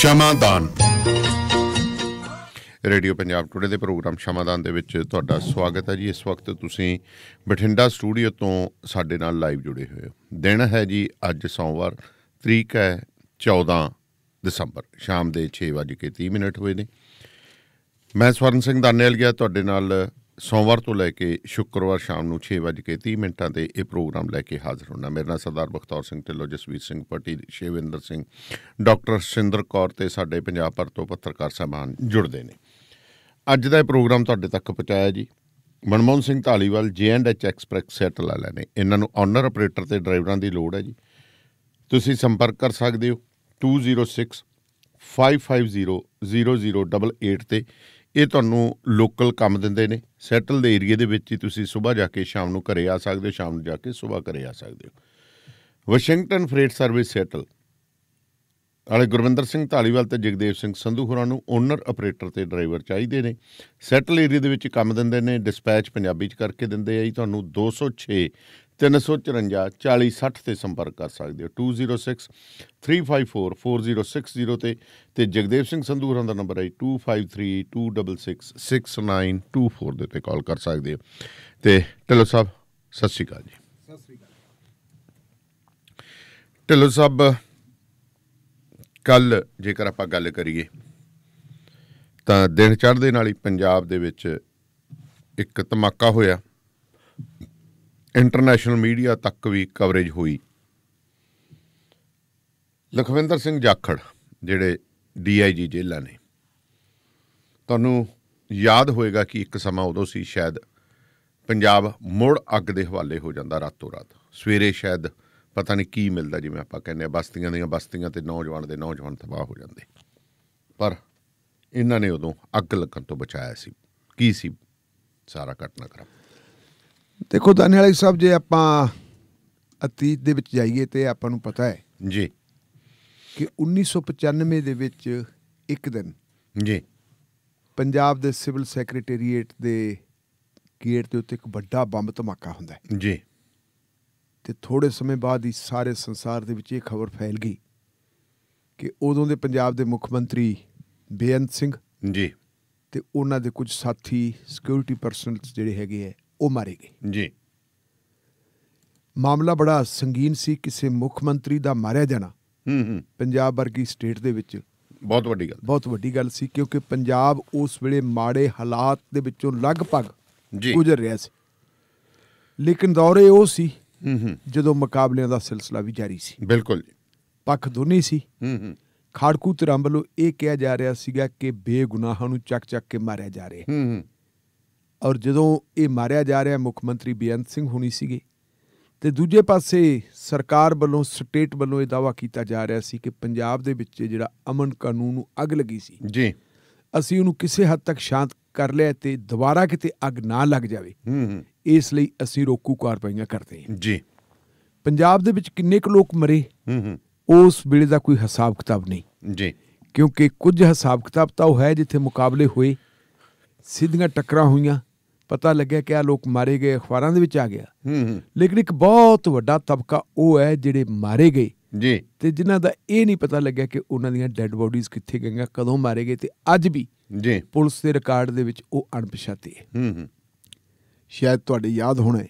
ਸ਼ਮਾਦਾਨ radio Punjab today ਦੇ program Shamadan ਦੇ ਵਿੱਚ ਤੁਹਾਡਾ ਸਵਾਗਤ ਹੈ ਜੀ ਇਸ ਵਕਤ ਤੁਸੀਂ ਬਠਿੰਡਾ ਸਟੂਡੀਓ ਤੋਂ ਸਾਡੇ ਨਾਲ ਲਾਈਵ ਜੁੜੇ ਹੋਏ ਹੋ ਦਿਨ ਹੈ ਜੀ ਅੱਜ ਸੋਮਵਾਰ ਤਰੀਕ ਹੈ 14 ਦਸੰਬਰ ਸ਼ਾਮ ਦੇ 6:30 ਮਿੰਟ ਹੋਏ ਨੇ ਮੈਂ ਸਵਰਨ ਸਿੰਘ ਦਾਨੇਲ ਗਿਆ ਤੁਹਾਡੇ ਨਾਲ ਸੋਮਵਾਰ ਤੋਂ ਲੈ ਕੇ ਸ਼ੁੱਕਰਵਾਰ ਸ਼ਾਮ ਨੂੰ 6:30 ਮਿੰਟਾਂ ਤੇ ਇਹ ਪ੍ਰੋਗਰਾਮ ਲੈ ਕੇ ਹਾਜ਼ਰ ਹੋਣਾ ਮੇਰੇ ਨਾਲ ਸਰਦਾਰ ਬਖਤੌਰ ਸਿੰਘ ਢਿੱਲੋਂ ਜਸਵੀਰ ਸਿੰਘ ਪੱਟੀ ਸ਼ੇਵਿੰਦਰ ਸਿੰਘ ਡਾਕਟਰ ਸਿੰਦਰ ਕੌਰ ਤੇ ਸਾਡੇ ਪੰਜਾਬ ਪਰ ਤੋਂ ਪੱਤਰਕਾਰ ਸਹਿਬਾਨ ਜੁੜਦੇ ਨੇ ਅੱਜ ਦਾ ਇਹ ਪ੍ਰੋਗਰਾਮ ਤੁਹਾਡੇ ਤੱਕ ਪਹੁੰਚਾਇਆ ਜੀ Manmohan Singh Dhaliwal GNH express Seattle ਲਾ ਲੈਣੇ ਇਹਨਾਂ ਨੂੰ ਆਨਰ ਆਪਰੇਟਰ ਤੇ ਡਰਾਈਵਰਾਂ ਦੀ ਲੋੜ ਹੈ ਜੀ ਤੁਸੀਂ ਸੰਪਰਕ ਕਰ ਸਕਦੇ ਹੋ 206 550 0088 ਤੇ ਇਹ ਤੁਹਾਨੂੰ ਲੋਕਲ ਕੰਮ ਦਿੰਦੇ ਨੇ ਸੈਟਲ ਦੇ ਏਰੀਆ ਦੇ ਵਿੱਚ ਹੀ ਤੁਸੀਂ ਸਵੇਰ ਜਾ ਕੇ ਸ਼ਾਮ ਨੂੰ ਘਰੇ ਆ ਸਕਦੇ ਹੋ ਸ਼ਾਮ ਨੂੰ ਜਾ ਕੇ ਸਵੇਰ ਘਰੇ ਆ ਸਕਦੇ ਹੋ ਵਾਸ਼ਿੰਗਟਨ ਫਰੇਟ ਸਰਵਿਸ ਸੈਟਲ ਅਲੇ ਗੁਰਵਿੰਦਰ ਸਿੰਘ ਢਾਲੀਵਾਲ ਤੇ ਜਗਦੇਵ ਸਿੰਘ ਸੰਧੂ ਹੋਰਾਂ ਨੂੰ ਓਨਰ ਆਪਰੇਟਰ ਤੇ ਡਰਾਈਵਰ ਚਾਹੀਦੇ ਨੇ ਸੈਟਲ ਏਰੀਆ ਦੇ ਵਿੱਚ ਕੰਮ ਦਿੰਦੇ ਨੇ ਡਿਸਪੈਚ ਪੰਜਾਬੀ ਚ ਕਰਕੇ ਦਿੰਦੇ ਆ ਜੀ ਤੁਹਾਨੂੰ 206 354 4060 ਤੇ ਸੰਪਰਕ ਕਰ ਸਕਦੇ ਹੋ 206 354 4060 ਤੇ ਤੇ ਜਗਦੇਵ ਸਿੰਘ ਸੰਧੂ ਹਰਾਂ ਦਾ ਨੰਬਰ ਹੈ 2532666924 ਦੇ ਤੇ ਕਾਲ ਕਰ ਸਕਦੇ ਹੋ ਤੇ ਢਿੱਲੋ ਸਾਹਿਬ ਸਤਿ ਸ਼੍ਰੀ ਅਕਾਲ ਜੀ ਸਤਿ ਸ਼੍ਰੀ ਅਕਾਲ ਢਿੱਲੋ ਸਾਹਿਬ ਕੱਲ ਜੇਕਰ ਆਪਾਂ ਗੱਲ ਕਰੀਏ ਤਾਂ ਦਿਨ ਚੜ੍ਹਦੇ ਨਾਲ ਹੀ ਪੰਜਾਬ ਦੇ ਵਿੱਚ ਇੱਕ ਤਮਾਕਾ ਹੋਇਆ ਇੰਟਰਨੈਸ਼ਨਲ ਮੀਡੀਆ ਤੱਕ ਵੀ ਕਵਰੇਜ ਹੋਈ ਲਖਵਿੰਦਰ ਸਿੰਘ ਜਾਖੜ ਜਿਹੜੇ ਡੀਆਈਜੀ ਜੇਲਾ ਨੇ ਤੁਹਾਨੂੰ ਯਾਦ ਹੋਏਗਾ ਕਿ ਇੱਕ ਸਮਾਂ ਉਦੋਂ ਸੀ ਸ਼ਾਇਦ ਪੰਜਾਬ ਮੁੜ ਅੱਗ ਦੇ ਹਵਾਲੇ ਹੋ ਜਾਂਦਾ ਰਾਤੋਂ ਰਾਤ ਸਵੇਰੇ ਸ਼ਾਇਦ ਪਤਾ ਨਹੀਂ ਕੀ ਮਿਲਦਾ ਜਿਵੇਂ ਆਪਾਂ ਕਹਿੰਦੇ ਆ ਬਸਤੀਆਂ ਦੀਆਂ ਬਸਤੀਆਂ ਤੇ ਨੌਜਵਾਨ ਦੇ ਨੌਜਵਾਨ ਤਬਾਹ ਹੋ ਜਾਂਦੇ ਪਰ ਇਹਨਾਂ ਨੇ ਉਦੋਂ ਅੱਗ ਲੱਗਣ ਤੋਂ ਬਚਾਇਆ ਸੀ ਕੀ ਸੀ ਸਾਰਾ ਘਟਨਾਕ੍ਰਮ ਦੇਖੋ ਦਾਨੇਵਾਲੀ ਸਾਹਿਬ ਜੇ ਆਪਾਂ ਅਤੀਤ ਦੇ ਵਿੱਚ ਜਾਈਏ ਤੇ ਆਪਾਂ ਨੂੰ ਪਤਾ ਹੈ ਜੀ ਕਿ 1995 ਦੇ ਵਿੱਚ ਇੱਕ ਦਿਨ ਜੀ ਪੰਜਾਬ ਦੇ ਸਿਵਲ ਸੈਕਟਰੀਏਟ ਦੇ ਗੇਟ ਦੇ ਉੱਤੇ ਇੱਕ ਵੱਡਾ ਬੰਬ ਧਮਾਕਾ ਹੁੰਦਾ ਹੈ ਜੀ ਤੇ ਥੋੜੇ ਸਮੇਂ ਬਾਅਦ ਹੀ ਸਾਰੇ ਸੰਸਾਰ ਦੇ ਵਿੱਚ ਇਹ ਖਬਰ ਫੈਲ ਗਈ ਕਿ ਉਦੋਂ ਦੇ ਪੰਜਾਬ ਦੇ ਮੁੱਖ ਮੰਤਰੀ ਬੇਅੰਤ ਸਿੰਘ ਜੀ ਤੇ ਉਹਨਾਂ ਦੇ ਕੁਝ ਸਾਥੀ ਸਿਕਿਉਰਿਟੀ ਪਰਸਨਲਸ ਜਿਹੜੇ ਹੈਗੇ ਆ ਉਹ ਮਾਰੇ ਗਏ ਜੀ ਮਾਮਲਾ ਬੜਾ ਸੰਗੀਨ ਸੀ ਕਿਸੇ ਮੁੱਖ ਮੰਤਰੀ ਦਾ ਮਾਰਿਆ ਜਾਣਾ ਹੂੰ ਹੂੰ ਪੰਜਾਬ ਵਰਗੀ ਸਟੇਟ ਦੇ ਵਿੱਚ ਬਹੁਤ ਵੱਡੀ ਗੱਲ ਬਹੁਤ ਵੱਡੀ ਗੱਲ ਸੀ ਕਿਉਂਕਿ ਪੰਜਾਬ ਉਸ ਵੇਲੇ ਮਾੜੇ ਹਾਲਾਤ ਦੇ ਵਿੱਚੋਂ ਲਗਭਗ ਗੁਜ਼ਰ ਰਿਹਾ ਸੀ ਲੇਕਿਨ ਦੌਰੇ ਉਹ ਸੀ ਹੂੰ ਹੂੰ ਜਦੋਂ ਮੁਕਾਬਲਿਆਂ ਦਾ ਸਿਲਸਿਲਾ ਵੀ ਜਾਰੀ ਸੀ ਬਿਲਕੁਲ ਜੀ ਪੱਖ ਦੋਨੇ ਸੀ ਹੂੰ ਹੂੰ ਖਾੜਕੂ ਤਰੰਬਲੋ ਵੱਲੋਂ ਇਹ ਕਿਹਾ ਜਾ ਰਿਹਾ ਸੀਗਾ ਕਿ ਬੇਗੁਨਾਹਾਂ ਨੂੰ ਚੱਕ ਚੱਕ ਕੇ ਮਾਰਿਆ ਜਾ ਰਿਹਾ ਹੂੰ ਹੂੰ ਔਰ ਜਦੋਂ ਇਹ ਮਾਰਿਆ ਜਾ ਰਿਹਾ ਮੁੱਖ ਮੰਤਰੀ ਬੇਅੰਤ ਸਿੰਘ ਹੁਣੀ ਸੀਗੇ ਤੇ ਦੂਜੇ ਪਾਸੇ ਸਰਕਾਰ ਵੱਲੋਂ ਸਟੇਟ ਵੱਲੋਂ ਇਹ ਦਾਵਾ ਕੀਤਾ ਜਾ ਰਿਹਾ ਸੀ ਕਿ ਪੰਜਾਬ ਦੇ ਵਿੱਚ ਜਿਹੜਾ ਅਮਨ ਕਾਨੂੰਨ ਨੂੰ ਅੱਗ ਲੱਗੀ ਸੀ ਜੀ ਅਸੀਂ ਉਹਨੂੰ ਕਿਸੇ ਹੱਦ ਤੱਕ ਸ਼ਾਂਤ ਕਰ ਲਿਆ ਤੇ ਦੁਬਾਰਾ ਕਿਤੇ ਅੱਗ ਨਾ ਲੱਗ ਜਾਵੇ ਹੂੰ ਇਸ ਲਈ ਅਸੀਂ ਰੋਕੂ ਕਾਰਵਾਈਆਂ ਕਰਦੇ ਹਾਂ ਜੀ ਪੰਜਾਬ ਦੇ ਵਿੱਚ ਕਿੰਨੇ ਕੁ ਲੋਕ ਮਰੇ ਹੂੰ ਹੂੰ ਉਸ ਵੇਲੇ ਦਾ ਕੋਈ ਹਿਸਾਬ ਕਿਤਾਬ ਨਹੀਂ ਜੀ ਕਿਉਂਕਿ ਕੁਝ ਹਿਸਾਬ ਕਿਤਾਬ ਤਾਂ ਉਹ ਹੈ ਜਿੱਥੇ ਮੁਕਾਬਲੇ ਹੋਏ ਸਿੱਧੀਆਂ ਟੱਕਰਾਂ ਹੋਈਆਂ ਪਤਾ ਲੱਗਿਆ ਕਿ ਆ ਲੋਕ ਮਾਰੇ ਗਏ ਅਖਬਾਰਾਂ ਦੇ ਵਿੱਚ ਆ ਗਿਆ ਹੂੰ ਲੇਕਿਨ ਇੱਕ ਬਹੁਤ ਵੱਡਾ ਤਬਕਾ ਉਹ ਹੈ ਜਿਹੜੇ ਮਾਰੇ ਗਏ ਜੀ ਤੇ ਜਿਨ੍ਹਾਂ ਦਾ ਇਹ ਨਹੀਂ ਪਤਾ ਲੱਗਿਆ ਕਿ ਉਹਨਾਂ ਦੀਆਂ ਡੈੱਡ ਬਾਡੀਜ਼ ਕਿੱਥੇ ਗਈਆਂ ਕਦੋਂ ਮਾਰੇ ਗਏ ਤੇ ਅੱਜ ਵੀ ਜੀ ਪੁਲਿਸ ਦੇ ਰਿਕਾਰਡ ਦੇ ਵਿੱਚ ਉਹ ਅਣਪਛਾਤੇ ਹੂੰ ਹੂੰ ਸ਼ਾਇਦ ਤੁਹਾਡੇ ਯਾਦ ਹੋਣਾ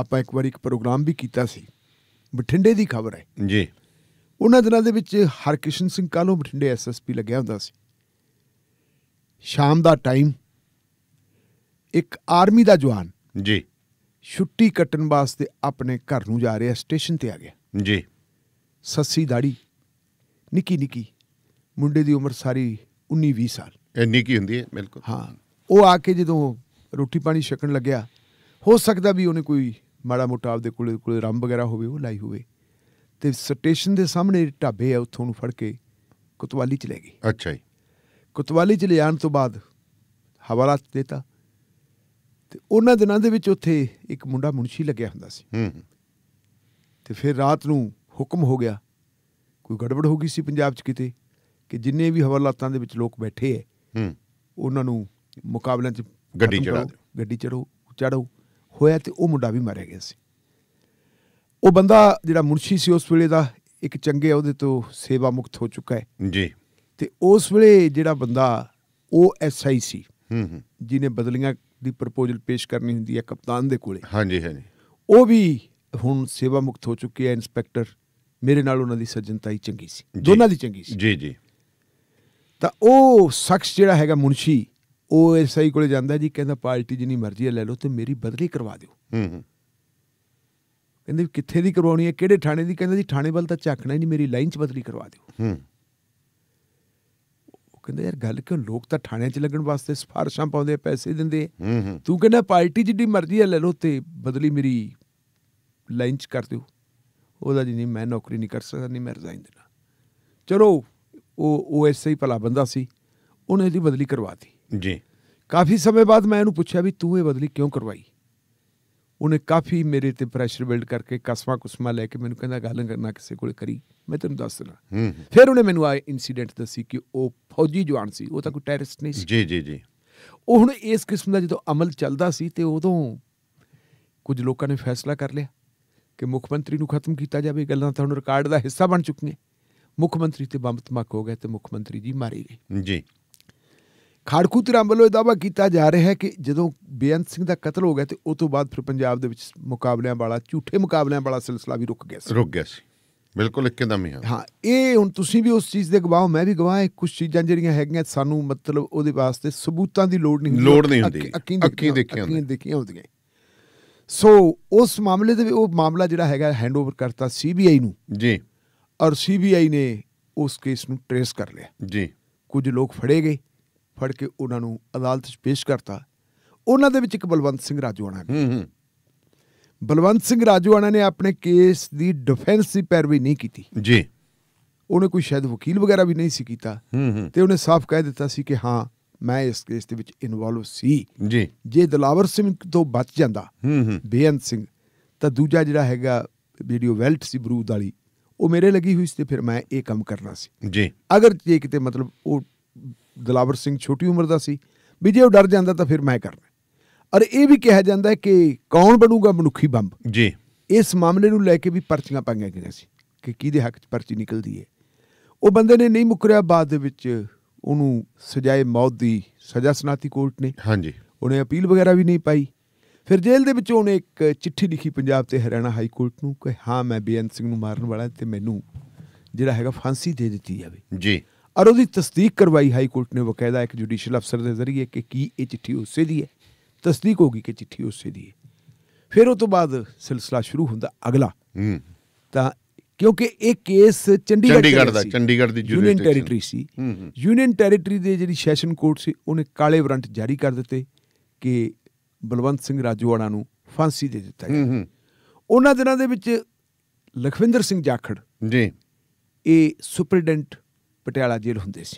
ਆਪਾਂ ਇੱਕ ਵਾਰ ਇੱਕ ਪ੍ਰੋਗਰਾਮ ਵੀ ਕੀਤਾ ਸੀ ਬਠਿੰਡੇ ਦੀ ਖਬਰ ਹੈ ਜੀ ਉਹਨਾਂ ਦਿਨਾਂ ਦੇ ਵਿੱਚ ਹਰਕਿਸ਼ਨ ਸਿੰਘ ਕਾਲੋ ਬਠਿੰਡੇ ਐਸਐਸਪੀ ਲੱਗਿਆ ਹੁੰਦਾ ਸੀ ਸ਼ਾਮ ਦਾ ਟਾਈਮ ਇੱਕ ਆਰਮੀ ਦਾ ਜਵਾਨ ਜੀ ਛੁੱਟੀ ਕੱਟਣ ਵਾਸਤੇ ਆਪਣੇ ਘਰ ਨੂੰ ਜਾ ਰਿਹਾ ਸਟੇਸ਼ਨ ਤੇ ਆ ਗਿਆ ਜੀ ਸੱਸੀ ਦਾੜੀ ਨਿੱਕੀ ਨਿੱਕੀ ਮੁੰਡੇ ਦੀ ਉਮਰ ਸਾਰੀ 19 20 ਸਾਲ ਇੰਨੀ ਕੀ ਹੁੰਦੀ ਹੈ ਬਿਲਕੁਲ ਹਾਂ ਉਹ ਆ ਕੇ ਜਦੋਂ ਰੋਟੀ ਪਾਣੀ ਛਕਣ ਲੱਗਿਆ ਹੋ ਸਕਦਾ ਵੀ ਉਹਨੇ ਕੋਈ ਮਾੜਾ ਮੋਟਾ ਆਪਦੇ ਕੋਲੇ ਕੋਲੇ ਰੰਮ ਵਗੈਰਾ ਹੋਵੇ ਉਹ ਲਾਈ ਹੋਵੇ ਤੇ ਸਟੇਸ਼ਨ ਦੇ ਸਾਹਮਣੇ ਢਾਬੇ ਆ ਉੱਥੋਂ ਨੂੰ ਫੜ ਕੇ ਕੁਤਵਾਲੀ ਚ ਲੈ ਗਈ ਅੱਛਾ ਜੀ ਕੁਤਵਾਲੀ ਚ ਲਿਆਣ ਤੋਂ ਬਾਅਦ ਹਵਾਲਾ ਦਿੱਤਾ ਤੇ ਉਹਨਾਂ ਦਿਨਾਂ ਦੇ ਵਿੱਚ ਉੱਥੇ ਇੱਕ ਮੁੰਡਾ ਮੁਨਸ਼ੀ ਲੱਗਿਆ ਹੁੰਦਾ ਸੀ ਹੂੰ ਤੇ ਫਿਰ ਰਾਤ ਨੂੰ ਹੁਕਮ ਹੋ ਗਿਆ ਕੋਈ ਗੜਬੜ ਹੋ ਗਈ ਸੀ ਪੰਜਾਬ 'ਚ ਕਿਤੇ ਕਿ ਜਿੰਨੇ ਵੀ ਹਵਾਲਾਤਾਂ ਦੇ ਵਿੱਚ ਲੋਕ ਬੈਠੇ ਐ ਹੂੰ ਉਹਨਾਂ ਨੂੰ ਮੁਕਾਬਲਿਆਂ 'ਚ ਗੱਡੀ ਚੜਾ ਦਿਓ ਗੱਡੀ ਚੜੋ ਚੜੋ ਹੋਇਆ ਤੇ ਉਹ ਮੁੰਡਾ ਵੀ ਮਾਰਿਆ ਗਿਆ ਸੀ ਉਹ ਬੰਦਾ ਜਿਹੜਾ ਮੁਨਸ਼ੀ ਸੀ ਉਸ ਵੇਲੇ ਦਾ ਇੱਕ ਚੰਗੇ ਉਹਦੇ ਤੋਂ ਸੇਵਾ ਮੁਕਤ ਹੋ ਚੁੱਕਾ ਹੈ ਜੀ ਤੇ ਉਸ ਵੇਲੇ ਜਿਹੜਾ ਬੰਦਾ ਉਹ ਐਸਆਈ ਸੀ ਹੂੰ ਹੂੰ ਜਿਹਨੇ ਬਦਲੀਆਂ ਦੀ ਪ੍ਰਪੋਜ਼ਲ ਪੇਸ਼ ਕਰਨੀ ਹੁੰਦੀ ਹੈ ਕਪਤਾਨ ਦੇ ਕੋਲੇ ਹਾਂਜੀ ਹਾਂਜੀ ਉਹ ਵੀ ਹੁਣ ਸੇਵਾ ਮੁਕਤ ਹੋ ਚੁੱਕੇ ਹੈ ਇਨਸਪੈਕਟਰ ਮੇਰੇ ਨਾਲ ਉਹਨਾਂ ਦੀ ਹੀ ਚੰਗੀ ਸੀ ਦੋਨਾਂ ਦੀ ਚੰਗੀ ਸੀ ਜੀ ਜੀ ਤਾਂ ਉਹ ਸ਼ਖਸ ਜਿਹੜਾ ਹੈਗਾ ਮੁਨਸ਼ੀ ਉਹ ਐਸਆਈ ਕੋਲੇ ਜਾਂਦਾ ਜੀ ਕਹਿੰਦਾ ਪਾਰਟੀ ਜਿੰਨੀ ਮਰਜ਼ੀ ਲੈ ਲਓ ਤੇ ਮੇਰੀ ਬਦਲੀ ਕਰਵਾ ਦਿਓ ਹੂੰ ਹੂੰ ਕਹਿੰਦੇ ਕਿੱਥੇ ਦੀ ਕਰਵਾਉਣੀ ਹੈ ਕਿਹੜੇ ਥਾਣੇ ਦੀ ਕਹਿੰਦਾ ਜੀ ਥਾਣੇ ਵੱਲ ਤਾਂ ਝਾਕਣਾ ਹੀ ਨਹੀਂ ਮੇਰੀ ਲਾਈਨ 'ਚ ਬਦਲੀ ਕਰਵਾ ਦਿਓ ਹੂੰ ਕਹਿੰਦੇ ਯਾਰ ਗੱਲ ਕਿਉਂ ਲੋਕ ਤਾਂ ਥਾਣਿਆਂ 'ਚ ਲੱਗਣ ਵਾਸਤੇ ਸਫਾਰਸ਼ਾਂ ਪਾਉਂਦੇ ਪੈਸੇ ਦਿੰਦੇ ਤੂੰ ਕਹਿੰਦਾ ਪਾਰਟੀ ਜਿੱਡੀ ਮਰਜ਼ੀ ਆ ਲੈ ਲਓ ਤੇ ਬਦਲੀ ਮੇਰੀ ਲਾਈਨ 'ਚ ਕਰ ਦਿਓ ਉਹਦਾ ਜੀ ਨਹੀਂ ਮੈਂ ਨੌਕਰੀ ਨਹੀਂ ਕਰ ਸਕਦਾ ਨਹੀਂ ਮੈਂ ਰਿਜ਼ਾਈਨ ਦੇਣਾ ਚਲੋ ਉਹ ਓਐਸਆਈ ਭਲਾ ਬੰਦਾ ਸੀ ਉਹਨੇ ਇਹਦੀ ਬਦਲੀ ਕਰਵਾਤੀ ਜੀ ਕਾਫੀ ਸਮੇਂ ਬਾਅਦ ਮੈਂ ਇਹਨੂੰ ਪੁੱਛਿਆ ਵੀ ਤੂੰ ਇਹ ਬਦਲੀ ਕਿਉਂ ਕਰਵਾਈ ਉਹਨੇ ਕਾਫੀ ਮੇਰੇ ਤੇ ਪ੍ਰੈਸ਼ਰ ਬਿਲਡ ਕਰਕੇ ਕਸਮਾ ਕੁਸਮਾ ਲੈ ਕੇ ਮੈਨੂੰ ਕਹਿੰਦਾ ਗੱਲ ਕਰਨਾ ਕਿਸੇ ਕੋਲ ਕਰੀ ਮੈਂ ਤੈਨੂੰ ਦੱਸ ਦੇਣਾ ਫਿਰ ਉਹਨੇ ਮੈਨੂੰ ਆ ਇਨਸੀਡੈਂਟ ਦੱਸੀ ਕਿ ਉਹ ਫੌਜੀ ਜਵਾਨ ਸੀ ਉਹ ਤਾਂ ਕੋਈ ਟੈਰਰਿਸਟ ਨਹੀਂ ਸੀ ਜੀ ਜੀ ਜੀ ਉਹ ਹੁਣ ਇਸ ਕਿਸਮ ਦਾ ਜਦੋਂ ਅਮਲ ਚੱਲਦਾ ਸੀ ਤੇ ਉਦੋਂ ਕੁਝ ਲੋਕਾਂ ਨੇ ਫੈਸਲਾ ਕਰ ਲਿਆ ਕਿ ਮੁੱਖ ਮੰਤਰੀ ਨੂੰ ਖਤਮ ਕੀਤਾ ਜਾਵੇ ਗੱਲਾਂ ਤਾਂ ਹੁਣ ਰਿਕਾਰਡ ਦਾ ਹਿੱਸਾ ਬਣ ਚੁੱਕੀਆਂ ਮੁੱਖ ਮੰਤਰੀ ਤੇ ਬੰਬ ਧਮਾਕ ਹੋ ਗਿਆ ਤੇ ਮੁੱਖ ਮੰਤਰੀ ਜੀ ਮਾਰੇ ਗਏ ਜੀ ਖਾੜਕੂ ਧਿਰਾਂ ਵੱਲੋਂ ਦਾਵਾ ਕੀਤਾ ਜਾ ਰਿਹਾ ਹੈ ਕਿ ਜਦੋਂ ਬੇਅੰਤ ਸਿੰਘ ਦਾ ਕਤਲ ਹੋ ਗਿਆ ਤੇ ਉਸ ਤੋਂ ਬਾਅਦ ਫਿਰ ਪੰਜਾਬ ਦੇ ਵਿੱਚ ਮੁਕਾਬਲਿਆਂ ਵਾਲਾ ਝੂਠੇ ਮੁਕਾਬਲਿਆਂ ਵਾਲਾ ਸਿਲਸਿਲਾ ਵੀ ਰੁਕ ਗਿਆ ਸੀ ਰੁਕ ਗਿਆ ਸੀ ਬਿਲਕੁਲ ਦਮ ਹੀ ਹਾਂ ਇਹ ਹੁਣ ਤੁਸੀਂ ਵੀ ਉਸ ਚੀਜ਼ ਦੇ ਗਵਾਹ ਮੈਂ ਵੀ ਗਵਾਹ ਹਾਂ ਕੁਝ ਚੀਜ਼ਾਂ ਜਿਹੜੀਆਂ ਹੈਗੀਆਂ ਸਾਨੂੰ ਮਤਲਬ ਉਹਦੇ ਵਾਸਤੇ ਸਬੂਤਾਂ ਦੀ ਲੋੜ ਨਹੀਂ ਹੁੰਦੀ ਲੋੜ ਨਹੀਂ ਹੁੰਦੀ ਅੱਖੀਂ ਦੇਖੀਆਂ ਅੱਖੀਂ ਦੇਖੀਆਂ ਹੁੰਦੀਆਂ ਸੋ ਉਸ ਮਾਮਲੇ ਦੇ ਉਹ ਮਾਮਲਾ ਜਿਹੜਾ ਹੈਗਾ ਹੈਂਡਓਵਰ ਕਰਤਾ ਸੀਬੀਆਈ ਨੂੰ ਜੀ ਔਰ ਸੀਬੀਆਈ ਨੇ ਉਸ ਕੇਸ ਨੂੰ ਟ੍ਰੇਸ ਕਰ ਲਿਆ ਜੀ ਕੁਝ ਲੋਕ ਫੜੇ ਗਏ ਫੜ ਕੇ ਉਹਨਾਂ ਨੂੰ ਅਦਾਲਤ 'ਚ ਪੇਸ਼ ਕਰਤਾ ਉਹਨਾਂ ਦੇ ਵਿੱਚ ਇੱਕ ਬਲਵੰਤ ਸਿੰਘ ਰਾਜੂ ਆਣਾ ਹੂੰ ਹੂੰ ਬਲਵੰਤ ਸਿੰਘ ਰਾਜੂਆਣਾ ਨੇ ਆਪਣੇ ਕੇਸ ਦੀ ਡਿਫੈਂਸ ਦੀ ਪੈਰਵੀ ਨਹੀਂ ਕੀਤੀ ਜੀ ਉਹਨੇ ਕੋਈ ਸ਼ਾਇਦ ਵਕੀਲ ਵਗੈਰਾ ਵੀ ਨਹੀਂ ਸੀ ਕੀਤਾ ਤੇ ਉਹਨੇ ਸਾਫ਼ ਕਹਿ ਦਿੱਤਾ ਸੀ ਕਿ ਹਾਂ ਮੈਂ ਇਸ ਕੇਸ ਦੇ ਵਿੱਚ ਇਨਵੋਲਵ ਸੀ ਜੀ ਜੇ ਦਲਾਵਰ ਸਿੰਘ ਤੋਂ ਬਚ ਜਾਂਦਾ ਬੇਅੰਤ ਸਿੰਘ ਤਾਂ ਦੂਜਾ ਜਿਹੜਾ ਹੈਗਾ ਵੀਡੀਓ ਵੈਲਟ ਸੀ ਬਰੂਦ ਵਾਲੀ ਉਹ ਮੇਰੇ ਲੱਗੀ ਹੋਈ ਸੀ ਤੇ ਫਿਰ ਮੈਂ ਇਹ ਕੰਮ ਕਰਨਾ ਸੀ ਜੀ ਅਗਰ ਜੇ ਕਿਤੇ ਮਤਲਬ ਉਹ ਦਲਾਵਰ ਸਿੰਘ ਛੋਟੀ ਉਮਰ ਦਾ ਸੀ ਵੀ ਜੇ ਉਹ ਡਰ ਜਾਂਦਾ ਤਾਂ ਫਿਰ ਮੈਂ ਕਰਨਾ ਔਰ ਇਹ ਵੀ ਕਿਹਾ ਜਾਂਦਾ ਹੈ ਕਿ ਕੌਣ ਬਣੂਗਾ ਮਨੁੱਖੀ ਬੰਬ ਜੀ ਇਸ ਮਾਮਲੇ ਨੂੰ ਲੈ ਕੇ ਵੀ ਪਰਚੀਆਂ ਪਾਈਆਂ ਗਈਆਂ ਸੀ ਕਿ ਕਿਹਦੇ ਹੱਕ 'ਚ ਪਰਚੀ ਨਿਕਲਦੀ ਹੈ ਉਹ ਬੰਦੇ ਨੇ ਨਹੀਂ ਮੁਕਰਿਆ ਬਾਅਦ ਦੇ ਵਿੱਚ ਉਹਨੂੰ ਸਜ਼ਾਏ ਮੌਤ ਦੀ ਸਜ਼ਾ ਸੁਣਾਤੀ ਕੋਰਟ ਨੇ ਹਾਂਜੀ ਉਹਨੇ ਅਪੀਲ ਵਗੈਰਾ ਵੀ ਨਹੀਂ ਪਾਈ ਫਿਰ ਜੇਲ੍ਹ ਦੇ ਵਿੱਚੋਂ ਉਹਨੇ ਇੱਕ ਚਿੱਠੀ ਲਿਖੀ ਪੰਜਾਬ ਤੇ ਹਰਿਆਣਾ ਹਾਈ ਕੋਰਟ ਨੂੰ ਕਿ ਹਾਂ ਮੈਂ ਬੇਅੰਤ ਸਿੰਘ ਨੂੰ ਮਾਰਨ ਵਾਲਾ ਤੇ ਮੈਨੂੰ ਜਿਹੜਾ ਹੈਗਾ ਫਾਂਸੀ ਦੇ ਦਿੱਤੀ ਜਾਵੇ ਜੀ ਅਰ ਉਹਦੀ ਤਸਦੀਕ ਕਰਵਾਈ ਹਾਈ ਕੋਰਟ ਨੇ ਵਕਾਇਦਾ ਇੱਕ ਜੁਡੀਸ਼ੀਅਲ ਅਫਸਰ ਦੇ ਜ਼ਰੀਏ ਕਿ ਕੀ ਇਹ ਚਿੱਠੀ ਉਸੇ ਦੀ ਹੈ ਤਸਦੀਕ ਹੋ ਗਈ ਕਿ ਚਿੱਠੀ ਉਸੇ ਦੀ ਹੈ ਫਿਰ ਉਸ ਤੋਂ ਬਾਅਦ ਸਿਲਸਿਲਾ ਸ਼ੁਰੂ ਹੁੰਦਾ ਅਗਲਾ ਤਾਂ ਕਿਉਂਕਿ ਇਹ ਕੇਸ ਚੰਡੀਗੜ੍ਹ ਦਾ ਚੰਡੀਗੜ੍ਹ ਦੀ ਯੂਨੀਅਨ ਟੈਰੀਟਰੀ ਸੀ ਯੂਨੀਅਨ ਟੈਰੀਟਰੀ ਦੇ ਜਿਹੜੀ ਸੈਸ਼ਨ ਕੋਰਟ ਸੀ ਉਹਨੇ ਕਾਲੇ ਵਾਰੰਟ ਜਾਰੀ ਕਰ ਦਿੱਤੇ ਕਿ ਬਲਵੰਤ ਸਿੰਘ ਰਾਜੂਆਣਾ ਨੂੰ ਫਾਂਸੀ ਦੇ ਦਿੱਤਾ ਗਿਆ ਉਹਨਾਂ ਦਿਨਾਂ ਦੇ ਵਿੱਚ ਲਖਵਿੰਦਰ ਸਿੰਘ ਜਾਖੜ ਜੀ ਇਹ ਸੁਪਰਡੈਂਟ ਪਟਿਆਲਾ ਜੇਲ੍ਹ ਹੁੰਦੇ ਸੀ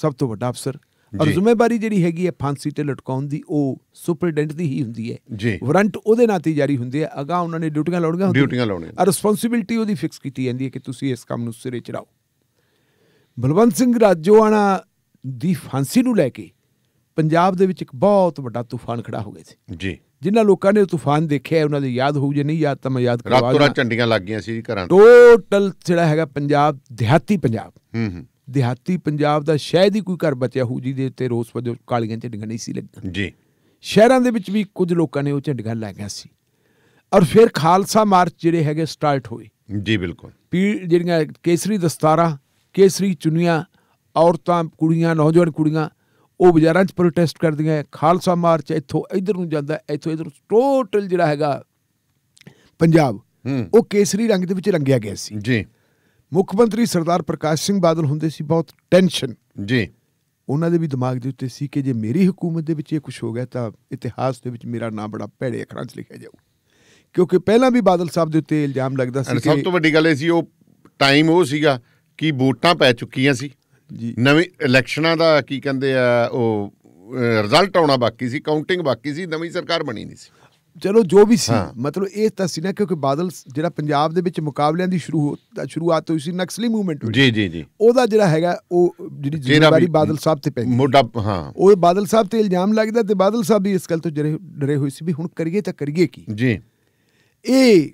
ਸਭ ਤੋਂ ਵੱਡਾ ਅਫਸਰ ਔਰ ਜ਼ਿੰਮੇਵਾਰੀ ਜਿਹੜੀ ਹੈਗੀ ਹੈ ਫਾਂਸੀ ਤੇ ਲਟਕਾਉਣ ਦੀ ਉਹ ਸੁਪਰਡੈਂਟ ਦੀ ਹੀ ਹੁੰਦੀ ਹੈ ਵਾਰੰਟ ਉਹਦੇ ਨਾਲ ਤੇ ਜਾਰੀ ਹੁੰਦੀ ਹੈ ਅਗਾ ਉਹਨਾਂ ਨੇ ਡਿਊਟੀਆਂ ਲਾਉਣੀਆਂ ਹੁੰਦੀਆਂ ਡਿਊਟੀਆਂ ਲਾਉਣੀਆਂ ਔਰ ਰਿਸਪੌਂਸਿਬਿਲਟੀ ਉਹਦੀ ਫਿਕਸ ਕੀਤੀ ਜਾਂਦੀ ਹੈ ਕਿ ਤੁਸੀਂ ਇਸ ਕੰਮ ਨੂੰ ਸਿਰੇ ਚੜਾਓ ਬਲਵੰਤ ਸਿੰਘ ਰਾਜੋਆਣਾ ਦੀ ਫਾਂਸੀ ਨੂੰ ਲੈ ਕੇ ਪੰਜਾਬ ਦੇ ਵਿੱਚ ਇੱਕ ਬਹੁਤ ਵੱਡਾ ਤੂਫਾਨ ਖੜਾ ਹੋ ਗਿਆ ਸੀ ਜੀ ਜਿਨ੍ਹਾਂ ਲੋਕਾਂ ਨੇ ਤੂਫਾਨ ਦੇਖਿਆ ਉਹਨਾਂ ਦੇ ਯਾਦ ਹੋਊ ਜੇ ਨਹੀਂ ਯਾਦ ਤਾਂ ਮੈਂ ਯਾਦ ਕਰਵਾ ਰਾਤੋਂ ਰਾਤ ਝੰਡੀਆਂ ਲੱਗ ਗਈਆਂ ਸੀ ਘਰਾਂ ਟੋਟਲ ਜਿਹੜਾ ਹੈਗਾ ਪੰਜਾਬ ਦਿਹਾਤੀ ਪੰਜਾਬ ਹੂੰ ਹੂੰ ਦਿਹਾਤੀ ਪੰਜਾਬ ਦਾ ਸ਼ਾਇਦ ਹੀ ਕੋਈ ਘਰ ਬਚਿਆ ਹੋ ਜੀ ਦੇ ਉੱਤੇ ਰੋਸ ਵਜੋਂ ਕਾਲੀਆਂ ਝੰਡੀਆਂ ਨਹੀਂ ਸੀ ਲੱਗੀਆਂ ਜੀ ਸ਼ਹਿਰਾਂ ਦੇ ਵਿੱਚ ਵੀ ਕੁਝ ਲੋਕਾਂ ਨੇ ਉਹ ਝੰਡੀਆਂ ਗਿਆ ਸੀ ਔਰ ਫਿਰ ਖਾਲਸਾ ਮਾਰਚ ਜਿਹੜੇ ਹੈਗੇ ਸਟਾਰਟ ਹੋਏ ਜੀ ਬਿਲਕੁਲ ਪੀੜ ਜਿਹੜੀਆਂ ਕੇਸਰੀ ਦਸਤਾਰਾਂ ਕੇਸਰੀ ਚੁੰਨੀਆਂ ਔਰਤਾਂ ਕੁੜੀਆਂ ਨੌਜਵਾਨ ਕੁੜੀਆਂ ਉਹ ਬਾਜ਼ਾਰਾਂ 'ਚ ਪ੍ਰੋਟੈਸਟ ਕਰਦੀਆਂ ਖਾਲਸਾ ਮਾਰਚ ਇੱਥੋਂ ਇਧਰ ਨੂੰ ਜਾਂਦਾ ਇੱਥੋਂ ਇਧਰ ਟੋਟਲ ਜਿਹੜਾ ਹੈਗਾ ਪੰਜਾਬ ਉਹ ਕੇਸਰੀ ਰੰਗ ਦੇ ਵਿੱਚ ਰੰਗਿਆ ਗਿਆ ਸੀ ਜੀ ਮੁੱਖ ਮੰਤਰੀ ਸਰਦਾਰ ਪ੍ਰਕਾਸ਼ ਸਿੰਘ ਬਾਦਲ ਹੁੰਦੇ ਸੀ ਬਹੁਤ ਟੈਨਸ਼ਨ ਜੀ ਉਹਨਾਂ ਦੇ ਵੀ ਦਿਮਾਗ ਦੇ ਉੱਤੇ ਸੀ ਕਿ ਜੇ ਮੇਰੀ ਹਕੂਮਤ ਦੇ ਵਿੱਚ ਇਹ ਕੁਝ ਹੋ ਗਿਆ ਤਾਂ ਇਤਿਹਾਸ ਦੇ ਵਿੱਚ ਮੇਰਾ ਨਾਮ ਬੜਾ ਭੈੜੇ ਅੱਖਰਾਂ 'ਚ ਲਿਖਿਆ ਜਾਊ ਕਿਉਂਕਿ ਪਹਿਲਾਂ ਵੀ ਬਾਦਲ ਸਾਹਿਬ ਦੇ ਉੱਤੇ ਇਲਜ਼ਾਮ ਲੱਗਦਾ ਸੀ ਕਿ ਸਭ ਤੋਂ ਵੱਡੀ ਗੱਲ ਇਹ ਸੀ ਉਹ ਟਾਈਮ ਉਹ ਸੀਗਾ ਕਿ ਵੋਟਾਂ ਪੈ ਚੁੱਕੀਆਂ ਸੀ ਜੀ ਨਵੇਂ ਇਲੈਕਸ਼ਨਾਂ ਦਾ ਕੀ ਕਹਿੰਦੇ ਆ ਉਹ ਰਿਜ਼ਲਟ ਆਉਣਾ ਬਾਕੀ ਸੀ ਕਾਊਂਟਿੰਗ ਬਾਕੀ ਸੀ ਨਵੀਂ ਸਰਕਾਰ ਬਣੀ ਨਹੀਂ ਸੀ ਚਲੋ ਜੋ ਵੀ ਸੀ ਮਤਲਬ ਇਹ ਤਾਂ ਸੀ ਨਾ ਕਿਉਂਕਿ ਬਾਦਲ ਜਿਹੜਾ ਪੰਜਾਬ ਦੇ ਵਿੱਚ ਮੁਕਾਬਲਿਆਂ ਦੀ ਸ਼ੁਰੂ ਸ਼ੁਰੂਆਤ ਹੋਈ ਸੀ ਨਕਸਲੀ ਮੂਵਮੈਂਟ ਹੋਈ ਜੀ ਜੀ ਜੀ ਉਹਦਾ ਜਿਹੜਾ ਹੈਗਾ ਉਹ ਜਿਹੜੀ ਜ਼ਿੰਮੇਵਾਰੀ ਬਾਦਲ ਸਾਹਿਬ ਤੇ ਪੈ ਗਈ ਮੋਢਾ ਹਾਂ ਉਹ ਬਾਦਲ ਸਾਹਿਬ ਤੇ ਇਲਜ਼ਾਮ ਲੱਗਦਾ ਤੇ ਬਾਦਲ ਸਾਹਿਬ ਵੀ ਇਸ ਗੱਲ ਤੋਂ ਡਰੇ ਹੋਏ ਸੀ ਵੀ ਹੁਣ ਕਰੀਏ ਤਾਂ ਕਰੀਏ ਕੀ ਜੀ ਇਹ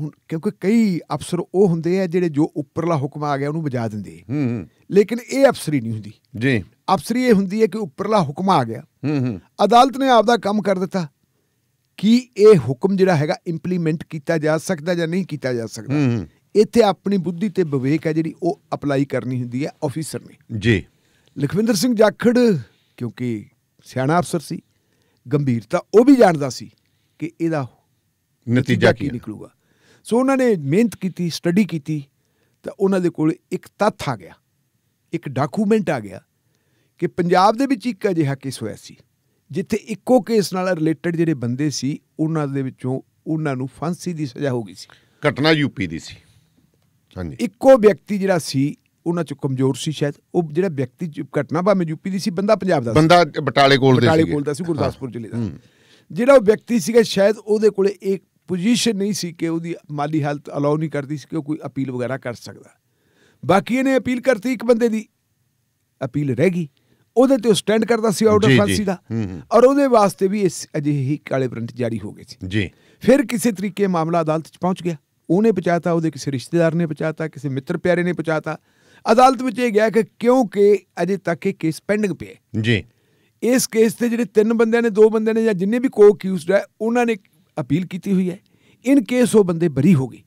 ਹੁਣ ਕਿਉਂਕਿ ਕਈ ਅਫਸਰ ਉਹ ਹੁੰਦੇ ਆ ਜਿਹੜੇ ਜੋ ਉੱਪਰਲਾ ਹੁਕਮ ਆ ਗਿਆ ਉਹਨੂੰ ਵਜਾ ਦਿੰਦੇ ਹੂੰ ਲੇਕਿਨ ਇਹ ਅਫਸਰੀ ਨਹੀਂ ਹੁੰਦੀ ਜੀ ਅਫਸਰੀ ਇਹ ਹੁੰਦੀ ਹੈ ਕਿ ਉੱਪਰਲਾ ਹੁਕਮ ਆ ਗਿਆ ਹੂੰ ਹੂੰ ਅਦਾਲਤ ਨੇ ਆਪਦਾ ਕੰਮ ਕਰ ਦਿੱਤਾ ਕੀ ਇਹ ਹੁਕਮ ਜਿਹੜਾ ਹੈਗਾ ਇੰਪਲੀਮੈਂਟ ਕੀਤਾ ਜਾ ਸਕਦਾ ਜਾਂ ਨਹੀਂ ਕੀਤਾ ਜਾ ਸਕਦਾ ਇੱਥੇ ਆਪਣੀ ਬੁੱਧੀ ਤੇ ਵਿਵੇਕ ਹੈ ਜਿਹੜੀ ਉਹ ਅਪਲਾਈ ਕਰਨੀ ਹੁੰਦੀ ਹੈ ਆਫੀਸਰ ਨੇ ਜੀ ਲਖਵਿੰਦਰ ਸਿੰਘ ਜਾਖੜ ਕਿਉਂਕਿ ਸਿਆਣਾ ਅਫਸਰ ਸੀ ਗੰਭੀਰਤਾ ਉਹ ਵੀ ਜਾਣਦਾ ਸੀ ਕਿ ਇਹਦਾ ਨਤੀਜਾ ਕੀ ਨਿਕਲੂਗਾ ਸੋ ਉਹਨਾਂ ਨੇ ਮਿਹਨਤ ਕੀਤੀ ਸਟੱਡੀ ਕੀਤੀ ਤਾਂ ਉਹਨਾਂ ਦੇ ਕੋਲ ਇੱਕ ਤੱਥ ਆ ਗਿਆ ਇੱਕ ਡਾਕੂਮੈਂਟ ਆ ਗਿਆ ਕਿ ਪੰਜਾਬ ਦੇ ਵਿੱਚ ਇੱਕ ਅਜਿਹਾ ਕੇਸ ਹੋਇਆ ਸੀ ਜਿੱਥੇ ਇੱਕੋ ਕੇਸ ਨਾਲ ਰਿਲੇਟਡ ਜਿਹੜੇ ਬੰਦੇ ਸੀ ਉਹਨਾਂ ਦੇ ਵਿੱਚੋਂ ਉਹਨਾਂ ਨੂੰ ਫਾਂਸੀ ਦੀ ਸਜ਼ਾ ਹੋ ਗਈ ਸੀ ਘਟਨਾ ਯੂਪੀ ਦੀ ਸੀ ਹਾਂਜੀ ਇੱਕੋ ਵਿਅਕਤੀ ਜਿਹੜਾ ਸੀ ਉਹਨਾਂ ਚ ਕਮਜ਼ੋਰ ਸੀ ਸ਼ਾਇਦ ਉਹ ਜਿਹੜਾ ਵਿਅਕਤੀ ਘਟਨਾ ਭਾਵੇਂ ਯੂਪੀ ਦੀ ਸੀ ਬੰਦਾ ਪੰਜਾਬ ਦਾ ਸੀ ਬੰਦਾ ਬਟਾਲੇ ਕੋਲ ਦੇ ਸੀ ਬਟਾਲੇ ਕੋਲ ਦਾ ਸੀ ਗੁਰਦਾਸਪੁਰ ਜ਼ਿਲ੍ਹੇ ਦਾ ਜਿਹੜਾ ਉਹ ਵਿਅਕਤੀ ਸੀਗਾ ਸ਼ਾਇਦ ਉਹਦੇ ਕੋਲੇ ਇੱਕ ਪੋਜੀਸ਼ਨ ਨਹੀਂ ਸੀ ਕਿ ਉਹਦੀ ਮਾਲੀ ਹਾਲਤ ਅਲਾਉ ਨਹੀਂ ਕਰਦੀ ਸੀ ਕਿ ਉਹ ਕੋਈ ਅਪੀਲ ਵਗੈਰਾ ਕਰ ਸਕਦਾ ਬਾਕੀ ਇਹਨੇ ਅਪੀਲ ਕਰਤੀ ਇੱਕ ਬੰਦੇ ਦੀ ਅਪੀਲ ਰਹਿ ਗਈ ਉਹਦੇ ਤੇ ਸਟੈਂਡ ਕਰਦਾ ਸੀ ਆਊਟ ਆਫ ਫਾਂਸੀ ਦਾ ਔਰ ਉਹਦੇ ਵਾਸਤੇ ਵੀ ਇਸ ਹੀ ਕਾਲੇ ਪ੍ਰਿੰਟ ਜਾਰੀ ਹੋ ਗਏ ਸੀ ਜੀ ਫਿਰ ਕਿਸੇ ਤਰੀਕੇ ਮਾਮਲਾ ਅਦਾਲਤ 'ਚ ਪਹੁੰਚ ਗਿਆ ਉਹਨੇ ਪਛਾਤਾ ਉਹਦੇ ਕਿਸੇ ਰਿਸ਼ਤੇਦਾਰ ਨੇ ਪਛਾਤਾ ਕਿਸੇ ਮਿੱਤਰ ਪਿਆਰੇ ਨੇ ਪਛਾਤਾ ਅਦਾਲਤ ਵਿੱਚ ਇਹ ਗਿਆ ਕਿ ਕਿਉਂਕਿ ਅਜੇ ਤੱਕ ਇਹ ਕੇਸ ਪੈਂਡਿੰਗ ਪਿਆ ਜੀ ਇਸ ਕੇਸ ਤੇ ਜਿਹੜੇ ਤਿੰਨ ਬੰਦਿਆਂ ਨੇ ਦੋ ਬੰਦਿਆਂ ਨੇ ਜਾਂ ਜਿੰਨੇ ਵੀ ਕੋ ਅਕਿਊਜ਼ਡ ਹੈ ਉਹਨਾਂ ਨੇ ਅਪੀਲ ਕੀਤੀ ਹੋਈ ਹੈ ਇਨ ਕੇਸ ਉਹ ਬੰਦੇ ਬਰੀ ਹੋ ਗਏ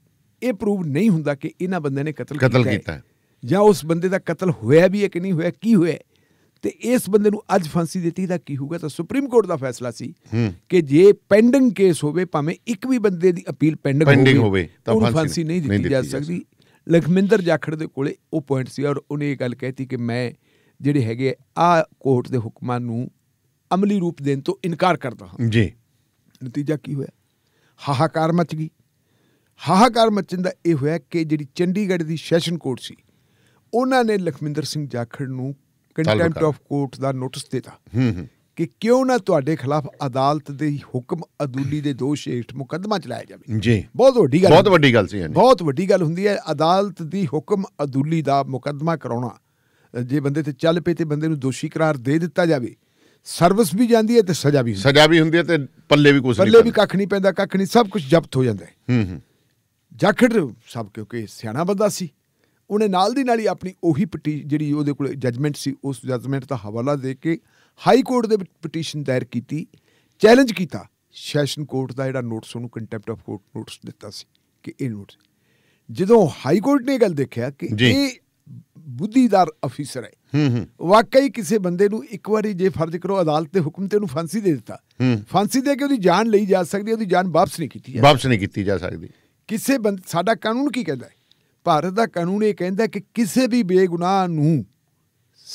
ਇਹ ਪ੍ਰੂਵ ਨਹੀਂ ਹੁੰਦਾ ਕਿ ਇਹਨਾਂ ਬੰਦਿਆਂ ਨੇ ਕਤਲ ਕੀਤਾ ਹੈ ਜਾਂ ਉਸ ਬੰਦੇ ਦਾ ਕਤਲ ਹੋਇਆ ਵੀ ਹੈ ਕਿ ਨਹੀਂ ਹੋਇਆ ਕੀ ਹੋਇਆ ਤੇ ਇਸ ਬੰਦੇ ਨੂੰ ਅੱਜ ਫਾਂਸੀ ਦਿੱਤੀ ਤਾਂ ਕੀ ਹੋਊਗਾ ਤਾਂ ਸੁਪਰੀਮ ਕੋਰਟ ਦਾ ਫੈਸਲਾ ਸੀ ਕਿ ਜੇ ਪੈਂਡਿੰਗ ਕੇਸ ਹੋਵੇ ਭਾਵੇਂ ਇੱਕ ਵੀ ਬੰਦੇ ਦੀ ਅਪੀਲ ਪੈਂਡਿੰਗ ਹੋਵੇ ਤਾਂ ਫਾਂਸੀ ਨਹੀਂ ਦਿੱਤੀ ਜਾ ਸਕਦੀ ਲਖਮਿੰਦਰ ਜਾਖੜ ਦੇ ਕੋਲੇ ਉਹ ਪੁਆਇੰਟ ਸੀ ਔਰ ਉਹਨੇ ਇਹ ਗੱਲ ਕਹਿਤੀ ਕਿ ਮੈਂ ਜਿਹੜੇ ਹੈਗੇ ਆ ਕੋਰਟ ਦੇ ਹੁਕਮਾਂ ਨੂੰ ਅਮਲੀ ਰੂਪ ਦੇਣ ਤੋਂ ਇਨਕਾਰ ਕਰਦਾ ਹਾਂ ਜੀ ਨਤੀਜਾ ਕੀ ਹੋਇਆ ਹਾਹਾਕਾਰ ਮਚ ਗਈ ਹਾਹਾਕਾਰ ਮਚਨ ਦਾ ਇਹ ਹੋਇਆ ਕਿ ਜਿਹੜੀ ਚੰਡੀਗੜ੍ਹ ਦੀ ਸੈਸ਼ਨ ਕੋਰਟ ਸੀ ਉਹਨਾਂ ਨੇ ਲਖਮਿੰਦਰ ਸਿੰਘ ਜਾਖੜ ਨੂੰ ਕੰਟੈਂਪਟ ਆਫ ਕੋਰਟ ਦਾ ਨੋਟਿਸ ਦਿੱਤਾ ਕਿ ਕਿਉਂ ਨਾ ਤੁਹਾਡੇ ਖਿਲਾਫ ਅਦਾਲਤ ਦੇ ਹੁਕਮ ਅਦੂਲੀ ਦੇ ਦੋਸ਼ ਹੇਠ ਮੁਕੱਦਮਾ ਚਲਾਇਆ ਜਾਵੇ ਜੀ ਬਹੁਤ ਵੱਡੀ ਗੱਲ ਬਹੁਤ ਵੱਡੀ ਗੱਲ ਸੀ ਜੀ ਬਹੁਤ ਵੱਡੀ ਗੱਲ ਹੁੰਦੀ ਹੈ ਅਦਾਲਤ ਦੀ ਹੁਕਮ ਅਦੂਲੀ ਦਾ ਮੁਕੱਦਮਾ ਕਰਾਉਣਾ ਜੇ ਬੰਦੇ ਤੇ ਚੱਲ ਪਏ ਤੇ ਬੰਦੇ ਨੂੰ ਦੋਸ਼ੀ ਕਰਾਰ ਦੇ ਦਿੱਤਾ ਜਾਵੇ ਸਰਵਿਸ ਵੀ ਜਾਂਦੀ ਹੈ ਤੇ ਸਜ਼ਾ ਵੀ ਸਜ਼ਾ ਵੀ ਹੁੰਦੀ ਹੈ ਤੇ ਪੱਲੇ ਵੀ ਕੁਝ ਨਹੀਂ ਪੱਲੇ ਵੀ ਕੱਖ ਨਹੀਂ ਪੈਂਦਾ ਕੱਖ ਨਹੀਂ ਸਭ ਕੁਝ ਜ਼ਬਤ ਹੋ ਜਾਂਦਾ ਹੈ ਹੂੰ ਹੂੰ ਜਾਖੜ ਸਭ ਕਿਉਂਕਿ ਸਿਆਣਾ ਬੰਦਾ ਸੀ ਉਹਨੇ ਨਾਲ ਦੀ ਨਾਲ ਹੀ ਆਪਣੀ ਉਹੀ ਪਟੀ ਜਿਹੜੀ ਉਹਦੇ ਕੋਲ ਜਜਮੈਂਟ ਸੀ ਉਸ ਜਜਮੈਂਟ ਦਾ ਹਵਾਲਾ ਦੇ ਕੇ ਹਾਈ ਕੋਰਟ ਦੇ ਵਿੱਚ ਪਟੀਸ਼ਨ ਦਾਇਰ ਕੀਤੀ ਚੈਲੰਜ ਕੀਤਾ ਸੈਸ਼ਨ ਕੋਰਟ ਦਾ ਜਿਹੜਾ ਨੋਟਿਸ ਉਹਨੂੰ ਕੰਟੈਂਪਟ ਆਫ ਕੋਰਟ ਨੋਟਿਸ ਦਿੱਤਾ ਸੀ ਕਿ ਇਹ ਨੋਟਿਸ ਜਦੋਂ ਹਾਈ ਕੋਰਟ ਨੇ ਗੱਲ ਦੇਖਿਆ ਕਿ ਇਹ ਬੁੱਧੀਦਾਰ ਅਫੀਸਰ ਹੈ ਵਾਕਈ ਕਿਸੇ ਬੰਦੇ ਨੂੰ ਇੱਕ ਵਾਰੀ ਜੇ ਫਰਜ਼ ਕਰੋ ਅਦਾਲਤ ਦੇ ਹੁਕਮ ਤੇ ਉਹਨੂੰ ਫਾਂਸੀ ਦੇ ਦਿੱਤਾ ਫਾਂਸੀ ਦੇ ਕੇ ਉਹਦੀ ਜਾਨ ਲਈ ਜਾ ਸਕਦੀ ਹੈ ਉਹਦੀ ਜਾਨ ਵਾਪਸ ਨਹੀਂ ਕੀਤੀ ਜਾ ਸਕਦੀ ਵਾਪਸ ਨਹੀਂ ਕੀਤੀ ਜਾ ਸਕਦੀ ਕਿਸੇ ਬੰਦ ਸਾਡਾ ਕਾਨੂੰਨ ਕੀ ਕਹਿੰਦਾ ਹੈ ਭਾਰਤ ਦਾ ਕਾਨੂੰਨ ਇਹ ਕਹਿੰਦਾ ਕਿ ਕਿਸੇ ਵੀ ਬੇਗੁਨਾਹ ਨੂੰ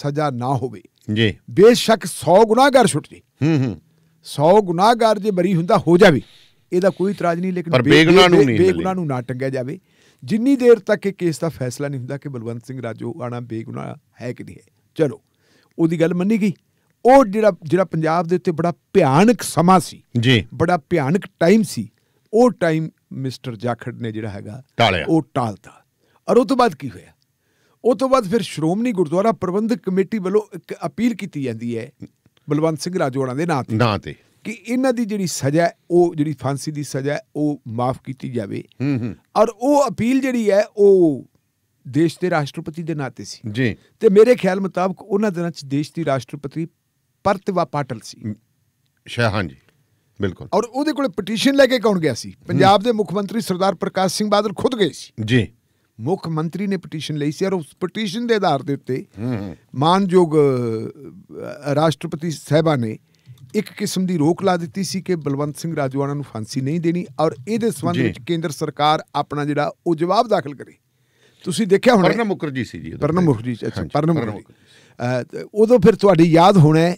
ਸਜ਼ਾ ਨਾ ਹੋਵੇ ਜੀ ਬੇਸ਼ੱਕ 100 ਗੁਨਾਹਗਰ ਛੁੱਟ ਜੇ ਹੂੰ ਹੂੰ 100 ਗੁਨਾਹਗਰ ਜੇ ਬਰੀ ਹੁੰਦਾ ਹੋ ਜਾਵੇ ਇਹਦਾ ਕੋਈ ਇਤਰਾਜ਼ ਨਹੀਂ ਲੇਕਿਨ ਬੇਗੁਨਾਹ ਨੂੰ ਨਹੀਂ ਬੇਗੁਨਾਹ ਨੂੰ ਨਾ ਟੰਗਿਆ ਜਾਵੇ ਜਿੰਨੀ ਦੇਰ ਤੱਕ ਇਹ ਕੇਸ ਦਾ ਫੈਸਲਾ ਨਹੀਂ ਹੁੰਦਾ ਕਿ ਬਲਵੰਤ ਸਿੰਘ ਰਾਜੋ ਆਣਾ ਬੇਗੁਨਾਹ ਹੈ ਕਿ ਨਹੀਂ ਹੈ ਚਲੋ ਉਹਦੀ ਗੱਲ ਮੰਨੀ ਗਈ ਉਹ ਜਿਹੜਾ ਜਿਹੜਾ ਪੰਜਾਬ ਦੇ ਉੱਤੇ ਬੜਾ ਭਿਆਨਕ ਸਮਾਂ ਸੀ ਜੀ ਬੜਾ ਭਿਆਨਕ ਟਾਈਮ ਸੀ ਉਹ ਟਾਈਮ ਮਿਸਟਰ ਜਾਖੜ ਨੇ ਜਿਹੜਾ ਹੈਗਾ ਉਹ ਟਾਲਦਾ ਔਰ ਉਸ ਤੋਂ ਬਾਅਦ ਕੀ ਹੋਇਆ ਉਸ ਤੋਂ ਬਾਅਦ ਫਿਰ ਸ਼੍ਰੋਮਣੀ ਗੁਰਦੁਆਰਾ ਪ੍ਰਬੰਧਕ ਕਮੇਟੀ ਵੱਲੋਂ ਇੱਕ ਅਪੀਲ ਕੀਤੀ ਜਾਂਦੀ ਹੈ ਬਲਵੰਤ ਸਿੰਘ ਰਾਜੋੜਾ ਦੇ ਨਾਂ ਤੇ ਨਾਂ ਤੇ ਕਿ ਇਹਨਾਂ ਦੀ ਜਿਹੜੀ ਸਜ਼ਾ ਉਹ ਜਿਹੜੀ ਫਾਂਸੀ ਦੀ ਸਜ਼ਾ ਉਹ ਮਾਫ ਕੀਤੀ ਜਾਵੇ ਹੂੰ ਹੂੰ ਔਰ ਉਹ ਅਪੀਲ ਜਿਹੜੀ ਹੈ ਉਹ ਦੇਸ਼ ਦੇ ਰਾਸ਼ਟਰਪਤੀ ਦੇ ਨਾਂ ਤੇ ਸੀ ਜੀ ਤੇ ਮੇਰੇ ਖਿਆਲ ਮੁਤਾਬਕ ਉਹਨਾਂ ਦਿਨਾਂ 'ਚ ਦੇਸ਼ ਦੀ ਰਾਸ਼ਟਰਪਤੀ ਪਰਤਵਾ ਪਾਟਲ ਸੀ ਸ਼ਾਹਾਂ ਜੀ ਬਿਲਕੁਲ ਔਰ ਉਹਦੇ ਕੋਲ ਪਟੀਸ਼ਨ ਲੈ ਕੇ ਕੌਣ ਗਿਆ ਸੀ ਪੰਜਾਬ ਦੇ ਮੁੱਖ ਮੰਤਰੀ ਸਰਦਾਰ ਪ੍ਰਕਾਸ਼ ਸਿੰਘ ਬਾਦਲ ਖੁਦ ਗਏ ਸੀ ਜੀ ਮੁੱਖ ਮੰਤਰੀ ਨੇ ਪਟੀਸ਼ਨ ਲਈ ਸੀ ਔਰ ਉਸ ਪਟੀਸ਼ਨ ਦੇ ਆਧਾਰ ਦੇ ਉੱਤੇ ਮਾਨਯੋਗ ਰਾਸ਼ਟਰਪਤੀ ਸਹਿਬਾ ਨੇ ਇੱਕ ਕਿਸਮ ਦੀ ਰੋਕ ਲਾ ਦਿੱਤੀ ਸੀ ਕਿ ਬਲਵੰਤ ਸਿੰਘ ਰਾਜਵਾਨਾ ਨੂੰ ਫਾਂਸੀ ਨਹੀਂ ਦੇਣੀ ਔਰ ਇਹਦੇ ਸਬੰਧ ਵਿੱਚ ਕੇਂਦਰ ਸਰਕਾਰ ਆਪਣਾ ਜਿਹੜਾ ਉਹ ਜਵਾਬ ਦਾਖਲ ਕਰੇ ਤੁਸੀਂ ਦੇਖਿਆ ਹੋਣਾ ਪਰਨਮੁਖਰਜੀ ਸੀ ਜੀ ਪਰਨਮੁਖਰਜੀ ਅੱਛਾ ਪਰਨਮੁਖਰਜੀ ਉਦੋਂ ਫਿਰ ਤੁਹਾਡੀ ਯਾਦ ਹੋਣਾ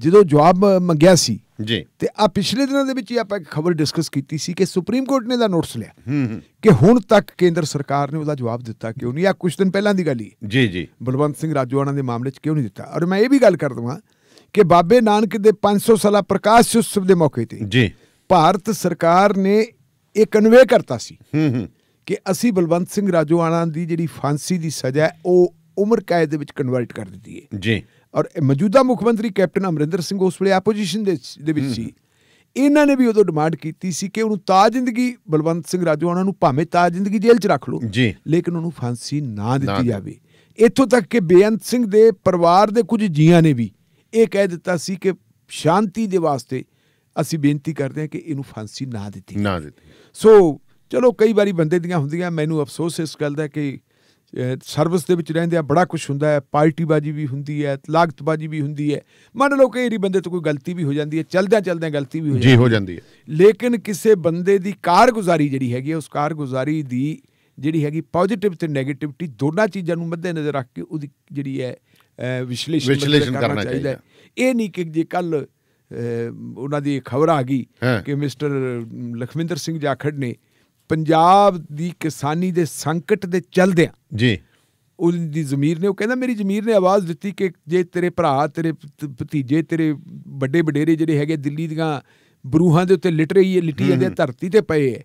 ਜਦੋਂ ਜਵਾਬ ਮੰਗਿਆ ਸੀ ਜੀ ਤੇ ਆ ਪਿਛਲੇ ਦਿਨਾਂ ਦੇ ਵਿੱਚ ਹੀ ਆਪਾਂ ਇੱਕ ਖਬਰ ਡਿਸਕਸ ਕੀਤੀ ਸੀ ਕਿ ਸੁਪਰੀਮ ਕੋਰਟ ਨੇ ਦਾ ਨੋਟਿਸ ਲਿਆ ਹੂੰ ਹੂੰ ਕਿ ਹੁਣ ਤੱਕ ਕੇਂਦਰ ਸਰਕਾਰ ਨੇ ਉਹਦਾ ਜਵਾਬ ਦਿੱਤਾ ਕਿਉਂ ਨਹੀਂ ਆ ਕੁਝ ਦਿਨ ਪਹਿਲਾਂ ਦੀ ਗੱਲ ਹੀ ਜੀ ਜੀ ਬਲਵੰਤ ਸਿੰਘ ਰਾਜਵਾਨਾ ਦੇ ਮਾਮਲੇ 'ਚ ਕਿਉਂ ਨਹੀਂ ਦਿੱਤਾ ਔਰ ਮੈਂ ਇਹ ਵੀ ਗੱਲ ਕਰ ਦਵਾਂ ਕਿ ਬਾਬੇ ਨਾਨਕ ਦੇ 500 ਸਾਲਾ ਪ੍ਰਕਾਸ਼ ਉਤਸਵ ਦੇ ਮੌਕੇ ਤੇ ਜੀ ਭਾਰਤ ਸਰਕਾਰ ਨੇ ਇਹ ਕਨਵੇ ਕਰਤਾ ਸੀ ਹੂੰ ਹੂੰ ਕਿ ਅਸੀਂ ਬਲਵੰਤ ਸਿੰਘ ਰਾਜਵਾਨਾ ਦੀ ਜਿਹੜੀ ਫਾਂਸੀ ਦੀ ਸਜ਼ਾ ਉਹ ਉਮਰ ਕੈਦ ਦੇ ਵਿੱਚ ਕਨਵਰਟ ਕਰ ਦਿੱਤੀ ਹੈ ਜੀ ਔਰ ਮੌਜੂਦਾ ਮੁੱਖ ਮੰਤਰੀ ਕੈਪਟਨ ਅਮਰਿੰਦਰ ਸਿੰਘ ਉਸ ਵੇਲੇ ਆਪੋਜੀਸ਼ਨ ਦੇ ਵਿੱਚ ਸੀ ਇਹਨਾਂ ਨੇ ਵੀ ਉਦੋਂ ਡਿਮਾਂਡ ਕੀਤੀ ਸੀ ਕਿ ਉਹਨੂੰ ਤਾਜ ਜ਼ਿੰਦਗੀ ਬਲਵੰਤ ਸਿੰਘ ਰਾਜੂ ਉਹਨਾਂ ਨੂੰ ਭਾਵੇਂ ਤਾਜ ਜ਼ਿੰਦਗੀ ਜੇਲ੍ਹ 'ਚ ਰੱਖ ਲਓ ਲੇਕਿਨ ਉਹਨੂੰ ਫਾਂਸੀ ਨਾ ਦਿੱਤੀ ਜਾਵੇ ਇੱਥੋਂ ਤੱਕ ਕਿ ਬੇਅੰਤ ਸਿੰਘ ਦੇ ਪਰਿਵਾਰ ਦੇ ਕੁਝ ਜੀਆਂ ਨੇ ਵੀ ਇਹ ਕਹਿ ਦਿੱਤਾ ਸੀ ਕਿ ਸ਼ਾਂਤੀ ਦੇ ਵਾਸਤੇ ਅਸੀਂ ਬੇਨਤੀ ਕਰਦੇ ਹਾਂ ਕਿ ਇਹਨੂੰ ਫਾਂਸੀ ਨਾ ਦਿੱਤੀ ਨਾ ਦਿੱਤੀ ਸੋ ਚਲੋ ਕਈ ਵਾਰੀ ਬੰਦੇ ਦੀਆਂ ਹੁੰਦੀਆਂ ਮੈਨੂੰ ਅਫਸੋਸ ਇਸ ਗੱਲ ਦਾ ਕਿ ਸਰਵਿਸ ਦੇ ਵਿੱਚ ਰਹਿੰਦੇ ਆ ਬੜਾ ਕੁਝ ਹੁੰਦਾ ਹੈ ਪਾਰਟੀਬਾਜੀ ਵੀ ਹੁੰਦੀ ਹੈ ਬਾਜੀ ਵੀ ਹੁੰਦੀ ਹੈ ਮੰਨ ਲਓ ਕਿ ਇਹ ਬੰਦੇ ਤੋਂ ਕੋਈ ਗਲਤੀ ਵੀ ਹੋ ਜਾਂਦੀ ਹੈ ਚਲਦਿਆਂ ਚਲਦਿਆਂ ਗਲਤੀ ਵੀ ਹੋ ਜਾਂਦੀ ਹੈ ਜੀ ਹੋ ਜਾਂਦੀ ਹੈ ਲੇਕਿਨ ਕਿਸੇ ਬੰਦੇ ਦੀ ਕਾਰਗੁਜ਼ਾਰੀ ਜਿਹੜੀ ਹੈਗੀ ਉਸ ਕਾਰਗੁਜ਼ਾਰੀ ਦੀ ਜਿਹੜੀ ਹੈਗੀ ਪੋਜ਼ਿਟਿਵ ਤੇ 네ਗੇਟਿਵਿਟੀ ਦੋਨਾਂ ਚੀਜ਼ਾਂ ਨੂੰ ਮੱਦੇ ਨਜ਼ਰ ਰੱਖ ਕੇ ਉਹਦੀ ਜਿਹੜੀ ਹੈ ਵਿਸ਼ਲੇਸ਼ਣ ਕਰਨਾ ਚਾਹੀਦਾ ਇਹ ਨਹੀਂ ਕਿ ਜੇ ਕੱਲ ਉਹਨਾਂ ਦੀ ਖਬਰ ਆ ਗਈ ਕਿ ਮਿਸਟਰ ਲਖਵਿੰਦਰ ਸਿੰਘ ਜਾਖੜ ਨੇ ਪੰਜਾਬ ਦੀ ਕਿਸਾਨੀ ਦੇ ਸੰਕਟ ਦੇ ਚਲਦਿਆਂ ਜੀ ਉਹਦੀ ਜ਼ਮੀਰ ਨੇ ਉਹ ਕਹਿੰਦਾ ਮੇਰੀ ਜ਼ਮੀਰ ਨੇ ਆਵਾਜ਼ ਦਿੱਤੀ ਕਿ ਜੇ ਤੇਰੇ ਭਰਾ ਤੇਰੇ ਭਤੀਜੇ ਤੇਰੇ ਵੱਡੇ ਵਡੇਰੇ ਜਿਹੜੇ ਹੈਗੇ ਦਿੱਲੀ ਦੀਆਂ ਬਰੂਹਾਂ ਦੇ ਉੱਤੇ ਲਿਟ ਰਹੀ ਹੈ ਲਿਟੀ ਜਾਂਦੇ ਧਰਤੀ ਤੇ ਪਏ ਹੈ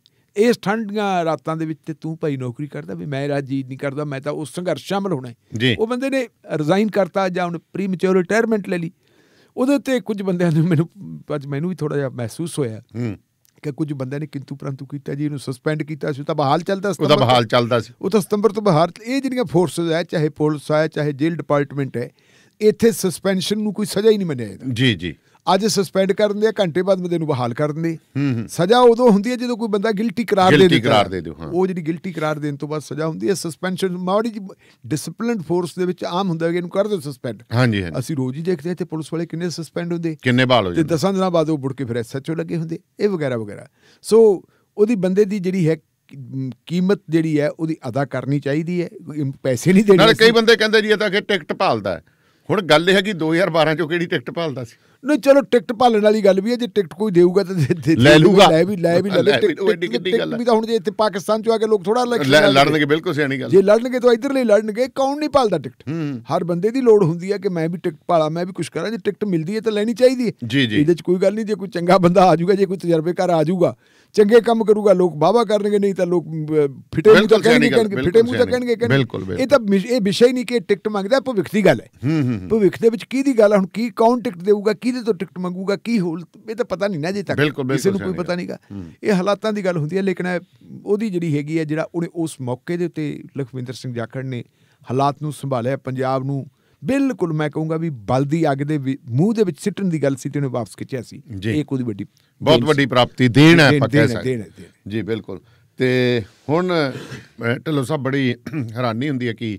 ਇਸ ਠੰਡੀਆਂ ਰਾਤਾਂ ਦੇ ਵਿੱਚ ਤੇ ਤੂੰ ਭਾਈ ਨੌਕਰੀ ਕਰਦਾ ਵੀ ਮੈਂ ਰਾਜੀ ਨਹੀਂ ਕਰਦਾ ਮੈਂ ਤਾਂ ਉਸ ਸੰਘਰਸ਼ ਸ਼ਾਮਲ ਹੋਣਾ ਉਹ ਬੰਦੇ ਨੇ ਰਿਜ਼ਾਈਨ ਕਰਤਾ ਜਾਂ ਉਹਨੇ ਪ੍ਰੀ ਮੈਚੁਰ ਰਿਟਾਇਰਮੈਂਟ ਲੈ ਲਈ ਉਹਦੇ ਉੱਤੇ ਕੁਝ ਬੰਦਿਆਂ ਨੇ ਮੈਨੂੰ ਅੱਜ ਮੈਨੂੰ ਵੀ ਥੋੜਾ ਜਿਹਾ ਮਹਿਸੂਸ ਹੋਇਆ ਕਿ ਕੁਝ ਬੰਦਿਆਂ ਨੇ ਕਿੰਤੂ ਪ੍ਰੰਤੂ ਕੀਤਾ ਜੀ ਇਹਨੂੰ ਸਸਪੈਂਡ ਕੀਤਾ ਸੀ ਤਾਂ ਬਹਾਲ ਚੱਲਦਾ ਸੀ ਉਹਦਾ ਬਹਾਲ ਚੱਲਦਾ ਸੀ ਉਹ ਤਾਂ ਸਤੰਬਰ ਤੋਂ ਬਹਾਰ ਇਹ ਜਿਹੜੀਆਂ ਫੋਰਸਸ ਹੈ ਚਾਹੇ ਪੁਲਿਸ ਹੈ ਚਾਹੇ ਜੇਲ੍ਹ ਡਿਪਾਰਟਮੈਂਟ ਹੈ ਇੱਥੇ ਸਸਪੈਂਸ਼ਨ ਨੂੰ ਕੋਈ ਸਜ਼ਾ ਹੀ ਨਹੀਂ ਮੰਨਿਆ ਜਾਂਦਾ ਜੀ ਜੀ ਅੱਜ ਸਸਪੈਂਡ ਕਰ ਦਿੰਦੇ ਆ ਘੰਟੇ ਬਾਅਦ ਬੰਦੇ ਨੂੰ ਬਹਾਲ ਕਰ ਦਿੰਦੇ ਸਜ਼ਾ ਉਦੋਂ ਹੁੰਦੀ ਹੈ ਜਦੋਂ ਕੋਈ ਬੰਦਾ ਗਿਲਟੀ ਕਰਾਰ ਦੇ ਹਾਂ ਉਹ ਜਿਹੜੀ ਗਿਲਟੀ ਕਰਾਰ ਦੇਣ ਤੋਂ ਬਾਅਦ ਸਜ਼ਾ ਹੁੰਦੀ ਹੈ ਸਸਪੈਂਸ਼ਨ ਮਾੜੀ ਜੀ ਡਿਸਪਲਿਨਡ ਫੋਰਸ ਦੇ ਵਿੱਚ ਆਮ ਹੁੰਦਾ ਹੈ ਕਿ ਇਹਨੂੰ ਕਰ ਦੋ ਸਸਪੈਂਡ ਹਾਂਜੀ ਹਾਂਜੀ ਅਸੀਂ ਰੋਜ਼ ਹੀ ਦੇਖਦੇ ਹਾਂ ਤੇ ਪੁਲਿਸ ਵਾਲੇ ਕਿੰਨੇ ਸਸਪੈਂਡ ਹੁੰਦੇ ਕਿੰਨੇ ਬਹਾਲ ਹੋ ਜਾਂਦੇ ਤੇ 10 ਦਿਨਾਂ ਬਾਅਦ ਉਹ ਬੁੜ ਕੇ ਫਿਰ ਐਸਐਚਓ ਲੱਗੇ ਹੁੰਦੇ ਇਹ ਵਗੈਰਾ ਵਗੈਰਾ ਸੋ ਉਹਦੀ ਬੰਦੇ ਦੀ ਜਿਹੜੀ ਹੈ ਕੀਮਤ ਜਿਹੜੀ ਹੈ ਉਹਦੀ ਅਦਾ ਕਰਨੀ ਚਾਹੀਦੀ ਹੈ ਪੈਸੇ ਨਹੀਂ ਦੇਣੇ ਨਾਲ ਕਈ ਬੰਦੇ ਕਹਿੰਦੇ ਜੀ ਇਹ ਤਾਂ ਕਿ ਟਿਕਟ ਭਾਲਦਾ ਹੁਣ ਗੱਲ ਇਹ ਹੈ ਕਿ 2012 ਚੋਂ ਕਿਹੜੀ ਟਿਕਟ ਭਾਲਦਾ ਸੀ ਨਹੀਂ ਚਲੋ ਟਿਕਟ ਭਾਲਣ ਵਾਲੀ ਗੱਲ ਵੀ ਹੈ ਜੇ ਟਿਕਟ ਕੋਈ ਦੇਊਗਾ ਤਾਂ ਲੈ ਲੂਗਾ ਲੈ ਵੀ ਲੈ ਵੀ ਲੈ ਟਿਕਟ ਵੀ ਤਾਂ ਹੁਣ ਜੇ ਇੱਥੇ ਪਾਕਿਸਤਾਨ ਚੋਂ ਆ ਕੇ ਲੋਕ ਥੋੜਾ ਲੜਨਗੇ ਬਿਲਕੁਲ ਸਿਆਣੀ ਗੱਲ ਜੇ ਲੜਨਗੇ ਤਾਂ ਇਧਰ ਲਈ ਲੜਨਗੇ ਕੌਣ ਨਹੀਂ ਭਾਲਦਾ ਟਿਕਟ ਹਰ ਬੰਦੇ ਦੀ ਲੋੜ ਹੁੰਦੀ ਹੈ ਕਿ ਮੈਂ ਵੀ ਟਿਕਟ ਭਾਲਾਂ ਮੈਂ ਵੀ ਕੁਝ ਕਰਾਂ ਜੇ ਟਿਕਟ ਮਿਲਦੀ ਹੈ ਤਾਂ ਲੈਣੀ ਚਾਹੀਦੀ ਹੈ ਇਹਦੇ 'ਚ ਕੋਈ ਗੱਲ ਨਹੀਂ ਜੇ ਕੋਈ ਚੰਗਾ ਬੰਦਾ ਆ ਜਾਊਗਾ ਜੇ ਕੋਈ ਤਜਰਬੇਕਾਰ ਆ ਜਾਊਗਾ ਚੰਗੇ ਕੰਮ ਕਰੂਗਾ ਲੋਕ ਬਾਵਾ ਕਰਨਗੇ ਨਹੀਂ ਤਾਂ ਲੋਕ ਫਿਟੇ ਮੂੰਹ ਤਾਂ ਕਹਿਣਗੇ ਫਿਟੇ ਮੂੰਹ ਤਾਂ ਕਹਿਣਗੇ ਇਹ ਤਾਂ ਇਹ ਵਿਸ਼ਾ ਹੀ ਨਹੀਂ ਕਿ ਟਿਕਟ ਮੰਗਦਾ ਭਵਿੱਖ ਦੀ ਗੱਲ ਹੈ ਭਵਿੱਖ ਦੇ ਵਿੱਚ ਕੀ ਦੀ ਗੱਲ ਹੁਣ ਕੀ ਕੌਣ ਟਿਕਟ ਦੇਊਗਾ ਕਿਹਦੇ ਤੋਂ ਟਿਕਟ ਮੰਗੂਗਾ ਕੀ ਹੋਲ ਇਹ ਤਾਂ ਪਤਾ ਨਹੀਂ ਨਾ ਜੇ ਤੱਕ ਕਿਸੇ ਨੂੰ ਕੋਈ ਪਤਾ ਨਹੀਂਗਾ ਇਹ ਹਾਲਾਤਾਂ ਦੀ ਗੱਲ ਹੁੰਦੀ ਹੈ ਲੇਕਿਨ ਉਹਦੀ ਜਿਹੜੀ ਹੈਗੀ ਹੈ ਜਿਹੜਾ ਉਹਨੇ ਉਸ ਮੌਕੇ ਦੇ ਉੱਤੇ ਲਖਵਿੰਦਰ ਸਿੰਘ ਜਾਖੜ ਨੇ ਹਾਲਾਤ ਨੂੰ ਸੰਭਾਲਿਆ ਪੰਜਾਬ ਨੂੰ ਬਿਲਕੁਲ ਮੈਂ ਕਹੂੰਗਾ ਵੀ ਬਲਦੀ ਅੱਗ ਦੇ ਮੂੰਹ ਦੇ ਵਿੱਚ ਸਿੱਟਣ ਦੀ ਗੱਲ ਸੀ ਤੇ ਉਹਨੇ ਵਾਪਸ ਖਿੱਚਿਆ ਸੀ ਇਹ ਕੋਈ ਵੱਡੀ ਬਹੁਤ ਵੱਡੀ ਪ੍ਰਾਪਤੀ ਦੇਣ ਹੈ ਪੱਕਾ ਸਾਹਿਬ ਜੀ ਬਿਲਕੁਲ ਤੇ ਹੁਣ ਟੱਲੋ ਸਾਹਿਬ ਬੜੀ ਹੈਰਾਨੀ ਹੁੰਦੀ ਹੈ ਕਿ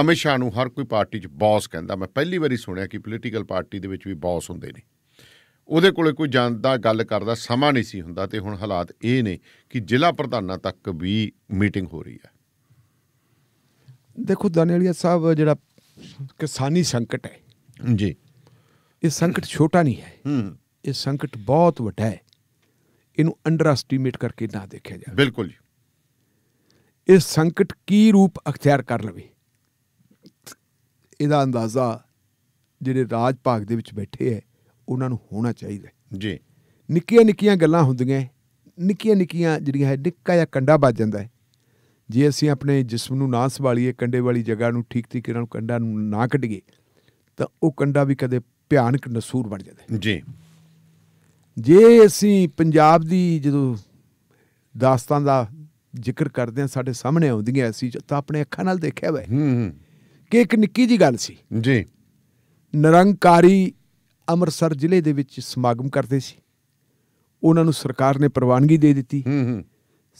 ਅਮਿਤ ਸ਼ਾਹ ਨੂੰ ਹਰ ਕੋਈ ਪਾਰਟੀ 'ਚ ਬੌਸ ਕਹਿੰਦਾ ਮੈਂ ਪਹਿਲੀ ਵਾਰੀ ਸੁਣਿਆ ਕਿ ਪੋਲੀਟੀਕਲ ਪਾਰਟੀ ਦੇ ਵਿੱਚ ਵੀ ਬੌਸ ਹੁੰਦੇ ਨੇ ਉਹਦੇ ਕੋਲੇ ਕੋਈ ਜਾਣਦਾ ਗੱਲ ਕਰਦਾ ਸਮਾਂ ਨਹੀਂ ਸੀ ਹੁੰਦਾ ਤੇ ਹੁਣ ਹਾਲਾਤ ਇਹ ਨੇ ਕਿ ਜ਼ਿਲ੍ਹਾ ਪ੍ਰਧਾਨਾਂ ਤੱਕ ਵੀ ਮੀਟਿੰਗ ਹੋ ਰਹੀ ਹੈ ਦੇਖੋ ਦਾਨੇਲੀਆ ਸਾਹਿਬ ਜਿਹੜਾ ਕਿਸਾਨੀ ਸੰਕਟ ਹੈ ਜੀ ਇਹ ਸੰਕਟ ਛੋਟਾ ਨਹੀਂ ਹੈ ਹੂੰ ਇਹ ਸੰਕਟ ਬਹੁਤ ਵੱਡਾ ਹੈ ਇਹਨੂੰ ਅੰਡਰ ਐਸਟੀਮੇਟ ਕਰਕੇ ਨਾ ਦੇਖਿਆ ਜਾਵੇ ਬਿਲਕੁਲ ਜੀ ਇਹ ਸੰਕਟ ਕੀ ਰੂਪ ਅਖਤਿਆਰ ਕਰ ਲਵੇ ਇਹਦਾ ਅੰਦਾਜ਼ਾ ਜਿਹੜੇ ਰਾਜ ਭਾਗ ਦੇ ਵਿੱਚ ਬੈਠੇ ਐ ਉਹਨਾਂ ਨੂੰ ਹੋਣਾ ਚਾਹੀਦਾ ਜੀ ਨਿੱਕੀਆਂ ਨਿੱਕੀਆਂ ਗੱਲਾਂ ਹੁੰਦੀਆਂ ਨਿੱਕੀਆਂ ਨਿੱਕੀਆਂ ਜਿਹੜੀਆਂ ਹੈ ਨਿੱਕਾ ਜਾਂ ਕੰਡਾ ਵੱਜ ਜਾਂਦਾ ਹੈ ਜੇ ਅਸੀਂ ਆਪਣੇ ਜਿਸਮ ਨੂੰ ਨਾ ਸੰਭਾਲੀਏ ਕੰਡੇ ਵਾਲੀ ਜਗ੍ਹਾ ਨੂੰ ਠੀਕ ਤਰੀਕੇ ਨਾਲ ਕੰਡਾ ਨੂੰ ਨਾ ਕੱਢੀਏ ਤਾਂ ਉਹ ਕੰਡਾ ਵੀ ਕਦੇ ਭਿਆਨਕ ਨਸੂਰ ਬਣ ਜਾਂਦਾ ਜੀ ਜੇ ਅਸੀਂ ਪੰਜਾਬ ਦੀ ਜਦੋਂ ਦਾਸਤਾਨ ਦਾ ਜ਼ਿਕਰ ਕਰਦੇ ਆ ਸਾਡੇ ਸਾਹਮਣੇ ਆਉਂਦੀਆਂ ਅਸੀਂ ਤਾਂ ਆਪਣੇ ਅੱਖਾਂ ਨਾਲ ਦੇਖਿਆ ਵੇ ਹੂੰ ਹੂੰ ਕਿ ਇੱਕ ਨਿੱਕੀ ਜੀ ਗੱਲ ਸੀ ਜੀ ਨਰੰਕਾਰੀ ਅੰਮ੍ਰਿਤਸਰ ਜ਼ਿਲ੍ਹੇ ਦੇ ਵਿੱਚ ਸਮਾਗਮ ਕਰਦੇ ਸੀ ਉਹਨਾਂ ਨੂੰ ਸਰਕਾਰ ਨੇ ਪ੍ਰਵਾਨਗੀ ਦੇ ਦਿੱਤੀ ਹੂੰ ਹੂੰ